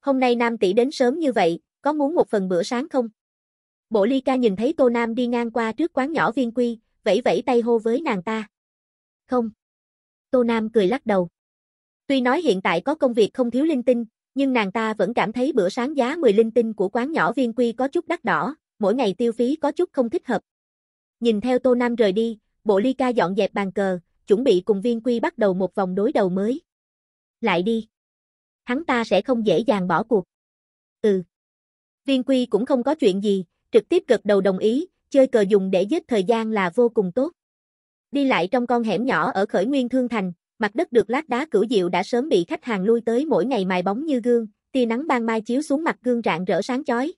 Hôm nay Nam tỷ đến sớm như vậy, có muốn một phần bữa sáng không? Bộ ly ca nhìn thấy Tô Nam đi ngang qua trước quán nhỏ viên quy, vẫy vẫy tay hô với nàng ta. Không. Tô Nam cười lắc đầu. Tuy nói hiện tại có công việc không thiếu linh tinh, nhưng nàng ta vẫn cảm thấy bữa sáng giá 10 linh tinh của quán nhỏ viên quy có chút đắt đỏ, mỗi ngày tiêu phí có chút không thích hợp. Nhìn theo Tô Nam rời đi, bộ ly ca dọn dẹp bàn cờ, chuẩn bị cùng viên quy bắt đầu một vòng đối đầu mới. Lại đi. Hắn ta sẽ không dễ dàng bỏ cuộc. Ừ. Viên quy cũng không có chuyện gì, trực tiếp gật đầu đồng ý, chơi cờ dùng để giết thời gian là vô cùng tốt. Đi lại trong con hẻm nhỏ ở khởi nguyên thương thành, mặt đất được lát đá cửu diệu đã sớm bị khách hàng lui tới mỗi ngày mài bóng như gương, tia nắng ban mai chiếu xuống mặt gương rạng rỡ sáng chói.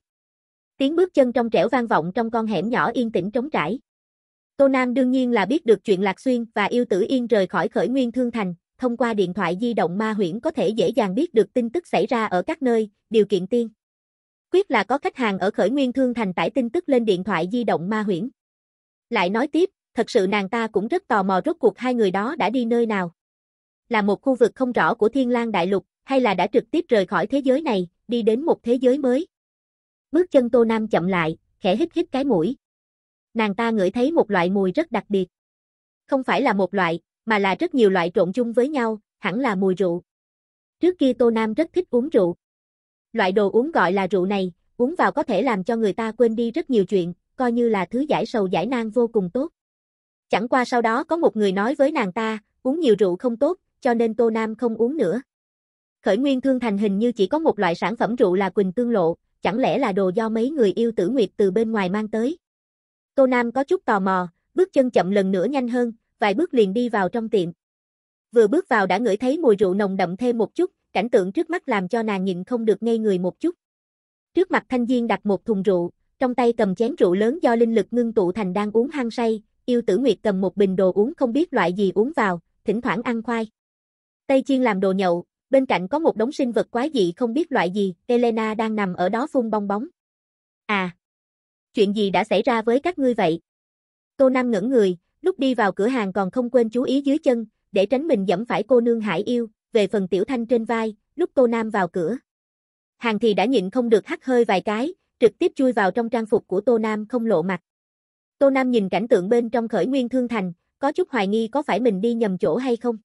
Tiếng bước chân trong trẻo vang vọng trong con hẻm nhỏ yên tĩnh trống trải. Tô Nam đương nhiên là biết được chuyện Lạc Xuyên và Yêu Tử Yên rời khỏi khởi nguyên thương thành, thông qua điện thoại di động ma huyễn có thể dễ dàng biết được tin tức xảy ra ở các nơi, điều kiện tiên. Quyết là có khách hàng ở khởi nguyên thương thành tải tin tức lên điện thoại di động ma huyễn. Lại nói tiếp, thật sự nàng ta cũng rất tò mò rốt cuộc hai người đó đã đi nơi nào. Là một khu vực không rõ của thiên lang đại lục, hay là đã trực tiếp rời khỏi thế giới này, đi đến một thế giới mới. Bước chân Tô Nam chậm lại, khẽ hít hít cái mũi, nàng ta ngửi thấy một loại mùi rất đặc biệt. Không phải là một loại, mà là rất nhiều loại trộn chung với nhau, hẳn là mùi rượu. Trước kia Tô Nam rất thích uống rượu. Loại đồ uống gọi là rượu này, uống vào có thể làm cho người ta quên đi rất nhiều chuyện, coi như là thứ giải sầu giải nan vô cùng tốt. Chẳng qua sau đó có một người nói với nàng ta, uống nhiều rượu không tốt, cho nên Tô Nam không uống nữa. Khởi nguyên thương thành hình như chỉ có một loại sản phẩm rượu là Quỳnh Tương Lộ, chẳng lẽ là đồ do mấy người yêu tử nguyệt từ bên ngoài mang tới. Tô Nam có chút tò mò, bước chân chậm lần nữa nhanh hơn, vài bước liền đi vào trong tiệm. Vừa bước vào đã ngửi thấy mùi rượu nồng đậm thêm một chút, cảnh tượng trước mắt làm cho nàng nhịn không được ngây người một chút. Trước mặt Thanh viên đặt một thùng rượu, trong tay cầm chén rượu lớn do linh lực ngưng tụ thành đang uống hăng say, yêu tử nguyệt cầm một bình đồ uống không biết loại gì uống vào, thỉnh thoảng ăn khoai. Tây Chiên làm đồ nhậu, bên cạnh có một đống sinh vật quái dị không biết loại gì, Elena đang nằm ở đó phun bong bóng. À, chuyện gì đã xảy ra với các ngươi vậy? Tô Nam ngẩn người, lúc đi vào cửa hàng còn không quên chú ý dưới chân, để tránh mình dẫm phải cô nương hải yêu, về phần tiểu thanh trên vai, lúc Tô Nam vào cửa. Hàng thì đã nhịn không được hắt hơi vài cái, trực tiếp chui vào trong trang phục của Tô Nam không lộ mặt. Tô Nam nhìn cảnh tượng bên trong khởi nguyên thương thành, có chút hoài nghi có phải mình đi nhầm chỗ hay không.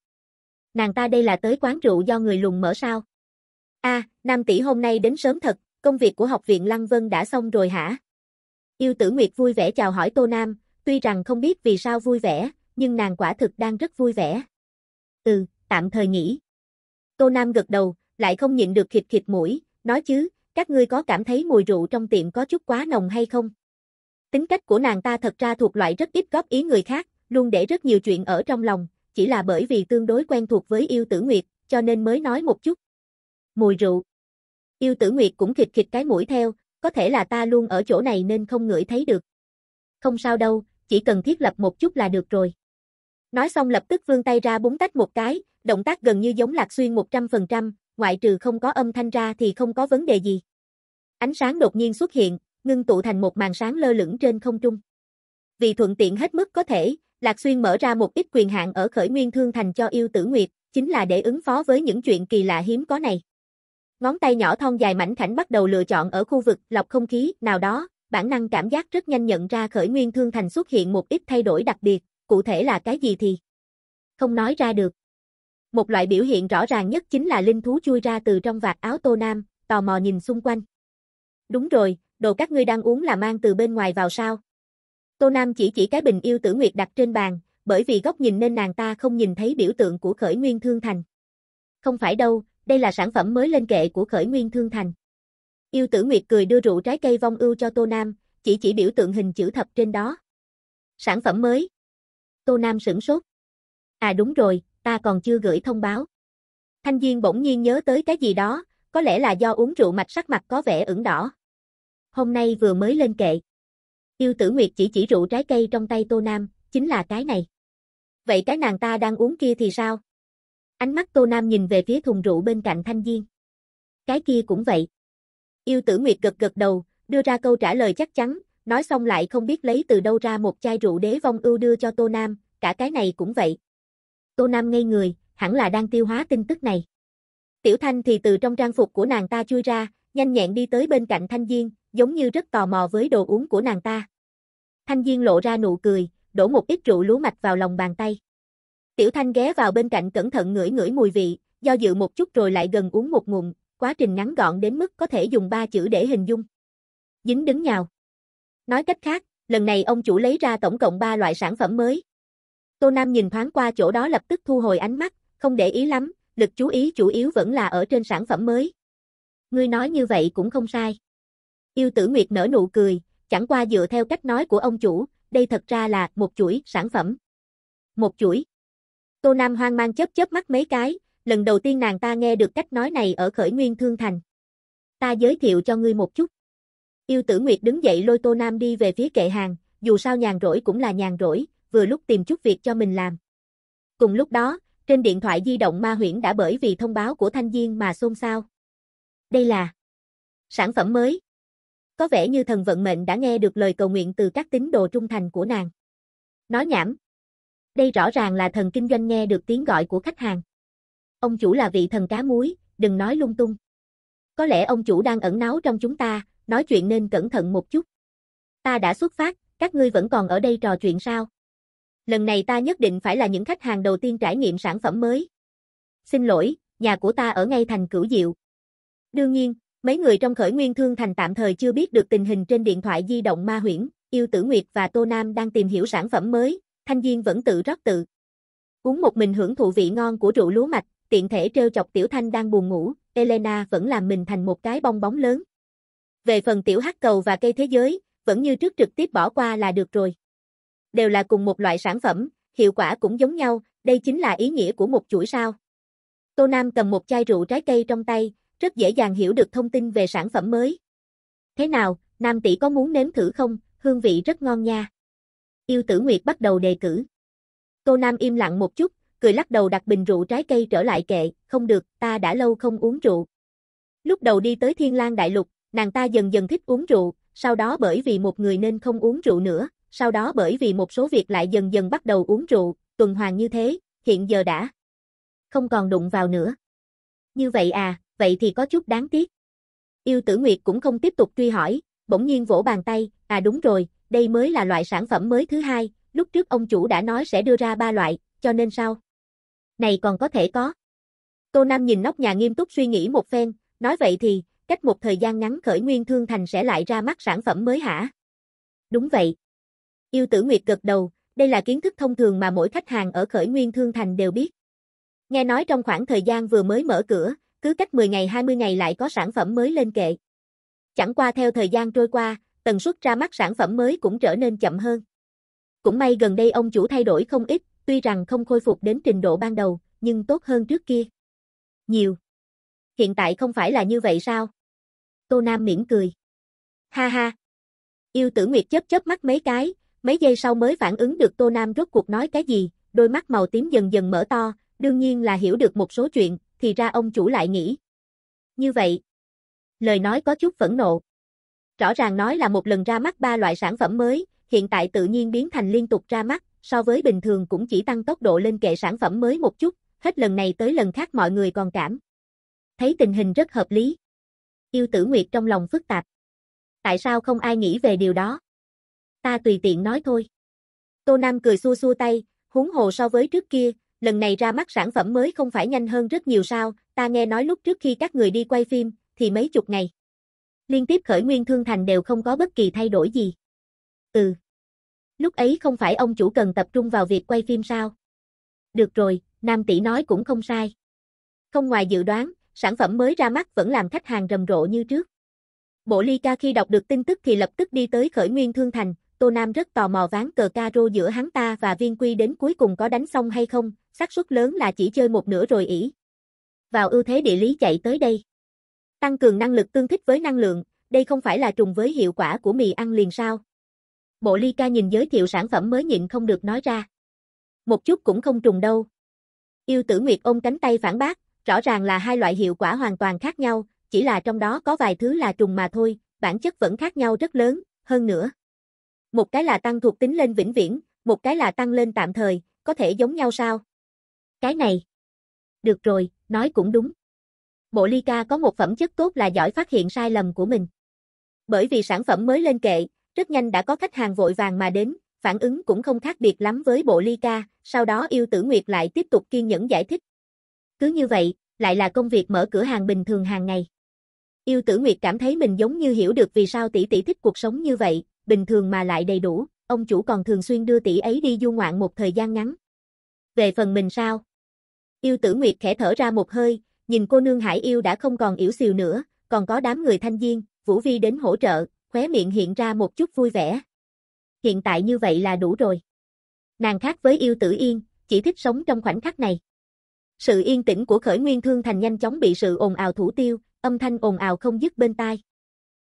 Nàng ta đây là tới quán rượu do người lùng mở sao? a Nam tỷ hôm nay đến sớm thật, công việc của học viện Lăng Vân đã xong rồi hả? Yêu tử Nguyệt vui vẻ chào hỏi Tô Nam, tuy rằng không biết vì sao vui vẻ, nhưng nàng quả thực đang rất vui vẻ. Ừ, tạm thời nghỉ. Tô Nam gật đầu, lại không nhịn được khịt khịt mũi, nói chứ, các ngươi có cảm thấy mùi rượu trong tiệm có chút quá nồng hay không? Tính cách của nàng ta thật ra thuộc loại rất ít góp ý người khác, luôn để rất nhiều chuyện ở trong lòng, chỉ là bởi vì tương đối quen thuộc với yêu tử Nguyệt, cho nên mới nói một chút. Mùi rượu. Yêu tử Nguyệt cũng khịt khịt cái mũi theo, có thể là ta luôn ở chỗ này nên không ngửi thấy được. Không sao đâu, chỉ cần thiết lập một chút là được rồi. Nói xong lập tức vươn tay ra búng tách một cái, động tác gần như giống Lạc Xuyên 100%, ngoại trừ không có âm thanh ra thì không có vấn đề gì. Ánh sáng đột nhiên xuất hiện, ngưng tụ thành một màn sáng lơ lửng trên không trung. Vì thuận tiện hết mức có thể, Lạc Xuyên mở ra một ít quyền hạn ở khởi nguyên thương thành cho yêu tử nguyệt, chính là để ứng phó với những chuyện kỳ lạ hiếm có này. Ngón tay nhỏ thon dài mảnh khảnh bắt đầu lựa chọn ở khu vực lọc không khí nào đó, bản năng cảm giác rất nhanh nhận ra khởi nguyên thương thành xuất hiện một ít thay đổi đặc biệt, cụ thể là cái gì thì không nói ra được. Một loại biểu hiện rõ ràng nhất chính là linh thú chui ra từ trong vạt áo Tô Nam, tò mò nhìn xung quanh. Đúng rồi, đồ các ngươi đang uống là mang từ bên ngoài vào sao? Tô Nam chỉ chỉ cái bình yêu tử nguyệt đặt trên bàn, bởi vì góc nhìn nên nàng ta không nhìn thấy biểu tượng của khởi nguyên thương thành. Không phải đâu, đây là sản phẩm mới lên kệ của khởi nguyên thương thành. Yêu tử Nguyệt cười đưa rượu trái cây vong ưu cho Tô Nam, chỉ chỉ biểu tượng hình chữ thập trên đó. Sản phẩm mới. Tô Nam sửng sốt. À đúng rồi, ta còn chưa gửi thông báo. Thanh Viên bỗng nhiên nhớ tới cái gì đó, có lẽ là do uống rượu mạch sắc mặt có vẻ ửng đỏ. Hôm nay vừa mới lên kệ. Yêu tử Nguyệt chỉ chỉ rượu trái cây trong tay Tô Nam, chính là cái này. Vậy cái nàng ta đang uống kia thì sao? Ánh mắt Tô Nam nhìn về phía thùng rượu bên cạnh Thanh Diên. Cái kia cũng vậy. Yêu tử Nguyệt gật gật đầu, đưa ra câu trả lời chắc chắn, nói xong lại không biết lấy từ đâu ra một chai rượu đế vong ưu đưa cho Tô Nam, cả cái này cũng vậy. Tô Nam ngây người, hẳn là đang tiêu hóa tin tức này. Tiểu Thanh thì từ trong trang phục của nàng ta chui ra, nhanh nhẹn đi tới bên cạnh Thanh Diên, giống như rất tò mò với đồ uống của nàng ta. Thanh Diên lộ ra nụ cười, đổ một ít rượu lúa mạch vào lòng bàn tay. Tiểu Thanh ghé vào bên cạnh cẩn thận ngửi ngửi mùi vị, do dự một chút rồi lại gần uống một ngụm, quá trình ngắn gọn đến mức có thể dùng ba chữ để hình dung. Dính đứng nhào. Nói cách khác, lần này ông chủ lấy ra tổng cộng ba loại sản phẩm mới. Tô Nam nhìn thoáng qua chỗ đó lập tức thu hồi ánh mắt, không để ý lắm, lực chú ý chủ yếu vẫn là ở trên sản phẩm mới. Ngươi nói như vậy cũng không sai. Yêu tử Nguyệt nở nụ cười, chẳng qua dựa theo cách nói của ông chủ, đây thật ra là một chuỗi sản phẩm. Một chuỗi. Tô Nam hoang mang chớp chớp mắt mấy cái, lần đầu tiên nàng ta nghe được cách nói này ở khởi nguyên thương thành. Ta giới thiệu cho ngươi một chút. Yêu tử Nguyệt đứng dậy lôi Tô Nam đi về phía kệ hàng, dù sao nhàn rỗi cũng là nhàn rỗi, vừa lúc tìm chút việc cho mình làm. Cùng lúc đó, trên điện thoại di động ma huyễn đã bởi vì thông báo của thanh Viên mà xôn xao. Đây là sản phẩm mới. Có vẻ như thần vận mệnh đã nghe được lời cầu nguyện từ các tín đồ trung thành của nàng. Nói nhảm, đây rõ ràng là thần kinh doanh nghe được tiếng gọi của khách hàng. Ông chủ là vị thần cá muối, đừng nói lung tung. Có lẽ ông chủ đang ẩn náu trong chúng ta, nói chuyện nên cẩn thận một chút. Ta đã xuất phát, các ngươi vẫn còn ở đây trò chuyện sao? Lần này ta nhất định phải là những khách hàng đầu tiên trải nghiệm sản phẩm mới. Xin lỗi, nhà của ta ở ngay thành Cửu Diệu. Đương nhiên, mấy người trong khởi nguyên thương thành tạm thời chưa biết được tình hình trên điện thoại di động ma huyễn, yêu tử Nguyệt và Tô Nam đang tìm hiểu sản phẩm mới, Thanh viên vẫn tự rót tự. Uống một mình hưởng thụ vị ngon của rượu lúa mạch, tiện thể trêu chọc Tiểu Thanh đang buồn ngủ, Elena vẫn làm mình thành một cái bong bóng lớn. Về phần Tiểu Hắc Cầu và cây thế giới, vẫn như trước trực tiếp bỏ qua là được rồi. Đều là cùng một loại sản phẩm, hiệu quả cũng giống nhau, đây chính là ý nghĩa của một chuỗi sao. Tô Nam cầm một chai rượu trái cây trong tay, rất dễ dàng hiểu được thông tin về sản phẩm mới. Thế nào, Nam tỷ có muốn nếm thử không? Hương vị rất ngon nha. Yêu Tử Nguyệt bắt đầu đề cử. Cô Nam im lặng một chút, cười lắc đầu đặt bình rượu trái cây trở lại kệ, không được, ta đã lâu không uống rượu. Lúc đầu đi tới Thiên Lang Đại Lục, nàng ta dần dần thích uống rượu, sau đó bởi vì một người nên không uống rượu nữa, sau đó bởi vì một số việc lại dần dần bắt đầu uống rượu, tuần hoàn như thế, hiện giờ đã không còn đụng vào nữa. Như vậy à, vậy thì có chút đáng tiếc. Yêu Tử Nguyệt cũng không tiếp tục truy hỏi, bỗng nhiên vỗ bàn tay, à đúng rồi, đây mới là loại sản phẩm mới thứ hai, lúc trước ông chủ đã nói sẽ đưa ra ba loại, cho nên sao? Này còn có thể có. Tô Nam nhìn nóc nhà nghiêm túc suy nghĩ một phen, nói vậy thì, cách một thời gian ngắn khởi nguyên thương thành sẽ lại ra mắt sản phẩm mới hả? Đúng vậy. Yêu tử Nguyệt gật đầu, đây là kiến thức thông thường mà mỗi khách hàng ở khởi nguyên thương thành đều biết. Nghe nói trong khoảng thời gian vừa mới mở cửa, cứ cách 10 ngày 20 ngày lại có sản phẩm mới lên kệ. Chẳng qua theo thời gian trôi qua, tần suất ra mắt sản phẩm mới cũng trở nên chậm hơn. Cũng may gần đây ông chủ thay đổi không ít, tuy rằng không khôi phục đến trình độ ban đầu, nhưng tốt hơn trước kia. Nhiều. Hiện tại không phải là như vậy sao? Tô Nam mỉm cười. Ha ha. Yêu tử Nguyệt chớp chớp mắt mấy cái, mấy giây sau mới phản ứng được Tô Nam rốt cuộc nói cái gì, đôi mắt màu tím dần dần mở to, đương nhiên là hiểu được một số chuyện, thì ra ông chủ lại nghĩ. Như vậy. Lời nói có chút phẫn nộ rõ ràng nói là một lần ra mắt ba loại sản phẩm mới, hiện tại tự nhiên biến thành liên tục ra mắt, so với bình thường cũng chỉ tăng tốc độ lên kệ sản phẩm mới một chút, hết lần này tới lần khác mọi người còn cảm. Thấy tình hình rất hợp lý. Yêu tử Nguyệt trong lòng phức tạp. Tại sao không ai nghĩ về điều đó? Ta tùy tiện nói thôi. Tô Nam cười xua xua tay, húng hồ so với trước kia, lần này ra mắt sản phẩm mới không phải nhanh hơn rất nhiều sao, ta nghe nói lúc trước khi các người đi quay phim, thì mấy chục ngày liên tiếp khởi nguyên thương thành đều không có bất kỳ thay đổi gì. Ừ. Lúc ấy không phải ông chủ cần tập trung vào việc quay phim sao? Được rồi, Nam tỷ nói cũng không sai. Không ngoài dự đoán, sản phẩm mới ra mắt vẫn làm khách hàng rầm rộ như trước. Bộ ly ca khi đọc được tin tức thì lập tức đi tới khởi nguyên thương thành, Tô Nam rất tò mò ván cờ ca rô giữa hắn ta và viên quy đến cuối cùng có đánh xong hay không, xác suất lớn là chỉ chơi một nửa rồi ỉ. Vào ưu thế địa lý chạy tới đây. Tăng cường năng lực tương thích với năng lượng, đây không phải là trùng với hiệu quả của mì ăn liền sao? Bộ ly ca nhìn giới thiệu sản phẩm mới nhịn không được nói ra. Một chút cũng không trùng đâu. Yêu tử Nguyệt ôm cánh tay phản bác, rõ ràng là hai loại hiệu quả hoàn toàn khác nhau, chỉ là trong đó có vài thứ là trùng mà thôi, bản chất vẫn khác nhau rất lớn, hơn nữa. Một cái là tăng thuộc tính lên vĩnh viễn, một cái là tăng lên tạm thời, có thể giống nhau sao? Cái này. Được rồi, nói cũng đúng. Bộ ly ca có một phẩm chất tốt là giỏi phát hiện sai lầm của mình. Bởi vì sản phẩm mới lên kệ, rất nhanh đã có khách hàng vội vàng mà đến, phản ứng cũng không khác biệt lắm với bộ ly ca, sau đó yêu tử nguyệt lại tiếp tục kiên nhẫn giải thích. Cứ như vậy, lại là công việc mở cửa hàng bình thường hàng ngày. Yêu tử nguyệt cảm thấy mình giống như hiểu được vì sao tỷ tỷ thích cuộc sống như vậy, bình thường mà lại đầy đủ, ông chủ còn thường xuyên đưa tỷ ấy đi du ngoạn một thời gian ngắn. Về phần mình sao? Yêu tử nguyệt khẽ thở ra một hơi, nhìn cô nương hải yêu đã không còn yếu xìu nữa, còn có đám người thanh viên, Vũ Vi đến hỗ trợ, khóe miệng hiện ra một chút vui vẻ. Hiện tại như vậy là đủ rồi. Nàng khác với yêu tử yên, chỉ thích sống trong khoảnh khắc này. Sự yên tĩnh của khởi nguyên thương thành nhanh chóng bị sự ồn ào thủ tiêu, âm thanh ồn ào không dứt bên tai.